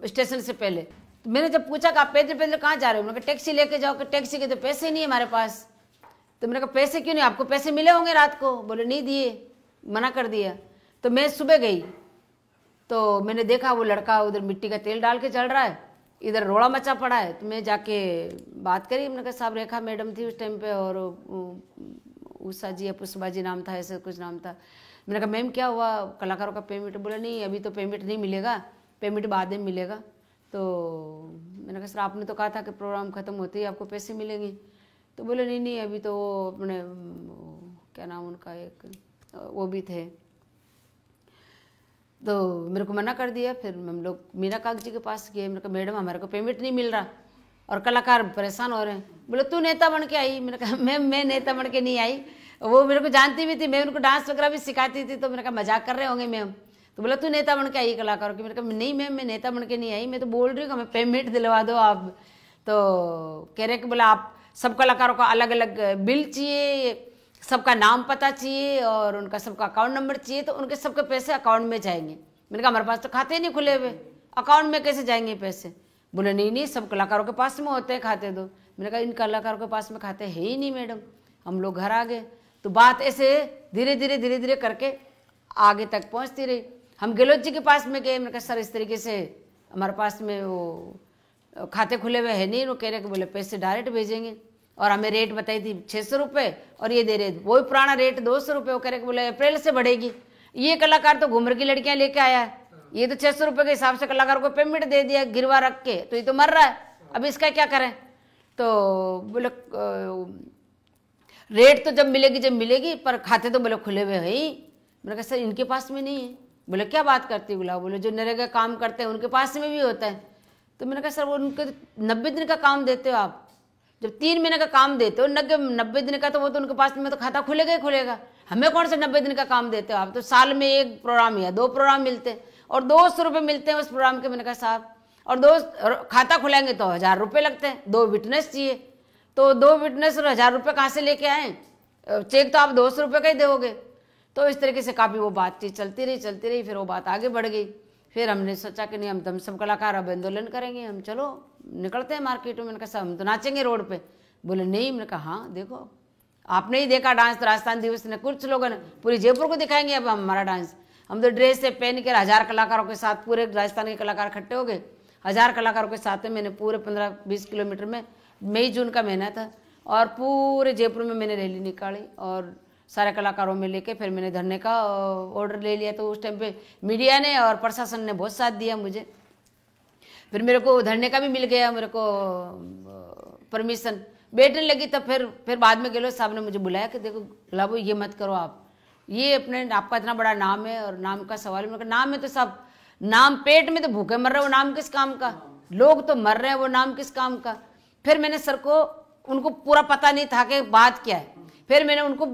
स्टेशन से पहले तो मैंने जब पूछा कि आप पैदल पैदल कहाँ जा रहे हो मैंने कहा टैक्सी लेके जाओ कि टैक्सी के तो पैसे नहीं है हमारे पास तो मैंने कहा पैसे क्यों नहीं आपको पैसे मिले होंगे रात को बोले नहीं दिए मना कर दिया तो मैं सुबह गई तो मैंने देखा वो लड़का उधर मिट्टी का तेल डाल के चल रहा है इधर रोड़ा मचा पड़ा है तो मैं जाके बात करी मैंने कहा साहब रेखा मैडम थी उस टाइम पे और उषा जी या पुष्पा जी नाम था ऐसा कुछ नाम था मैंने कहा मैम क्या हुआ कलाकारों का पेमेंट बोला नहीं अभी तो पेमेंट नहीं मिलेगा पेमेंट बाद में मिलेगा तो मैंने कहा सर आपने तो कहा था कि प्रोग्राम ख़त्म होते ही आपको पैसे मिलेंगे तो बोले नहीं नहीं अभी तो वो अपने क्या नाम उनका एक वो भी थे तो मेरे को मना कर दिया फिर हम लोग मीरा कागजी के पास गए मैंने कहा मैडम हमारे को पेमेंट नहीं मिल रहा और कलाकार परेशान हो रहे हैं बोले तू नेता बन के आई मैंने कहा मैम मैं नेता बन के नहीं आई वो मेरे को जानती भी थी मैं उनको डांस वगैरह भी सिखाती थी तो मैंने कहा मजाक कर रहे होंगे मैम तो बोला तू नेता बन के आई कलाकारों की मैंने कहा नहीं मैम मैं नेता बन के नहीं आई मैं तो बोल रही हूँ हमें पेमेंट दिलवा दो आप तो कह रहे कि बोला आप सब कलाकारों का अलग अलग बिल चाहिए सबका नाम पता चाहिए और उनका सबका अकाउंट नंबर चाहिए तो उनके सबके पैसे अकाउंट में जाएंगे मैंने कहा हमारे पास तो खाते नहीं खुले हुए अकाउंट में कैसे जाएंगे पैसे बोले नहीं नहीं सब कलाकारों के पास में होते हैं खाते दो मैंने कहा इन कलाकारों के पास में खाते है ही नहीं मैडम हम लोग घर आ गए तो बात ऐसे धीरे धीरे धीरे धीरे करके आगे तक पहुंचती रही हम गहलोत जी के पास में गए मैंने कहा सर इस तरीके से हमारे पास में वो खाते खुले हुए है नहीं वो कह रहे कि बोले पैसे डायरेक्ट भेजेंगे और हमें रेट बताई थी छः सौ रुपये और ये दे रहे थे वही पुराना रेट दो सौ रुपये वो कह रहे कि बोले अप्रैल से बढ़ेगी ये कलाकार तो घूमर की लड़कियाँ लेके आया है ये तो छः सौ रुपये के हिसाब से कलाकार को पेमेंट दे दिया गिरवा रख के तो ये तो मर रहा है अब इसका क्या करें तो बोले रेट तो जब मिलेगी जब मिलेगी पर खाते तो बोले खुले हुए हैं मैंने कहा सर इनके पास में नहीं है बोले क्या बात करती बोला बोले जो नरेगा काम करते हैं उनके पास में भी होता है तो मैंने कहा सर वो उनके नब्बे दिन का काम देते हो आप जब तीन महीने का काम देते हो नब्बे नब्बे दिन का तो वो तो उनके पास में तो खाता खुलेगा ही खुलेगा हमें कौन से नब्बे दिन का काम देते हो आप तो साल में एक प्रोग्राम या दो प्रोग्राम मिलते हैं और दो सौ रुपये मिलते हैं उस प्रोग्राम के मैंने कहा साहब और दो खाता खुलेंगे तो हज़ार रुपये लगते हैं दो विटनेस चाहिए तो दो विटनेस और हज़ार रुपये कहाँ से लेके आए चेक तो आप दो सौ रुपये का ही दोगे तो इस तरीके से काफ़ी वो बातचीत चलती रही चलती रही फिर वो बात आगे बढ़ गई फिर हमने सोचा कि नहीं हम दम तो सब कलाकार अब आंदोलन करेंगे हम चलो निकलते हैं मार्केट में मैंने कहा हम तो नाचेंगे रोड पे बोले नहीं मैंने कहा हाँ देखो आपने ही देखा डांस तो राजस्थान दिवस ने कुछ लोगों ने पूरी जयपुर को दिखाएंगे अब हमारा डांस हम तो ड्रेस से पहन कर हज़ार कलाकारों के साथ पूरे राजस्थान के कलाकार इकट्ठे हो गए हज़ार कलाकारों के साथ मैंने पूरे पंद्रह बीस किलोमीटर में मई जून का महीना था और पूरे जयपुर में मैंने रैली निकाली और सारे कलाकारों में लेके फिर मैंने धरने का ऑर्डर ले लिया तो उस टाइम पे मीडिया ने और प्रशासन ने बहुत साथ दिया मुझे फिर मेरे को धरने का भी मिल गया मेरे को परमिशन बैठने लगी तब फिर फिर बाद में गहलोत साहब ने मुझे बुलाया कि देखो गुलाबो ये मत करो आप ये अपने आपका इतना बड़ा नाम है और नाम का सवाल मेरे नाम है तो सब नाम पेट में तो भूखे मर रहे वो नाम किस काम का लोग तो मर रहे हैं वो नाम किस काम का फिर मैंने सर को उनको पूरा पता नहीं था कि बात क्या है फिर मैंने उनको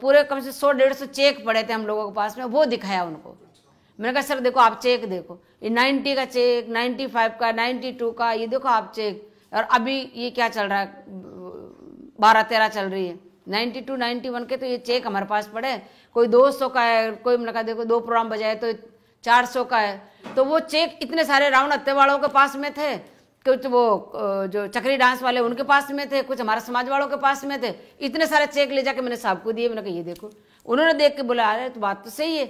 पूरे कम से सौ डेढ़ सौ चेक पड़े थे हम लोगों के पास में वो दिखाया उनको मैंने कहा सर देखो आप चेक देखो ये नाइन्टी का चेक नाइन्टी फाइव का नाइन्टी टू का ये देखो आप चेक और अभी ये क्या चल रहा है बारह तेरह चल रही है नाइन्टी टू नाइन्टी वन के तो ये चेक हमारे पास पड़े कोई दो सौ का है कोई मैंने कहा देखो दो प्रोग्राम बजाए तो चार सौ का है तो वो चेक इतने सारे राउंड अत्तेवाड़ों के पास में थे कुछ तो वो जो चक्री डांस वाले उनके पास में थे कुछ हमारे समाज वालों के पास में थे इतने सारे चेक ले जाके मैंने साहब को दिए मैंने कहा ये देखो उन्होंने देख के बोला अरे तो बात तो सही है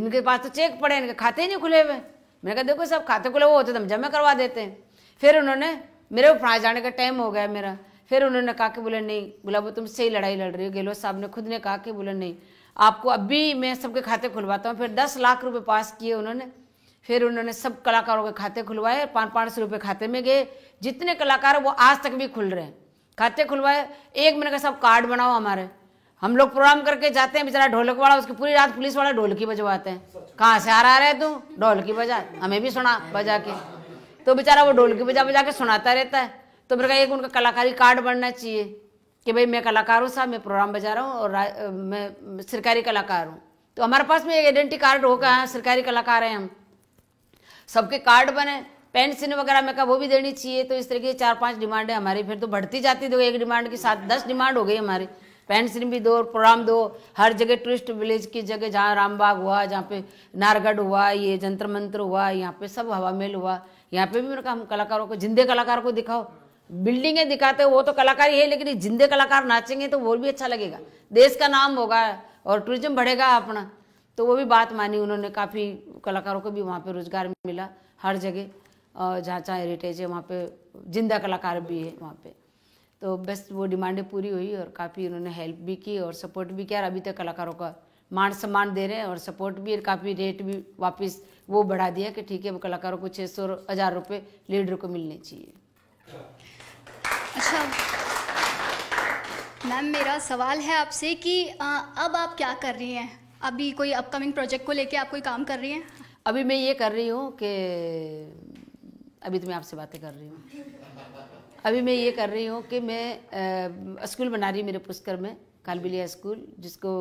इनके पास तो चेक पड़े इनके खाते ही नहीं खुले हुए मैंने कहा देखो साहब खाते खुले हुए होते तो हम जमा करवा देते हैं फिर उन्होंने मेरे फ्रांस जाने का टाइम हो गया मेरा फिर उन्होंने कहा कि बोले नहीं बोला वो तुम सही लड़ाई लड़ रही हो गहलोत साहब ने खुद ने कहा कि बोले नहीं आपको अभी मैं सबके खाते खुलवाता हूँ फिर दस लाख रुपये पास किए उन्होंने फिर उन्होंने सब कलाकारों के खाते खुलवाए पाँच पाँच सौ रुपये खाते में गए जितने कलाकार वो आज तक भी खुल रहे हैं खाते खुलवाए एक महीने का सब कार्ड बनाओ हमारे हम लोग प्रोग्राम करके जाते हैं बेचारा ढोलक वाला उसकी पूरी रात पुलिस वाला ढोलकी बजवाते हैं कहाँ से आ रहा है तू ढोलकी बजा हमें भी सुना बजा के तो बेचारा वो ढोलकी बजा बजा के सुनाता रहता है तो मेरे का एक उनका कलाकारी कार्ड बनना चाहिए कि भाई मैं कलाकार हूँ साहब मैं प्रोग्राम बजा रहा हूँ और मैं सरकारी कलाकार हूँ तो हमारे पास में एक आइडेंटिटी कार्ड होगा सरकारी कलाकार हैं हम सबके कार्ड बने पेंशन वगैरह में कब वो भी देनी चाहिए तो इस तरीके से चार पांच डिमांड है हमारी फिर तो बढ़ती जाती तो एक डिमांड के साथ दस डिमांड हो गई हमारी पेंशन भी दो प्रोग्राम दो हर जगह टूरिस्ट विलेज की जगह जहाँ रामबाग हुआ जहाँ पे नारगढ़ हुआ ये जंतर मंत्र हुआ यहाँ पे सब हवा मेल हुआ यहाँ पे भी मेरे हम कलाकारों को जिंदे कलाकार को दिखाओ बिल्डिंगें दिखाते हो वो तो कलाकार ही है लेकिन जिंदे कलाकार नाचेंगे तो वो भी अच्छा लगेगा देश का नाम होगा और टूरिज्म बढ़ेगा अपना तो वो भी बात मानी उन्होंने काफ़ी कलाकारों को भी वहाँ पे रोज़गार मिला हर जगह जहाँ जहाँ हेरिटेज है वहाँ पे जिंदा कलाकार भी है वहाँ पे तो बस वो डिमांडें पूरी हुई और काफ़ी उन्होंने हेल्प भी की और सपोर्ट भी किया और अभी तक कलाकारों का मान सम्मान दे रहे हैं और सपोर्ट भी काफ़ी रेट भी वापस वो बढ़ा दिया कि ठीक है वो कलाकारों को छः सौ हज़ार रुपये लीडर को मिलने चाहिए अच्छा मैम मेरा सवाल है आपसे कि अब आप क्या कर रही हैं अभी कोई अपकमिंग प्रोजेक्ट को लेके आप कोई काम कर रही हैं अभी मैं ये कर रही हूँ कि अभी तो मैं आपसे बातें कर रही हूँ अभी मैं ये कर रही हूँ कि मैं स्कूल बना रही हूँ मेरे पुष्कर में कालबिलिया स्कूल जिसको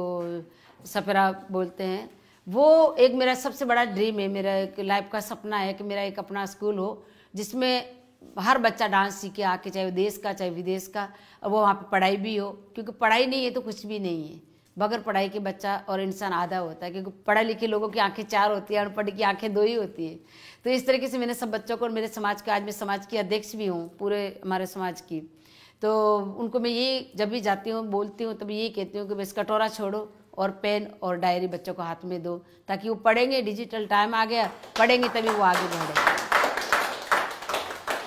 सफेरा बोलते हैं वो एक मेरा सबसे बड़ा ड्रीम है मेरा एक लाइफ का सपना है कि मेरा एक अपना स्कूल हो जिसमें हर बच्चा डांस सीखे आके चाहे देश का चाहे विदेश का वो वहाँ पे पढ़ाई भी हो क्योंकि पढ़ाई नहीं है तो कुछ भी नहीं है मगर पढ़ाई के बच्चा और इंसान आधा होता है क्योंकि पढ़े लिखे लोगों की आंखें चार होती है अनपढ़ की आंखें दो ही होती है तो इस तरीके से मैंने सब बच्चों को और मेरे समाज के आज मैं समाज की अध्यक्ष भी हूँ पूरे हमारे समाज की तो उनको मैं ये जब भी जाती हूँ बोलती हूँ तो मैं यही कहती हूँ कि बस कटोरा छोड़ो और पेन और डायरी बच्चों को हाथ में दो ताकि वो पढ़ेंगे डिजिटल टाइम आ गया पढ़ेंगे तभी वो आगे बढ़ेंगे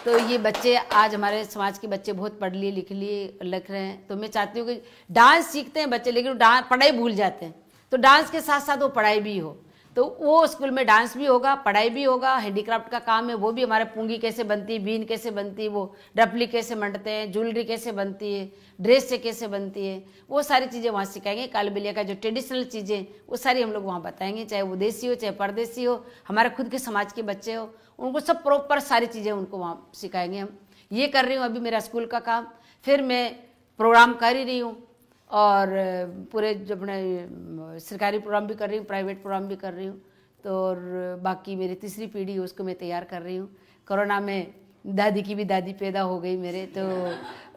तो ये बच्चे आज हमारे समाज के बच्चे बहुत पढ़ लिए लिख लिए लिख रहे हैं तो मैं चाहती हूँ कि डांस सीखते हैं बच्चे लेकिन डांस पढ़ाई भूल जाते हैं तो डांस के साथ साथ वो पढ़ाई भी हो तो वो स्कूल में डांस भी होगा पढ़ाई भी होगा हैंडीक्राफ्ट का काम है वो भी हमारे पूंगी कैसे बनती है बीन कैसे बनती है वो डपली कैसे मंडते हैं ज्वेलरी कैसे बनती है ड्रेस से कैसे बनती है वो सारी चीज़ें वहाँ सिखाएंगे कालबिलिया का जो ट्रेडिशनल चीज़ें वो सारी हम लोग वहाँ बताएंगे चाहे वो देसी हो चाहे परदेसी हो हमारे खुद के समाज के बच्चे हो उनको सब प्रॉपर सारी चीज़ें उनको वहाँ सिखाएंगे हम ये कर रही हूँ अभी मेरा स्कूल का काम फिर मैं प्रोग्राम कर ही रही हूँ और पूरे जब मैं सरकारी प्रोग्राम भी कर रही हूँ प्राइवेट प्रोग्राम भी कर रही हूँ तो और बाकी मेरी तीसरी पीढ़ी उसको मैं तैयार कर रही हूँ कोरोना में दादी की भी दादी पैदा हो गई मेरे तो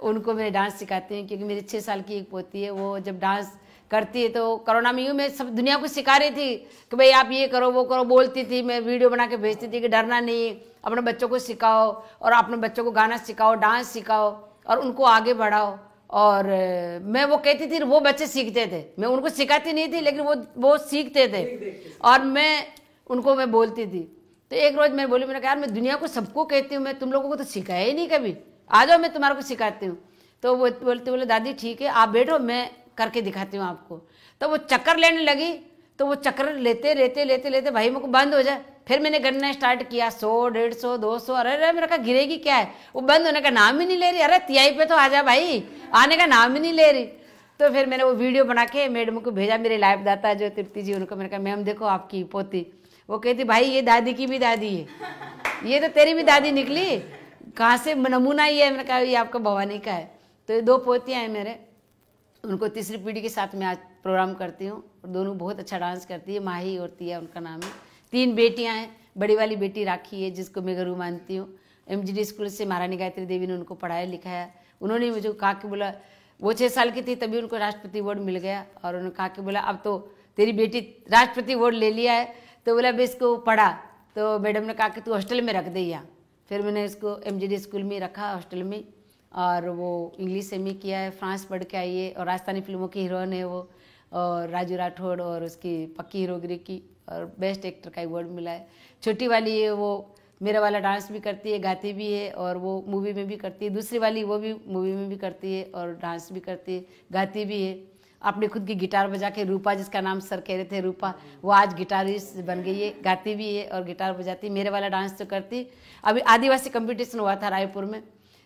उनको मैं डांस सिखाती हूँ क्योंकि मेरी छः साल की एक पोती है वो जब डांस करती है तो कोरोना में यूँ मैं सब दुनिया को सिखा रही थी कि भाई आप ये करो वो करो बोलती थी मैं वीडियो बना के भेजती थी कि डरना नहीं अपने बच्चों को सिखाओ और अपने बच्चों को गाना सिखाओ डांस सिखाओ और उनको आगे बढ़ाओ और मैं वो कहती थी वो बच्चे सीखते थे मैं उनको सिखाती नहीं थी लेकिन वो वो सीखते थे और मैं उनको मैं बोलती थी तो एक रोज़ मैं बोली मैंने कहा यार मैं दुनिया को सबको कहती हूँ मैं तुम लोगों को तो सिखाया ही नहीं कभी आ जाओ मैं तुम्हारे को सिखाती हूँ तो वो बोलते बोले दादी ठीक है आप बैठो मैं करके दिखाती हूँ आपको तो वो चक्कर लेने लगी तो वो चक्कर लेते लेते लेते लेते भाई मुझे बंद हो जाए फिर मैंने गन्ना स्टार्ट किया सौ डेढ़ सौ दो सौ अरे अरे मेरे कहा गिरेगी क्या है वो बंद होने का नाम ही नहीं ले रही अरे तिहाई पे तो आ जा भाई आने का नाम ही नहीं ले रही तो फिर मैंने वो वीडियो बना के मैडम को भेजा मेरे लाइफ दाता जो तृप्ति जी उनको मैंने कहा मैम देखो आपकी पोती वो कहती भाई ये दादी की भी दादी है ये तो तेरी भी दादी निकली कहाँ से नमूना ही है मैंने कहा ये आपका भवानी का है तो ये दो पोतियाँ हैं मेरे उनको तीसरी पीढ़ी के साथ मैं आज प्रोग्राम करती हूँ दोनों बहुत अच्छा डांस करती है माही और तिया उनका नाम है तीन बेटियाँ हैं बड़ी वाली बेटी राखी है जिसको मैं गुरु मानती हूँ एम स्कूल से महारानी गायत्री देवी ने उनको पढ़ाया लिखाया उन्होंने मुझे कहा कि बोला वो छः साल की थी तभी उनको राष्ट्रपति अवार्ड मिल गया और उन्होंने कहा कि बोला अब तो तेरी बेटी राष्ट्रपति अवार्ड ले लिया है तो बोला अभी इसको पढ़ा तो मैडम ने कहा कि तू हॉस्टल में रख दे यहाँ फिर मैंने इसको एम स्कूल में रखा हॉस्टल में और वो इंग्लिश एम किया है फ्रांस पढ़ के आई है और राजस्थानी फिल्मों की हीरोइन है वो और राजू राठौड़ और उसकी पक्की हीरोगिरी की और बेस्ट एक्टर का अवार्ड मिला है छोटी वाली है वो मेरा वाला डांस भी करती है गाती भी है और वो मूवी में भी करती है दूसरी वाली वो भी मूवी में भी करती है और डांस भी करती है गाती भी है अपने खुद की गिटार बजा के रूपा जिसका नाम सर कह रहे थे रूपा वो आज गिटारिस्ट बन गई है गाती भी है और गिटार बजाती मेरे वाला डांस तो करती अभी आदिवासी कंपटीशन हुआ था रायपुर में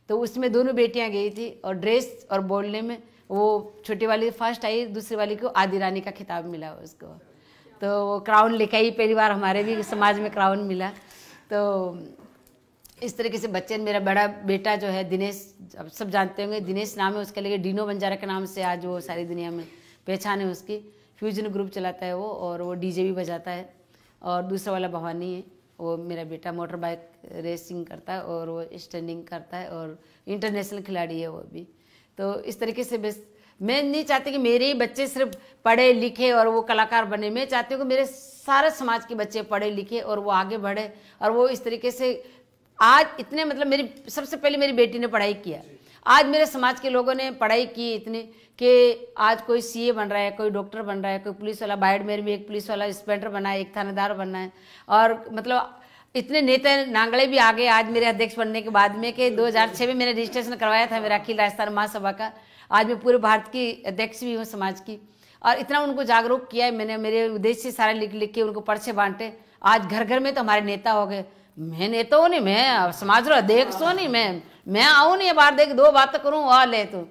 तो उसमें दोनों बेटियां गई थी और ड्रेस और बोलने में वो छोटी वाली फर्स्ट आई दूसरी वाली को आदि रानी का खिताब मिला उसको तो वो क्राउन लेके ही पहली बार हमारे भी समाज में क्राउन मिला तो इस तरीके से बच्चे मेरा बड़ा बेटा जो है दिनेश अब सब जानते होंगे दिनेश नाम है उसके लिए डीनो बंजारा के नाम से आज वो सारी दुनिया में पहचान है उसकी फ्यूजन ग्रुप चलाता है वो और वो डीजे भी बजाता है और दूसरा वाला भवानी है वो मेरा बेटा मोटर बाइक रेसिंग करता है और वो स्टैंडिंग करता है और इंटरनेशनल खिलाड़ी है वो भी तो इस तरीके से बस मैं नहीं चाहती कि मेरे ही बच्चे सिर्फ पढ़े लिखे और वो कलाकार बने मैं चाहती हूँ कि मेरे सारे समाज के बच्चे पढ़े लिखे और वो आगे बढ़े और वो इस तरीके से आज इतने मतलब मेरी सबसे पहले मेरी बेटी ने पढ़ाई किया आज मेरे समाज के लोगों ने पढ़ाई की इतनी कि आज कोई सीए बन रहा है कोई डॉक्टर बन रहा है कोई पुलिस वाला बायडमेर में एक पुलिस वाला इंस्पेक्टर बना है एक थानेदार बनना है और मतलब इतने नेता नांगड़े भी आ गए आज मेरे अध्यक्ष बनने के बाद में कि 2006 में मैंने रजिस्ट्रेशन करवाया था मेरा अखिल राजस्थान महासभा का आज मैं पूरे भारत की अध्यक्ष भी हूँ समाज की और इतना उनको जागरूक किया है मैंने मेरे उद्देश्य सारे लिख लिख के उनको पर्चे बांटे आज घर घर में तो हमारे नेता हो गए मैं नेता हूँ नहीं मैं समाज रो देख सो नहीं मैं मैं आऊँ नहीं बार देख दो बात करूँ और ले तू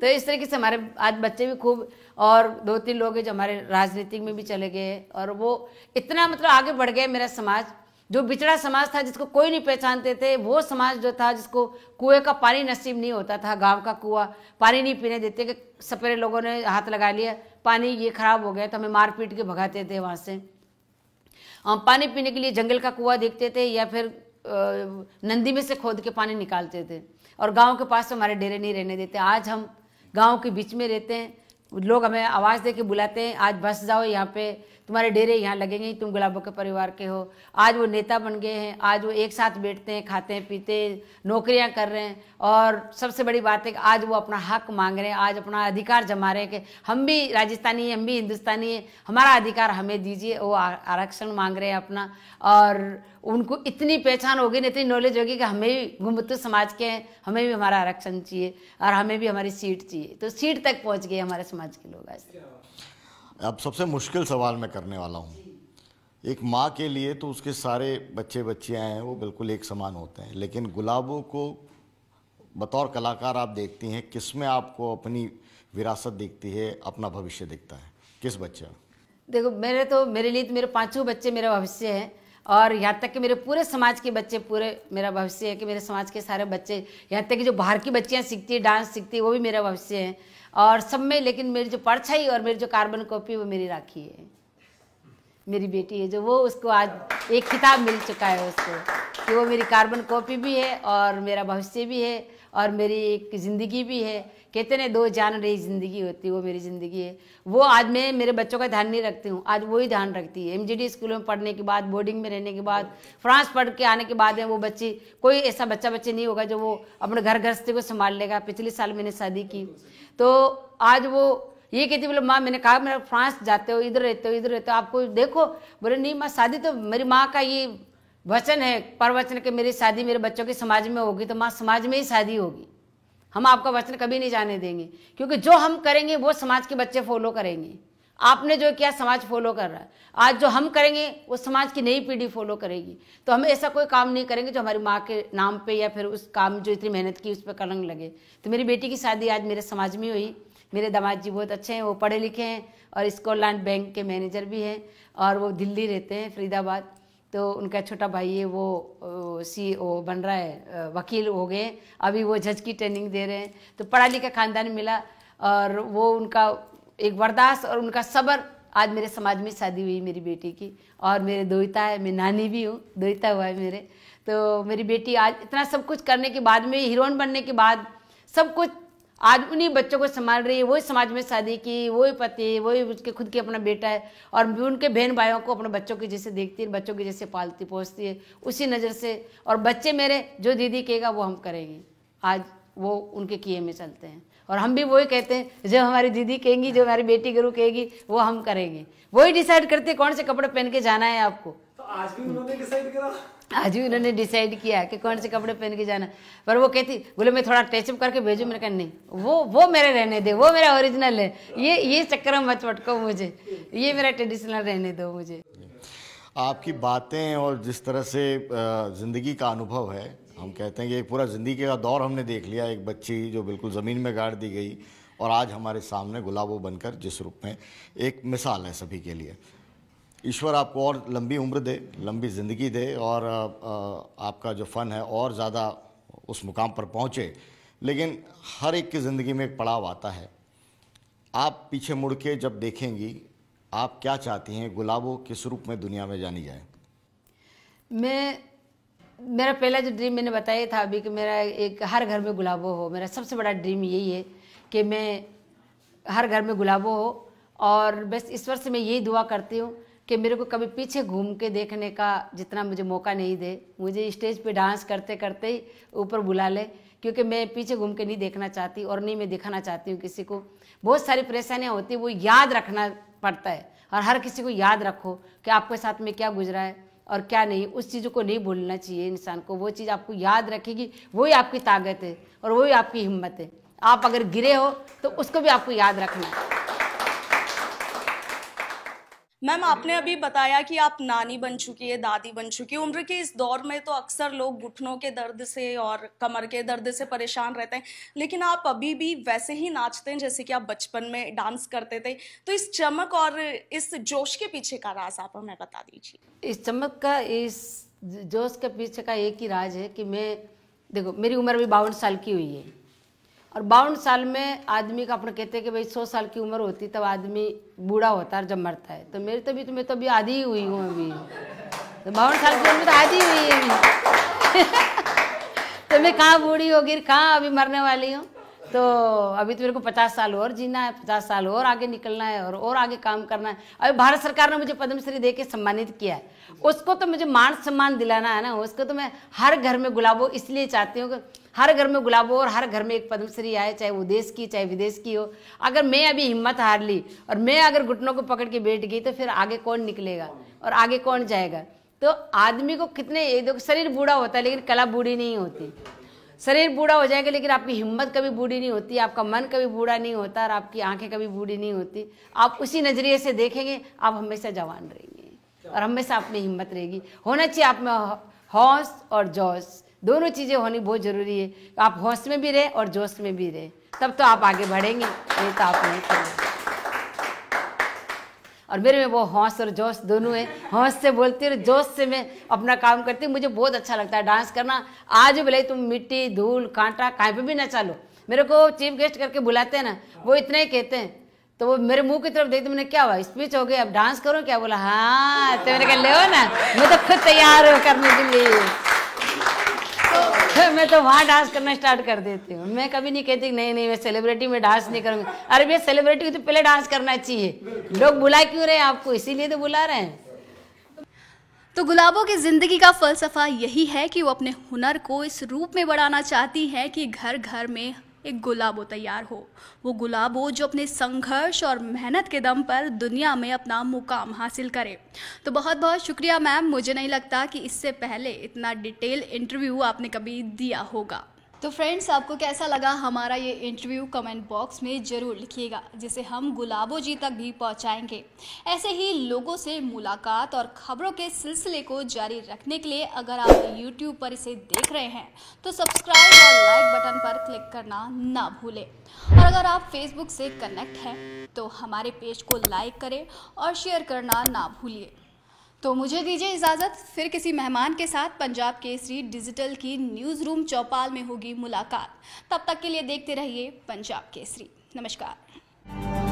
तो इस तरीके से हमारे आज बच्चे भी खूब और दो तीन लोग हैं जो हमारे राजनीतिक में भी चले गए और वो इतना मतलब आगे बढ़ गए मेरा समाज जो बिचड़ा समाज था जिसको कोई नहीं पहचानते थे वो समाज जो था जिसको कुएं का पानी नसीब नहीं होता था गांव का कुआं पानी नहीं पीने देते कि सपेरे लोगों ने हाथ लगा लिया पानी ये खराब हो गया तो हमें मार पीट के भगाते थे वहाँ से हम पानी पीने के लिए जंगल का कुआं देखते थे या फिर नंदी में से खोद के पानी निकालते थे और गाँव के पास हमारे डेरे नहीं रहने देते आज हम गाँव के बीच में रहते हैं लोग हमें आवाज़ दे के बुलाते हैं आज बस जाओ यहाँ पे तुम्हारे डेरे यहाँ लगेंगे ही तुम गुलाबों के परिवार के हो आज वो नेता बन गए हैं आज वो एक साथ बैठते हैं खाते हैं पीते नौकरियाँ कर रहे हैं और सबसे बड़ी बात है कि आज वो अपना हक मांग रहे हैं आज अपना अधिकार जमा रहे हैं कि हम भी राजस्थानी हैं हम भी हिंदुस्तानी हैं हमारा अधिकार हमें दीजिए वो आरक्षण मांग रहे हैं अपना और उनको इतनी पहचान होगी ना इतनी नॉलेज होगी कि हमें भी गुमत समाज के हैं हमें भी हमारा आरक्षण चाहिए और हमें भी हमारी सीट चाहिए तो सीट तक पहुंच गए हमारे समाज के लोग ऐसे अब सबसे मुश्किल सवाल मैं करने वाला हूँ एक माँ के लिए तो उसके सारे बच्चे बच्चियाँ हैं वो बिल्कुल एक समान होते हैं लेकिन गुलाबों को बतौर कलाकार आप देखती हैं किस में आपको अपनी विरासत दिखती है अपना भविष्य दिखता है किस बच्चे देखो मेरे तो मेरे लिए तो मेरे पाँचों बच्चे मेरा भविष्य है और यहाँ तक कि मेरे पूरे समाज के बच्चे पूरे मेरा भविष्य है कि मेरे समाज के सारे बच्चे यहाँ तक कि जो बाहर की बच्चियाँ सीखती है डांस सीखती है वो भी मेरा भविष्य है और सब में लेकिन मेरी जो परछाई और मेरी जो कार्बन कॉपी वो मेरी राखी है मेरी बेटी है जो वो उसको आज एक किताब मिल चुका है उसको कि वो मेरी कार्बन कॉपी भी है और मेरा भविष्य भी है और मेरी एक ज़िंदगी भी है कहते ना दो जान रही ज़िंदगी होती वो मेरी ज़िंदगी है वो आज मैं मेरे बच्चों का ध्यान नहीं रखती हूँ आज वही ध्यान रखती है एम स्कूल में पढ़ने के बाद बोर्डिंग में रहने के बाद फ्रांस पढ़ के आने के बाद वो बच्ची कोई ऐसा बच्चा बच्चे नहीं होगा जो वो अपने घर गृहस्थी को संभाल लेगा पिछले साल मैंने शादी की तो आज वो ये कहती बोले माँ मैंने कहा मेरा फ्रांस जाते हो इधर रहते हो इधर रहते हो आपको देखो बोले नहीं माँ शादी तो मेरी माँ का ये वचन है परवचन के मेरी शादी मेरे बच्चों की समाज में होगी तो माँ समाज में ही शादी होगी हम आपका वचन कभी नहीं जाने देंगे क्योंकि जो हम करेंगे वो समाज के बच्चे फॉलो करेंगे आपने जो किया समाज फॉलो कर रहा है आज जो हम करेंगे वो समाज की नई पीढ़ी फॉलो करेगी तो हम ऐसा कोई काम नहीं करेंगे जो हमारी माँ के नाम पे या फिर उस काम जो इतनी मेहनत की उस पर कलंग लगे तो मेरी बेटी की शादी आज मेरे समाज में हुई मेरे दामाद जी बहुत अच्छे हैं वो पढ़े लिखे हैं और स्कॉटलैंड बैंक के मैनेजर भी हैं और वो दिल्ली रहते हैं फरीदाबाद तो उनका छोटा भाई है वो सी ओ e बन रहा है वकील हो गए अभी वो जज की ट्रेनिंग दे रहे हैं तो पढ़ा लिखा खानदान मिला और वो उनका एक बर्दाश्त और उनका सब्र आज मेरे समाज में शादी हुई मेरी बेटी की और मेरे दोहिता है मैं नानी भी हूँ दोहिता हुआ है मेरे तो मेरी बेटी आज इतना सब कुछ करने के बाद में हीरोइन बनने के बाद सब कुछ आज उन्हीं बच्चों को संभाल रही है वही समाज में शादी की वही पति वही उसके खुद के अपना बेटा है और उनके बहन भाइयों को अपने बच्चों की जैसे देखती है बच्चों की जैसे पालती पोसती है उसी नज़र से और बच्चे मेरे जो दीदी कहेगा वो हम करेंगे आज वो उनके किए में चलते हैं और हम भी वही कहते हैं जो हमारी दीदी कहेंगी जो हमारी बेटी गुरु कहेगी वो हम करेंगे वही डिसाइड करते कौन से कपड़े पहन के जाना है आपको तो आज भी उन्होंने डिसाइड करा आज भी उन्होंने डिसाइड किया कि कौन से कपड़े पहन के जाना पर वो कहती बोले मैं थोड़ा टेचअप करके भेजू मैंने कहा नहीं वो वो मेरे रहने दे वो मेरा ओरिजिनल है ये ये चक्कर मत पटको मुझे ये मेरा ट्रेडिशनल रहने दो मुझे आपकी बातें और जिस तरह से ज़िंदगी का अनुभव है हम कहते हैं कि एक पूरा ज़िंदगी का दौर हमने देख लिया एक बच्ची जो बिल्कुल ज़मीन में गाड़ दी गई और आज हमारे सामने गुलाबो बनकर जिस रूप में एक मिसाल है सभी के लिए ईश्वर आपको और लंबी उम्र दे लंबी ज़िंदगी दे और आपका जो फ़न है और ज़्यादा उस मुकाम पर पहुँचे लेकिन हर एक की ज़िंदगी में एक पड़ाव आता है आप पीछे मुड़ के जब देखेंगी आप क्या चाहती हैं गुलाबों किस रूप में दुनिया में जानी जाए मैं मेरा पहला जो ड्रीम मैंने बताया था अभी कि मेरा एक हर घर में गुलाबो हो मेरा सबसे बड़ा ड्रीम यही है कि मैं हर घर में गुलाबो हो और बस ईश्वर से मैं यही दुआ करती हूँ कि मेरे को कभी पीछे घूम के देखने का जितना मुझे मौका नहीं दे मुझे स्टेज पे डांस करते करते ही ऊपर बुला ले क्योंकि मैं पीछे घूम के नहीं देखना चाहती और नहीं मैं दिखाना चाहती हूँ किसी को बहुत सारी परेशानियाँ होती वो याद रखना पड़ता है और हर किसी को याद रखो कि आपके साथ में क्या गुजरा है और क्या नहीं उस चीज़ों को नहीं भूलना चाहिए इंसान को वो चीज़ आपको याद रखेगी वही आपकी ताकत है और वही आपकी हिम्मत है आप अगर गिरे हो तो उसको भी आपको याद रखना है मैम आपने अभी बताया कि आप नानी बन चुकी है दादी बन चुकी है उम्र के इस दौर में तो अक्सर लोग घुटनों के दर्द से और कमर के दर्द से परेशान रहते हैं लेकिन आप अभी भी वैसे ही नाचते हैं जैसे कि आप बचपन में डांस करते थे तो इस चमक और इस जोश के पीछे का राज आप हमें बता दीजिए इस चमक का इस जोश के पीछे का एक ही राज है कि मैं देखो मेरी उम्र भी बावन साल की हुई है और बावन साल में आदमी का अपन कहते हैं कि भाई सौ साल की उम्र होती तब आदमी बूढ़ा होता है जब मरता है तो मेरी तभी तो मैं तो अभी आधी ही हुई हूँ अभी तो बावन साल की उम्र तो आधी हुई है अभी तो मैं कहाँ बूढ़ी होगी कहाँ अभी मरने वाली हूँ तो अभी तो मेरे को पचास साल और जीना है पचास साल और आगे निकलना है और और आगे काम करना है अभी भारत सरकार ने मुझे पद्मश्री दे के सम्मानित किया है उसको तो मुझे मान सम्मान दिलाना है ना उसको तो मैं हर घर में गुलाबो इसलिए चाहती हूँ कि हर घर में गुलाबो और हर घर में एक पद्मश्री आए चाहे वो देश की चाहे विदेश की हो अगर मैं अभी हिम्मत हार ली और मैं अगर घुटनों को पकड़ के बैठ गई तो फिर आगे कौन निकलेगा और आगे कौन जाएगा तो आदमी को कितने शरीर बूढ़ा होता है लेकिन कला बूढ़ी नहीं होती शरीर बूढ़ा हो जाएगा लेकिन आपकी हिम्मत कभी बूढ़ी नहीं होती आपका मन कभी बूढ़ा नहीं होता और आपकी आंखें कभी बूढ़ी नहीं होती आप उसी नज़रिए से देखेंगे आप हमेशा जवान रहेंगे और हमेशा आप में हिम्मत रहेगी होना चाहिए आप में हौस और जोश दोनों चीज़ें होनी बहुत ज़रूरी है आप हौस में भी रहें और जोश में भी रहें तब तो आप आगे बढ़ेंगे नहीं तो आप नहीं और मेरे में वो हौस और जोश दोनों है हौस से बोलती हूँ जोश से मैं अपना काम करती हूँ मुझे बहुत अच्छा लगता है डांस करना आज भले तुम मिट्टी धूल कांटा कहीं पर भी ना चलो मेरे को चीफ गेस्ट करके बुलाते हैं ना वो इतना ही कहते हैं तो वो मेरे मुंह की तरफ देखते मैंने क्या हुआ स्पीच हो गई अब डांस करो क्या बोला हाँ तो मैंने कहा ले ना मैं तो खुद तैयार हूँ करने के लिए मैं तो वहाँ डांस करना स्टार्ट कर देती हूँ मैं कभी नहीं कहती नहीं नहीं मैं सेलिब्रिटी में डांस नहीं करूँगी अरे भैया सेलिब्रिटी तो पहले डांस करना चाहिए लोग बुला क्यों रहे हैं आपको इसीलिए तो बुला रहे हैं तो गुलाबों की ज़िंदगी का फ़लसफ़ा यही है कि वो अपने हुनर को इस रूप में बढ़ाना चाहती हैं कि घर घर में एक गुलाब तैयार हो वो गुलाब हो जो अपने संघर्ष और मेहनत के दम पर दुनिया में अपना मुकाम हासिल करे तो बहुत बहुत शुक्रिया मैम मुझे नहीं लगता कि इससे पहले इतना डिटेल इंटरव्यू आपने कभी दिया होगा तो फ्रेंड्स आपको कैसा लगा हमारा ये इंटरव्यू कमेंट बॉक्स में ज़रूर लिखिएगा जिसे हम गुलाबो जी तक भी पहुंचाएंगे ऐसे ही लोगों से मुलाकात और खबरों के सिलसिले को जारी रखने के लिए अगर आप YouTube पर इसे देख रहे हैं तो सब्सक्राइब और लाइक बटन पर क्लिक करना ना भूलें और अगर आप Facebook से कनेक्ट हैं तो हमारे पेज को लाइक करें और शेयर करना ना भूलिए तो मुझे दीजिए इजाज़त फिर किसी मेहमान के साथ पंजाब केसरी डिजिटल की न्यूज़ रूम चौपाल में होगी मुलाकात तब तक के लिए देखते रहिए पंजाब केसरी नमस्कार